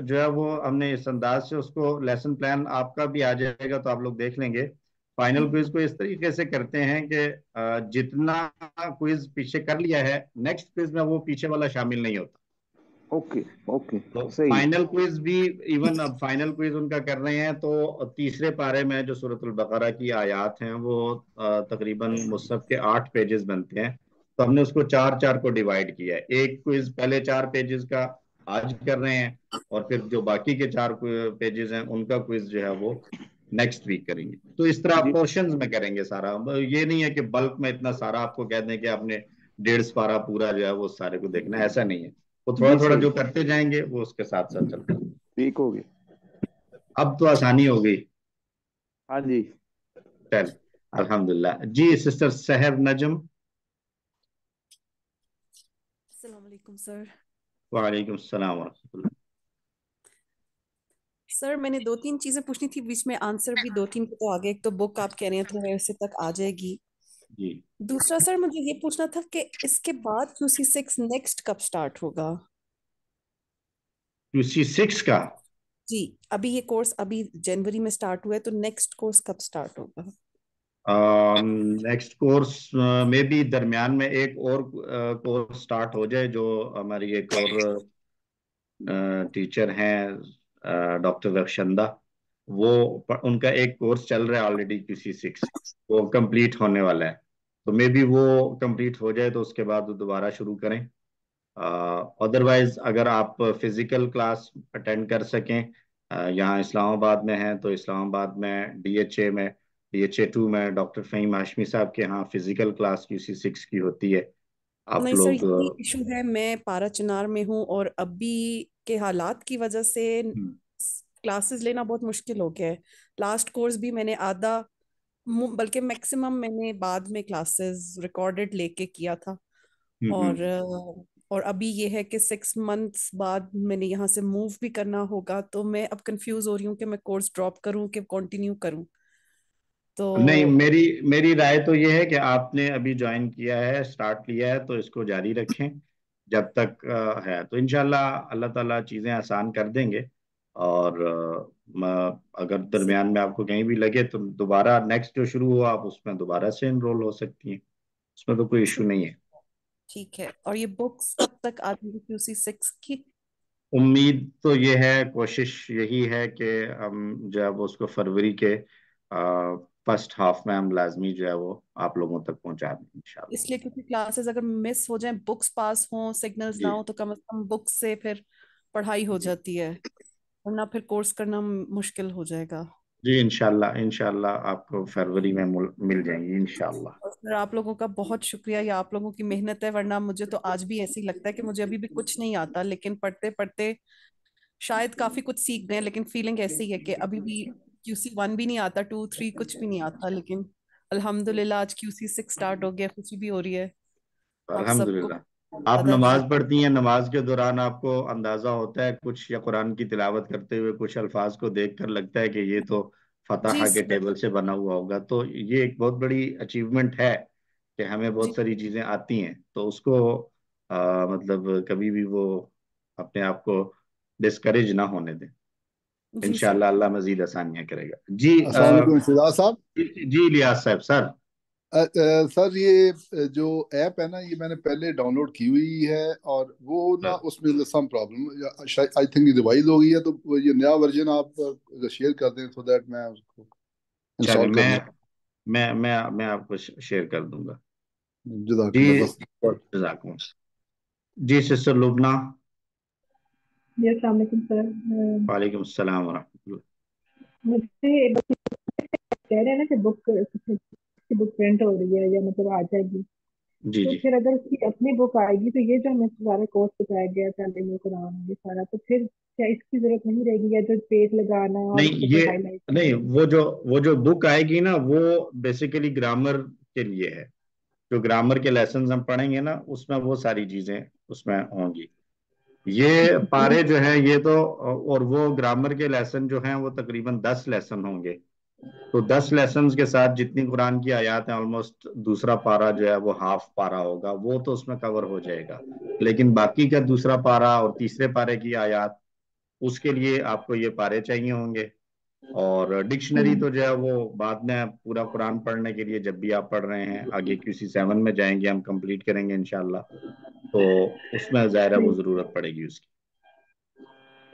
जो है वो हमने इस अंदाज से उसको लेसन प्लान आपका भी आ जाएगा तो आप लोग देख लेंगे फाइनल क्विज को इस तरीके से करते हैं कि जितना क्विज पीछे कर लिया है नेक्स्ट क्विज में वो पीछे वाला शामिल नहीं होता ओके ओके तो फाइनल क्विज भी इवन अब फाइनल क्विज उनका कर रहे हैं तो तीसरे पारे में जो सूरत बकरा की आयात हैं वो तकरीबन मुसफ के आठ पेजेस बनते हैं तो हमने उसको चार चार को डिवाइड किया है एक क्विज पहले चार पेजेस का आज कर रहे हैं और फिर जो बाकी के चार पेजेस हैं उनका क्विज जो है वो नेक्स्ट वीक करेंगे तो इस तरह पोर्शन में करेंगे सारा ये नहीं है कि बल्क में इतना सारा आपको कह दें कि आपने डेढ़ पारा पूरा जो है वो सारे को देखना ऐसा नहीं है वो थोड़ा थोड़ा जो करते जाएंगे वो उसके साथ साथ चलता ठीक हो गई अब तो आसानी हो गई हाँ जी चल अल्हम्दुलिल्लाह जी सिस्टर सहर नजम सर वालेकुम सलाम सर मैंने दो तीन चीजें पूछनी थी बीच में आंसर भी दो तीन को तो आ गए एक तो बुक आप कह रहे हैं तो मेरे तक आ जाएगी दूसरा सर मुझे ये पूछना था कि इसके बाद क्यूसी सिक्स नेक्स्ट कब स्टार्ट होगा क्यूसी सिक्स का जी अभी ये कोर्स अभी जनवरी में स्टार्ट हुआ है तो नेक्स्ट कोर्स कब स्टार्ट होगा नेक्स्ट कोर्स में भी दरमियान में एक और कोर्स uh, स्टार्ट हो जाए जो हमारी एक और टीचर uh, हैं डॉक्टर uh, रक्षंदा वो उनका एक कोर्स चल रहा है ऑलरेडी क्यूसी सिक्स वो कंप्लीट होने वाला है तो मे बी वो कंप्लीट हो जाए तो उसके बाद दोबारा शुरू करें अदरवाइज uh, अगर आप फिजिकल क्लास अटेंड कर सकें यहाँ इस्लामाबाद में हैं तो इस्लामाबाद में डीएचए में डीएचए टू में डॉक्टर फ़हीम हाशमी साहब के यहाँ फिजिकल क्लास यूसी सिक्स की होती है आप नहीं लोग सर इशू है मैं पारा चिनार में हूँ और अभी के हालात की वजह से क्लासेस हम्म। लेना बहुत मुश्किल हो गया है लास्ट कोर्स भी मैंने आधा बल्कि मैक्सिमम मैंने बाद में क्लासेस रिकॉर्डेड लेके किया था और और अभी ये है कि सिक्स मंथ्स बाद मैंने यहाँ से मूव भी करना होगा तो मैं अब कंफ्यूज हो रही हूँ कि मैं कोर्स ड्रॉप करूँ कि कंटिन्यू करूँ तो नहीं मेरी मेरी राय तो ये है कि आपने अभी ज्वाइन किया है स्टार्ट लिया है तो इसको जारी रखें जब तक है तो इनशाला अल्लाह ताला चीज़ें आसान कर देंगे और अगर दरमियान में आपको कहीं भी लगे तो दोबारा नेक्स्ट जो शुरू हो आप उसमें दोबारा से इनरोल हो सकती हैं उसमें तो कोई इशू नहीं है ठीक है और ये बुक्स कब तक आती की उम्मीद तो ये है कोशिश यही है कि हम जो है वो उसको फरवरी के फर्स्ट हाफ में हम लाजमी जो है वो आप लोगों तक पहुंचा दें इसलिए क्योंकि क्लासेस अगर मिस हो जाए बुक्स पास हो सिग्नल्स ना हो तो कम अज कम बुक्स से फिर पढ़ाई हो जाती है वरना फिर कोर्स करना मुश्किल हो जाएगा जी इनशाला इनशाला आपको फरवरी में मिल जाएंगी इनशाला सर आप लोगों का बहुत शुक्रिया या आप लोगों की मेहनत है वरना मुझे तो आज भी ऐसे ही लगता है कि मुझे अभी भी कुछ नहीं आता लेकिन पढ़ते पढ़ते शायद काफी कुछ सीख गए लेकिन फीलिंग ऐसी है कि अभी भी क्यूसी वन भी नहीं आता टू थ्री कुछ भी नहीं आता लेकिन अल्हम्दुलिल्लाह आज क्यूसी सिक्स स्टार्ट हो गया खुशी भी हो रही है अल्हम्दुलिल्लाह आप नमाज पढ़ती हैं नमाज के दौरान आपको अंदाजा होता है कुछ या कुरान की तिलावत करते हुए कुछ अल्फाज को देख कर लगता है कि ये तो फतहा के टेबल से बना हुआ होगा तो ये एक बहुत बड़ी अचीवमेंट है कि हमें बहुत सारी चीजें आती हैं तो उसको आ, मतलब कभी भी वो अपने आप को डिस्करेज ना होने दें इनशाला अल्लाह मजीद आसानियाँ करेगा जी आ, जी लिया साहब सर सर ये जो ऐप है ना ये मैंने पहले डाउनलोड की हुई है और वो ना हाँ। उसमें some problem I think revise हो गई है तो ये नया वर्जन आप शेयर कर दें सो दैट मैं उसको इंस्टॉल कर मैं मैं मैं मैं आपको शेयर कर दूंगा जजाकुम जी सिस्टर लुबना जी अस्सलाम वालेकुम सर वालेकुम अस्सलाम व रहमतुल्लाह मुझे कह रहे हैं ना कि बुक से बुक प्रिंट हो रही है या मतलब आ जाएगी जी तो जी फिर अगर उसकी अपनी बुक आएगी तो ये जो हमें सारा कोर्स बताया गया था लेने को नाम ये सारा तो फिर क्या इसकी जरूरत नहीं रहेगी या जो पेज लगाना और नहीं ये हाईलाइट नहीं वो जो वो जो बुक आएगी ना वो बेसिकली ग्रामर के लिए है जो ग्रामर के लेसन हम पढ़ेंगे ना उसमें वो सारी चीजें उसमें होंगी ये पारे जो है ये तो और वो ग्रामर के लेसन जो हैं वो तकरीबन दस लेसन होंगे तो दस लेसन के साथ जितनी कुरान की आयात है ऑलमोस्ट दूसरा पारा जो है वो हाफ पारा होगा वो तो उसमें कवर हो जाएगा लेकिन बाकी का दूसरा पारा और तीसरे पारे की आयात उसके लिए आपको ये पारे चाहिए होंगे और डिक्शनरी तो जो है वो बाद में पूरा कुरान पढ़ने के लिए जब भी आप पढ़ रहे हैं आगे क्यूसी सेवन में जाएंगे हम कंप्लीट करेंगे इनशाला तो उसमें ज़ाहिर वो ज़रूरत पड़ेगी उसकी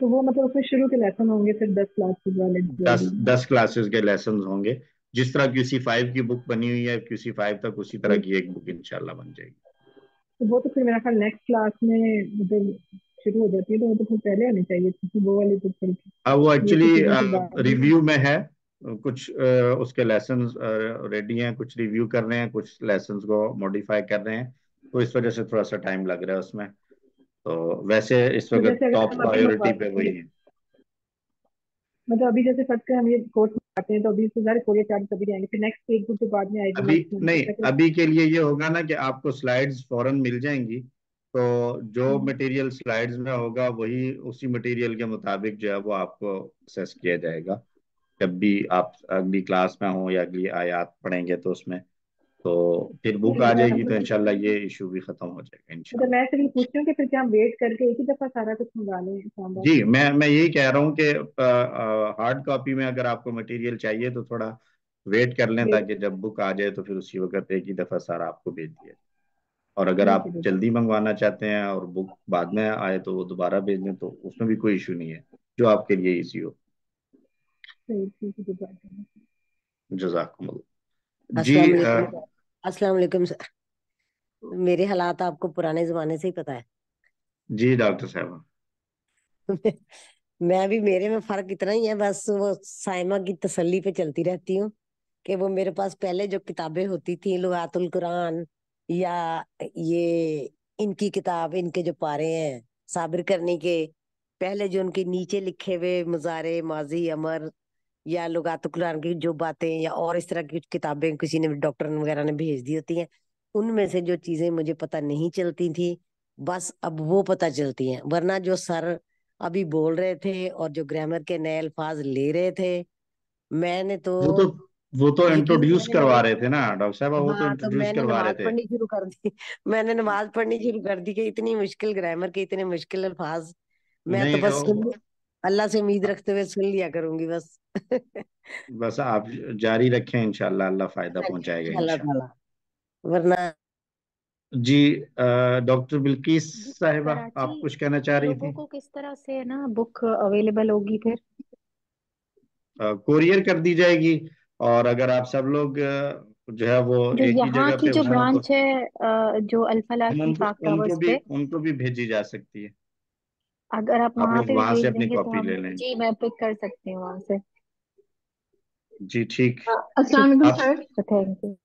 तो वो मतलब उसमें शुरू के लेसन होंगे फिर दस क्लासेस वाले दस दस क्लासेस के लेसन होंगे जिस तरह क्यू सी फाइव की बुक बनी हुई है क्यू सी फाइव तक उसी तरह की एक बुक इनशाला बन जाएगी तो वो तो फिर मेरा ख्याल नेक्स्ट क्लास में मतलब शुरू हो जाती है तो वो तो फिर पहले आनी चाहिए क्योंकि वो वाली बुक तो फिर हाँ, वो एक्चुअली तो हाँ, रिव्यू में है कुछ उसके लेसन रेडी हैं कुछ रिव्यू कर रहे हैं कुछ लेसन को मॉडिफाई कर रहे हैं तो इस वजह से थोड़ा सा टाइम लग रहा है उसमें तो वैसे इस तो वक्त टॉप प्रायोरिटी पे वही है मतलब अभी जैसे फर्स्ट हम ये कोर्स आते हैं तो अभी इससे ज्यादा कोरियर चार्ज कभी आएंगे फिर नेक्स्ट एक जो बाद में आएगी अभी नहीं अभी के लिए ये होगा ना कि आपको स्लाइड्स फौरन मिल जाएंगी तो जो मटेरियल हम्म। स्लाइड्स में होगा वही उसी मटेरियल के मुताबिक जो है वो आपको असेस किया जाएगा जब भी आप अगली क्लास में हो या अगली आयात पढ़ेंगे तो उसमें तो फिर बुक आ जाएगी तो इनशाला ये इशू भी खत्म हो जाएगा इनशाला तो मैं सिर्फ तो पूछ रही हूँ कि फिर क्या वेट करके एक ही दफा सारा कुछ मंगा लें जी मैं मैं यही कह रहा हूँ कि हार्ड कॉपी में अगर आपको मटेरियल चाहिए तो थोड़ा वेट कर लें ताकि जब बुक आ जाए तो फिर उसी वक्त एक ही दफा सारा आपको भेज दिया और अगर आप जल्दी मंगवाना चाहते हैं और बुक बाद में आए तो वो दोबारा भेज दें तो उसमें भी कोई इशू नहीं है जो आपके लिए ईजी हो जजाकम अस्सलाम वालेकुम सर मेरे हालात आपको पुराने जमाने से ही पता है जी डॉक्टर साहब मैं भी मेरे में फर्क इतना ही है बस वो साइमा की तसल्ली पे चलती रहती हूँ कि वो मेरे पास पहले जो किताबें होती थी लुआतुल कुरान या ये इनकी किताब इनके जो पारे हैं साबिर करने के पहले जो उनके नीचे लिखे हुए मुजारे माजी अमर या लोग कुरान की जो बातें या और इस तरह की किताबें किसी ने डॉक्टर वगैरह ने भेज दी होती हैं उनमें से जो चीजें मुझे पता नहीं चलती थी बस अब वो पता चलती हैं वरना जो सर अभी बोल रहे थे और जो ग्रामर के नए अल्फाज ले रहे थे मैंने तो वो तो वो तो इंट्रोड्यूस करवा रहे थे ना डॉक्टर साहब वो तो इंट्रोड्यूस हाँ, तो करवा रहे थे पढ़नी शुरू कर दी मैंने नमाज पढ़नी शुरू कर दी कि इतनी मुश्किल ग्रामर के इतने मुश्किल अल्फाज मैं तो बस तो अल्लाह से उम्मीद रखते हुए सुन लिया करूंगी बस बस आप जारी रखें इंशाल्लाह अल्लाह फायदा पहुंचाएगा अल्लाह वरना जी डॉक्टर बिल्किस साहिबा आप कुछ कहना चाह रही थी को किस तरह से ना बुक अवेलेबल होगी फिर कोरियर कर दी जाएगी और अगर आप सब लोग जो है वो जो एक ही जगह पे जो ब्रांच है जो अल्फा लाइफ उनको, उनको भी उनको भी भेजी जा सकती है अगर आप वहां से वहां से अपनी तो कॉपी ले लें जी मैं पिक कर सकती हूँ वहां से जी ठीक हाँ, अस्सलाम वालेकुम सर थैंक यू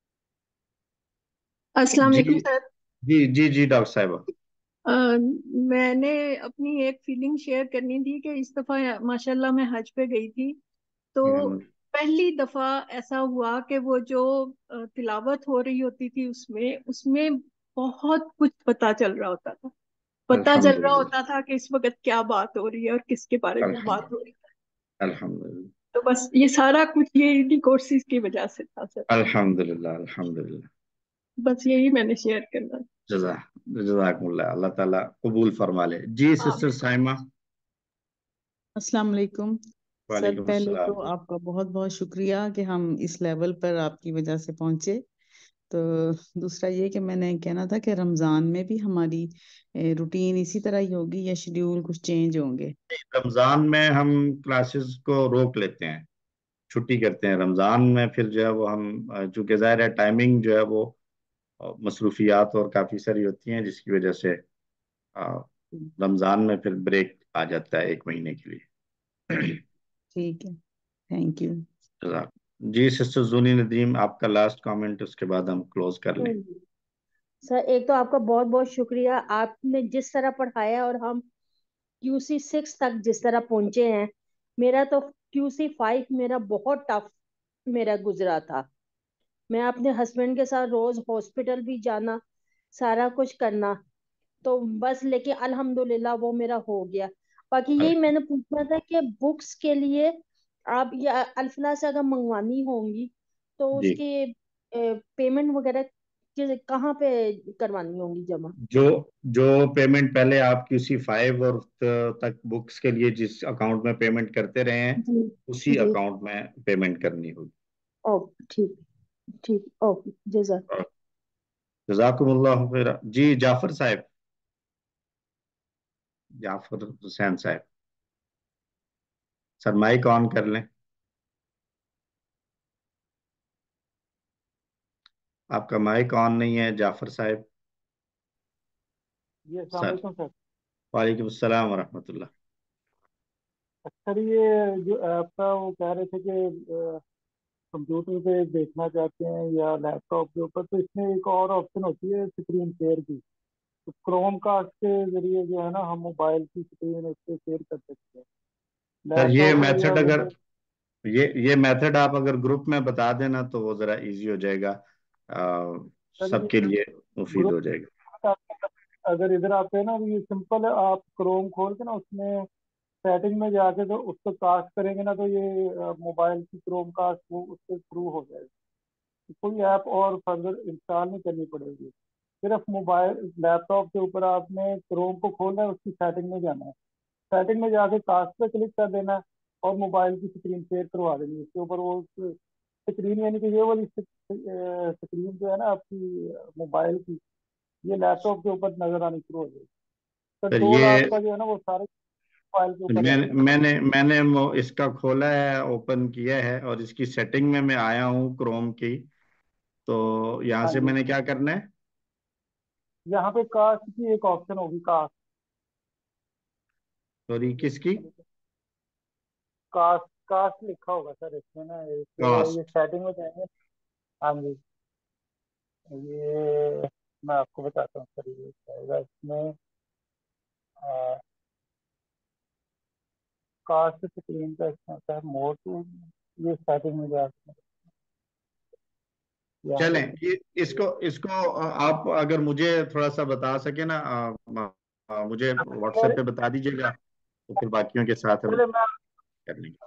अस्सलाम वालेकुम सर जी जी जी डॉक्टर साहब अ, मैंने अपनी एक फीलिंग शेयर करनी थी कि इस दफा माशाल्लाह मैं हज पे गई थी तो हम्म। पहली दफा ऐसा हुआ कि वो जो तिलावत हो रही होती थी उसमें उसमें बहुत कुछ पता चल रहा होता था पता चल रहा होता था कि इस वक्त क्या बात हो रही है और किसके बारे में बात हो रही है अल्हम्दुलिल्लाह तो बस ये सारा कुछ ये इन्हीं कोर्सेज की वजह से था सर अल्हम्दुलिल्लाह अल्हम्दुलिल्लाह बस यही मैंने शेयर करना जजा जजाकुल्ला अल्लाह ताला कबूल फरमा ले जी सिस्टर हाँ। साइमा अस्सलाम वालेकुम सर पहले तो आपका बहुत बहुत शुक्रिया कि हम इस लेवल पर आपकी वजह से पहुंचे तो दूसरा ये कि मैंने कहना था कि रमज़ान में भी हमारी रूटीन इसी तरह ही होगी या शेड्यूल कुछ चेंज होंगे रमज़ान में हम क्लासेस को रोक लेते हैं छुट्टी करते हैं रमज़ान में फिर जो है वो हम चूंकि ज़ाहिर है टाइमिंग जो है वो मसरूफियात और काफ़ी सारी होती हैं जिसकी वजह से रमज़ान में फिर ब्रेक आ जाता है एक महीने के लिए ठीक है थैंक यू जी सिस्टर जूनी नदीम आपका लास्ट कमेंट उसके बाद हम क्लोज कर लें सर हम्म। एक तो आपका बहुत बहुत शुक्रिया आपने जिस तरह पढ़ाया और हम क्यूसी सिक्स तक जिस तरह पहुंचे हैं मेरा तो क्यूसी फाइव मेरा बहुत टफ मेरा गुजरा था मैं अपने हस्बैंड के साथ रोज हॉस्पिटल भी जाना सारा कुछ करना तो बस लेकिन अल्हम्दुलिल्लाह वो मेरा हो गया बाकी यही मैंने पूछना था कि बुक्स के लिए आप या अल्फना से अगर मंगवानी होंगी तो उसके पेमेंट वगैरह कहाँ पे करवानी होंगी जमा जो जो पेमेंट पहले आप किसी फाइव और तक बुक्स के लिए जिस अकाउंट में पेमेंट करते रहे हैं उसी अकाउंट में पेमेंट करनी होगी ठीक ठीक ओके हाँ। जजाकुमुल्लाह जी जाफर साहब जाफर हुसैन साहब सर माइक ऑन कर लें आपका माइक ऑन नहीं है जाफर साहब सर वालेकुम अस्सलाम वरहमतुल्ला अक्सर ये जो आपका वो कह रहे थे कि कंप्यूटर पे देखना चाहते हैं या लैपटॉप के ऊपर तो इसमें एक और ऑप्शन होती है स्क्रीन शेयर की तो क्रोम कास्ट के जरिए जो है ना हम मोबाइल की स्क्रीन उस पर शेयर कर सकते हैं सर ये मेथड अगर ये ये मेथड आप अगर ग्रुप में बता देना तो वो जरा इजी हो जाएगा सबके लिए मुफीद हो जाएगा अगर इधर आते हैं ना तो ये सिंपल है, आप क्रोम खोल के ना उसमें सेटिंग में जाके तो उसको कास्ट करेंगे ना तो ये मोबाइल की क्रोम कास्ट वो उससे थ्रू हो जाएगी कोई ऐप और फर्दर इंस्टॉल नहीं करनी पड़ेगी सिर्फ मोबाइल लैपटॉप के ऊपर आपने क्रोम को खोलना है उसकी सेटिंग में जाना है सेटिंग में जाके टास्क पे क्लिक कर देना और मोबाइल की स्क्रीन शेयर करवा देनी इसके ऊपर वो स्क्रीन यानी कि ये वाली स्क्रीन जो है ना आपकी मोबाइल की ये लैपटॉप के ऊपर नजर आनी शुरू हो जाएगी कंट्रोल तो ये... आपका जो है ना वो सारे मैंने मैंने मैंने वो इसका खोला है ओपन किया है और इसकी सेटिंग में मैं आया हूँ क्रोम की तो यहाँ से हाँ मैंने क्या करना है यहाँ पे कास्ट की एक ऑप्शन होगी कास्ट सॉरी किसकी कास्ट कास्ट लिखा होगा सर इसमें ना ये सेटिंग में जाएंगे हाँ जी ये मैं आपको बताता हूँ सर ये जाएगा इसमें कास्ट स्क्रीन का इसमें होता है मोर टू ये सेटिंग में जाएगा चलें ये इसको इसको आप अगर मुझे थोड़ा सा बता सके ना आ, आ, मुझे व्हाट्सएप पे बता दीजिएगा तो फिर बाकियों के साथ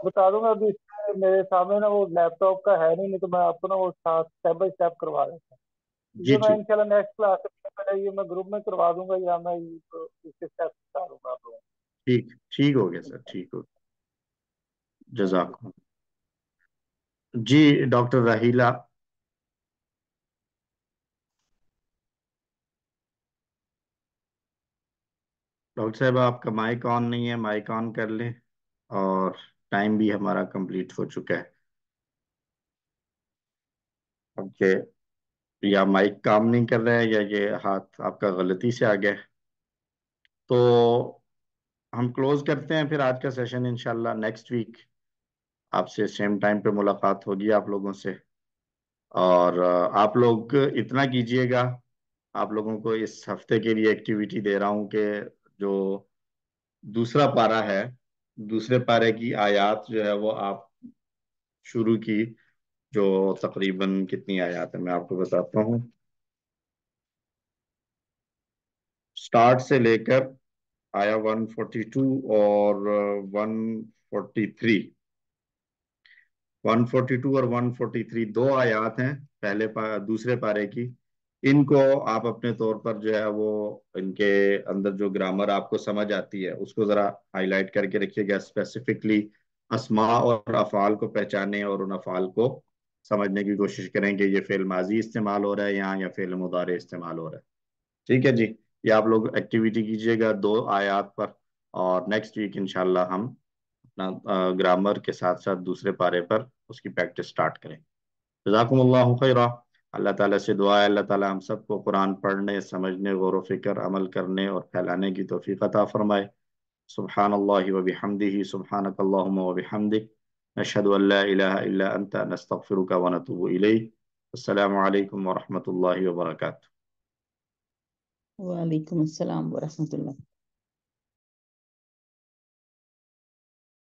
बता दूंगा अभी मेरे सामने ना वो लैपटॉप का है नहीं नहीं तो मैं आपको ना वो साथ स्टेप बाय स्टेप करवा देता जी इंशाल्लाह नेक्स्ट क्लास पहले ये मैं ग्रुप में करवा दूंगा या मैं तो इसके स्टेप ठीक ठीक हो गया सर ठीक हो जजाक जी डॉक्टर राहीला डॉक्टर साहब आपका माइक ऑन नहीं है माइक ऑन कर लें और टाइम भी हमारा कंप्लीट हो चुका है ओके या माइक काम नहीं कर रहा है या ये हाथ आपका गलती से आ गया तो हम क्लोज करते हैं फिर आज का सेशन इनशाला नेक्स्ट वीक आपसे सेम टाइम पे मुलाकात होगी आप लोगों से और आप लोग इतना कीजिएगा आप लोगों को इस हफ्ते के लिए एक्टिविटी दे रहा हूँ कि जो दूसरा पारा है दूसरे पारे की आयात जो है वो आप शुरू की जो तकरीबन कितनी आयात है मैं आपको बताता हूँ स्टार्ट से लेकर आया 142 और 143 142 और 143 दो आयात हैं पहले पा, दूसरे पारे की इनको आप अपने तौर पर जो है वो इनके अंदर जो ग्रामर आपको समझ आती है उसको ज़रा हाईलाइट करके रखिएगा स्पेसिफिकली असमा और अफ़ाल को पहचाने और उन अफ़ाल को समझने की कोशिश करें कि ये फ़ेल माजी इस्तेमाल हो रहा है यहाँ या फ़ेल मुदारे इस्तेमाल हो रहा है ठीक है जी ये आप लोग एक्टिविटी कीजिएगा दो आयात पर और नेक्स्ट वीक इनशाला हम अपना ग्रामर के साथ साथ दूसरे पारे पर उसकी प्रैक्टिस स्टार्ट करें जजाकम्ला खैरा अल्लाह ताला से दुआ है अल्लाह ताला हम सबको कुरान पढ़ने समझने गौर व फिक्र अमल करने और फैलाने की तोफ़ी अता फ़रमाए सुबहान अल्लाह वबी हमदी सुबहानक वबी हमदिक नशद अंत नस्तफ़िर का वनतूब अल्लाम वरहमल वर्क वालेकुम अस्सलाम वरहमतुल्लाह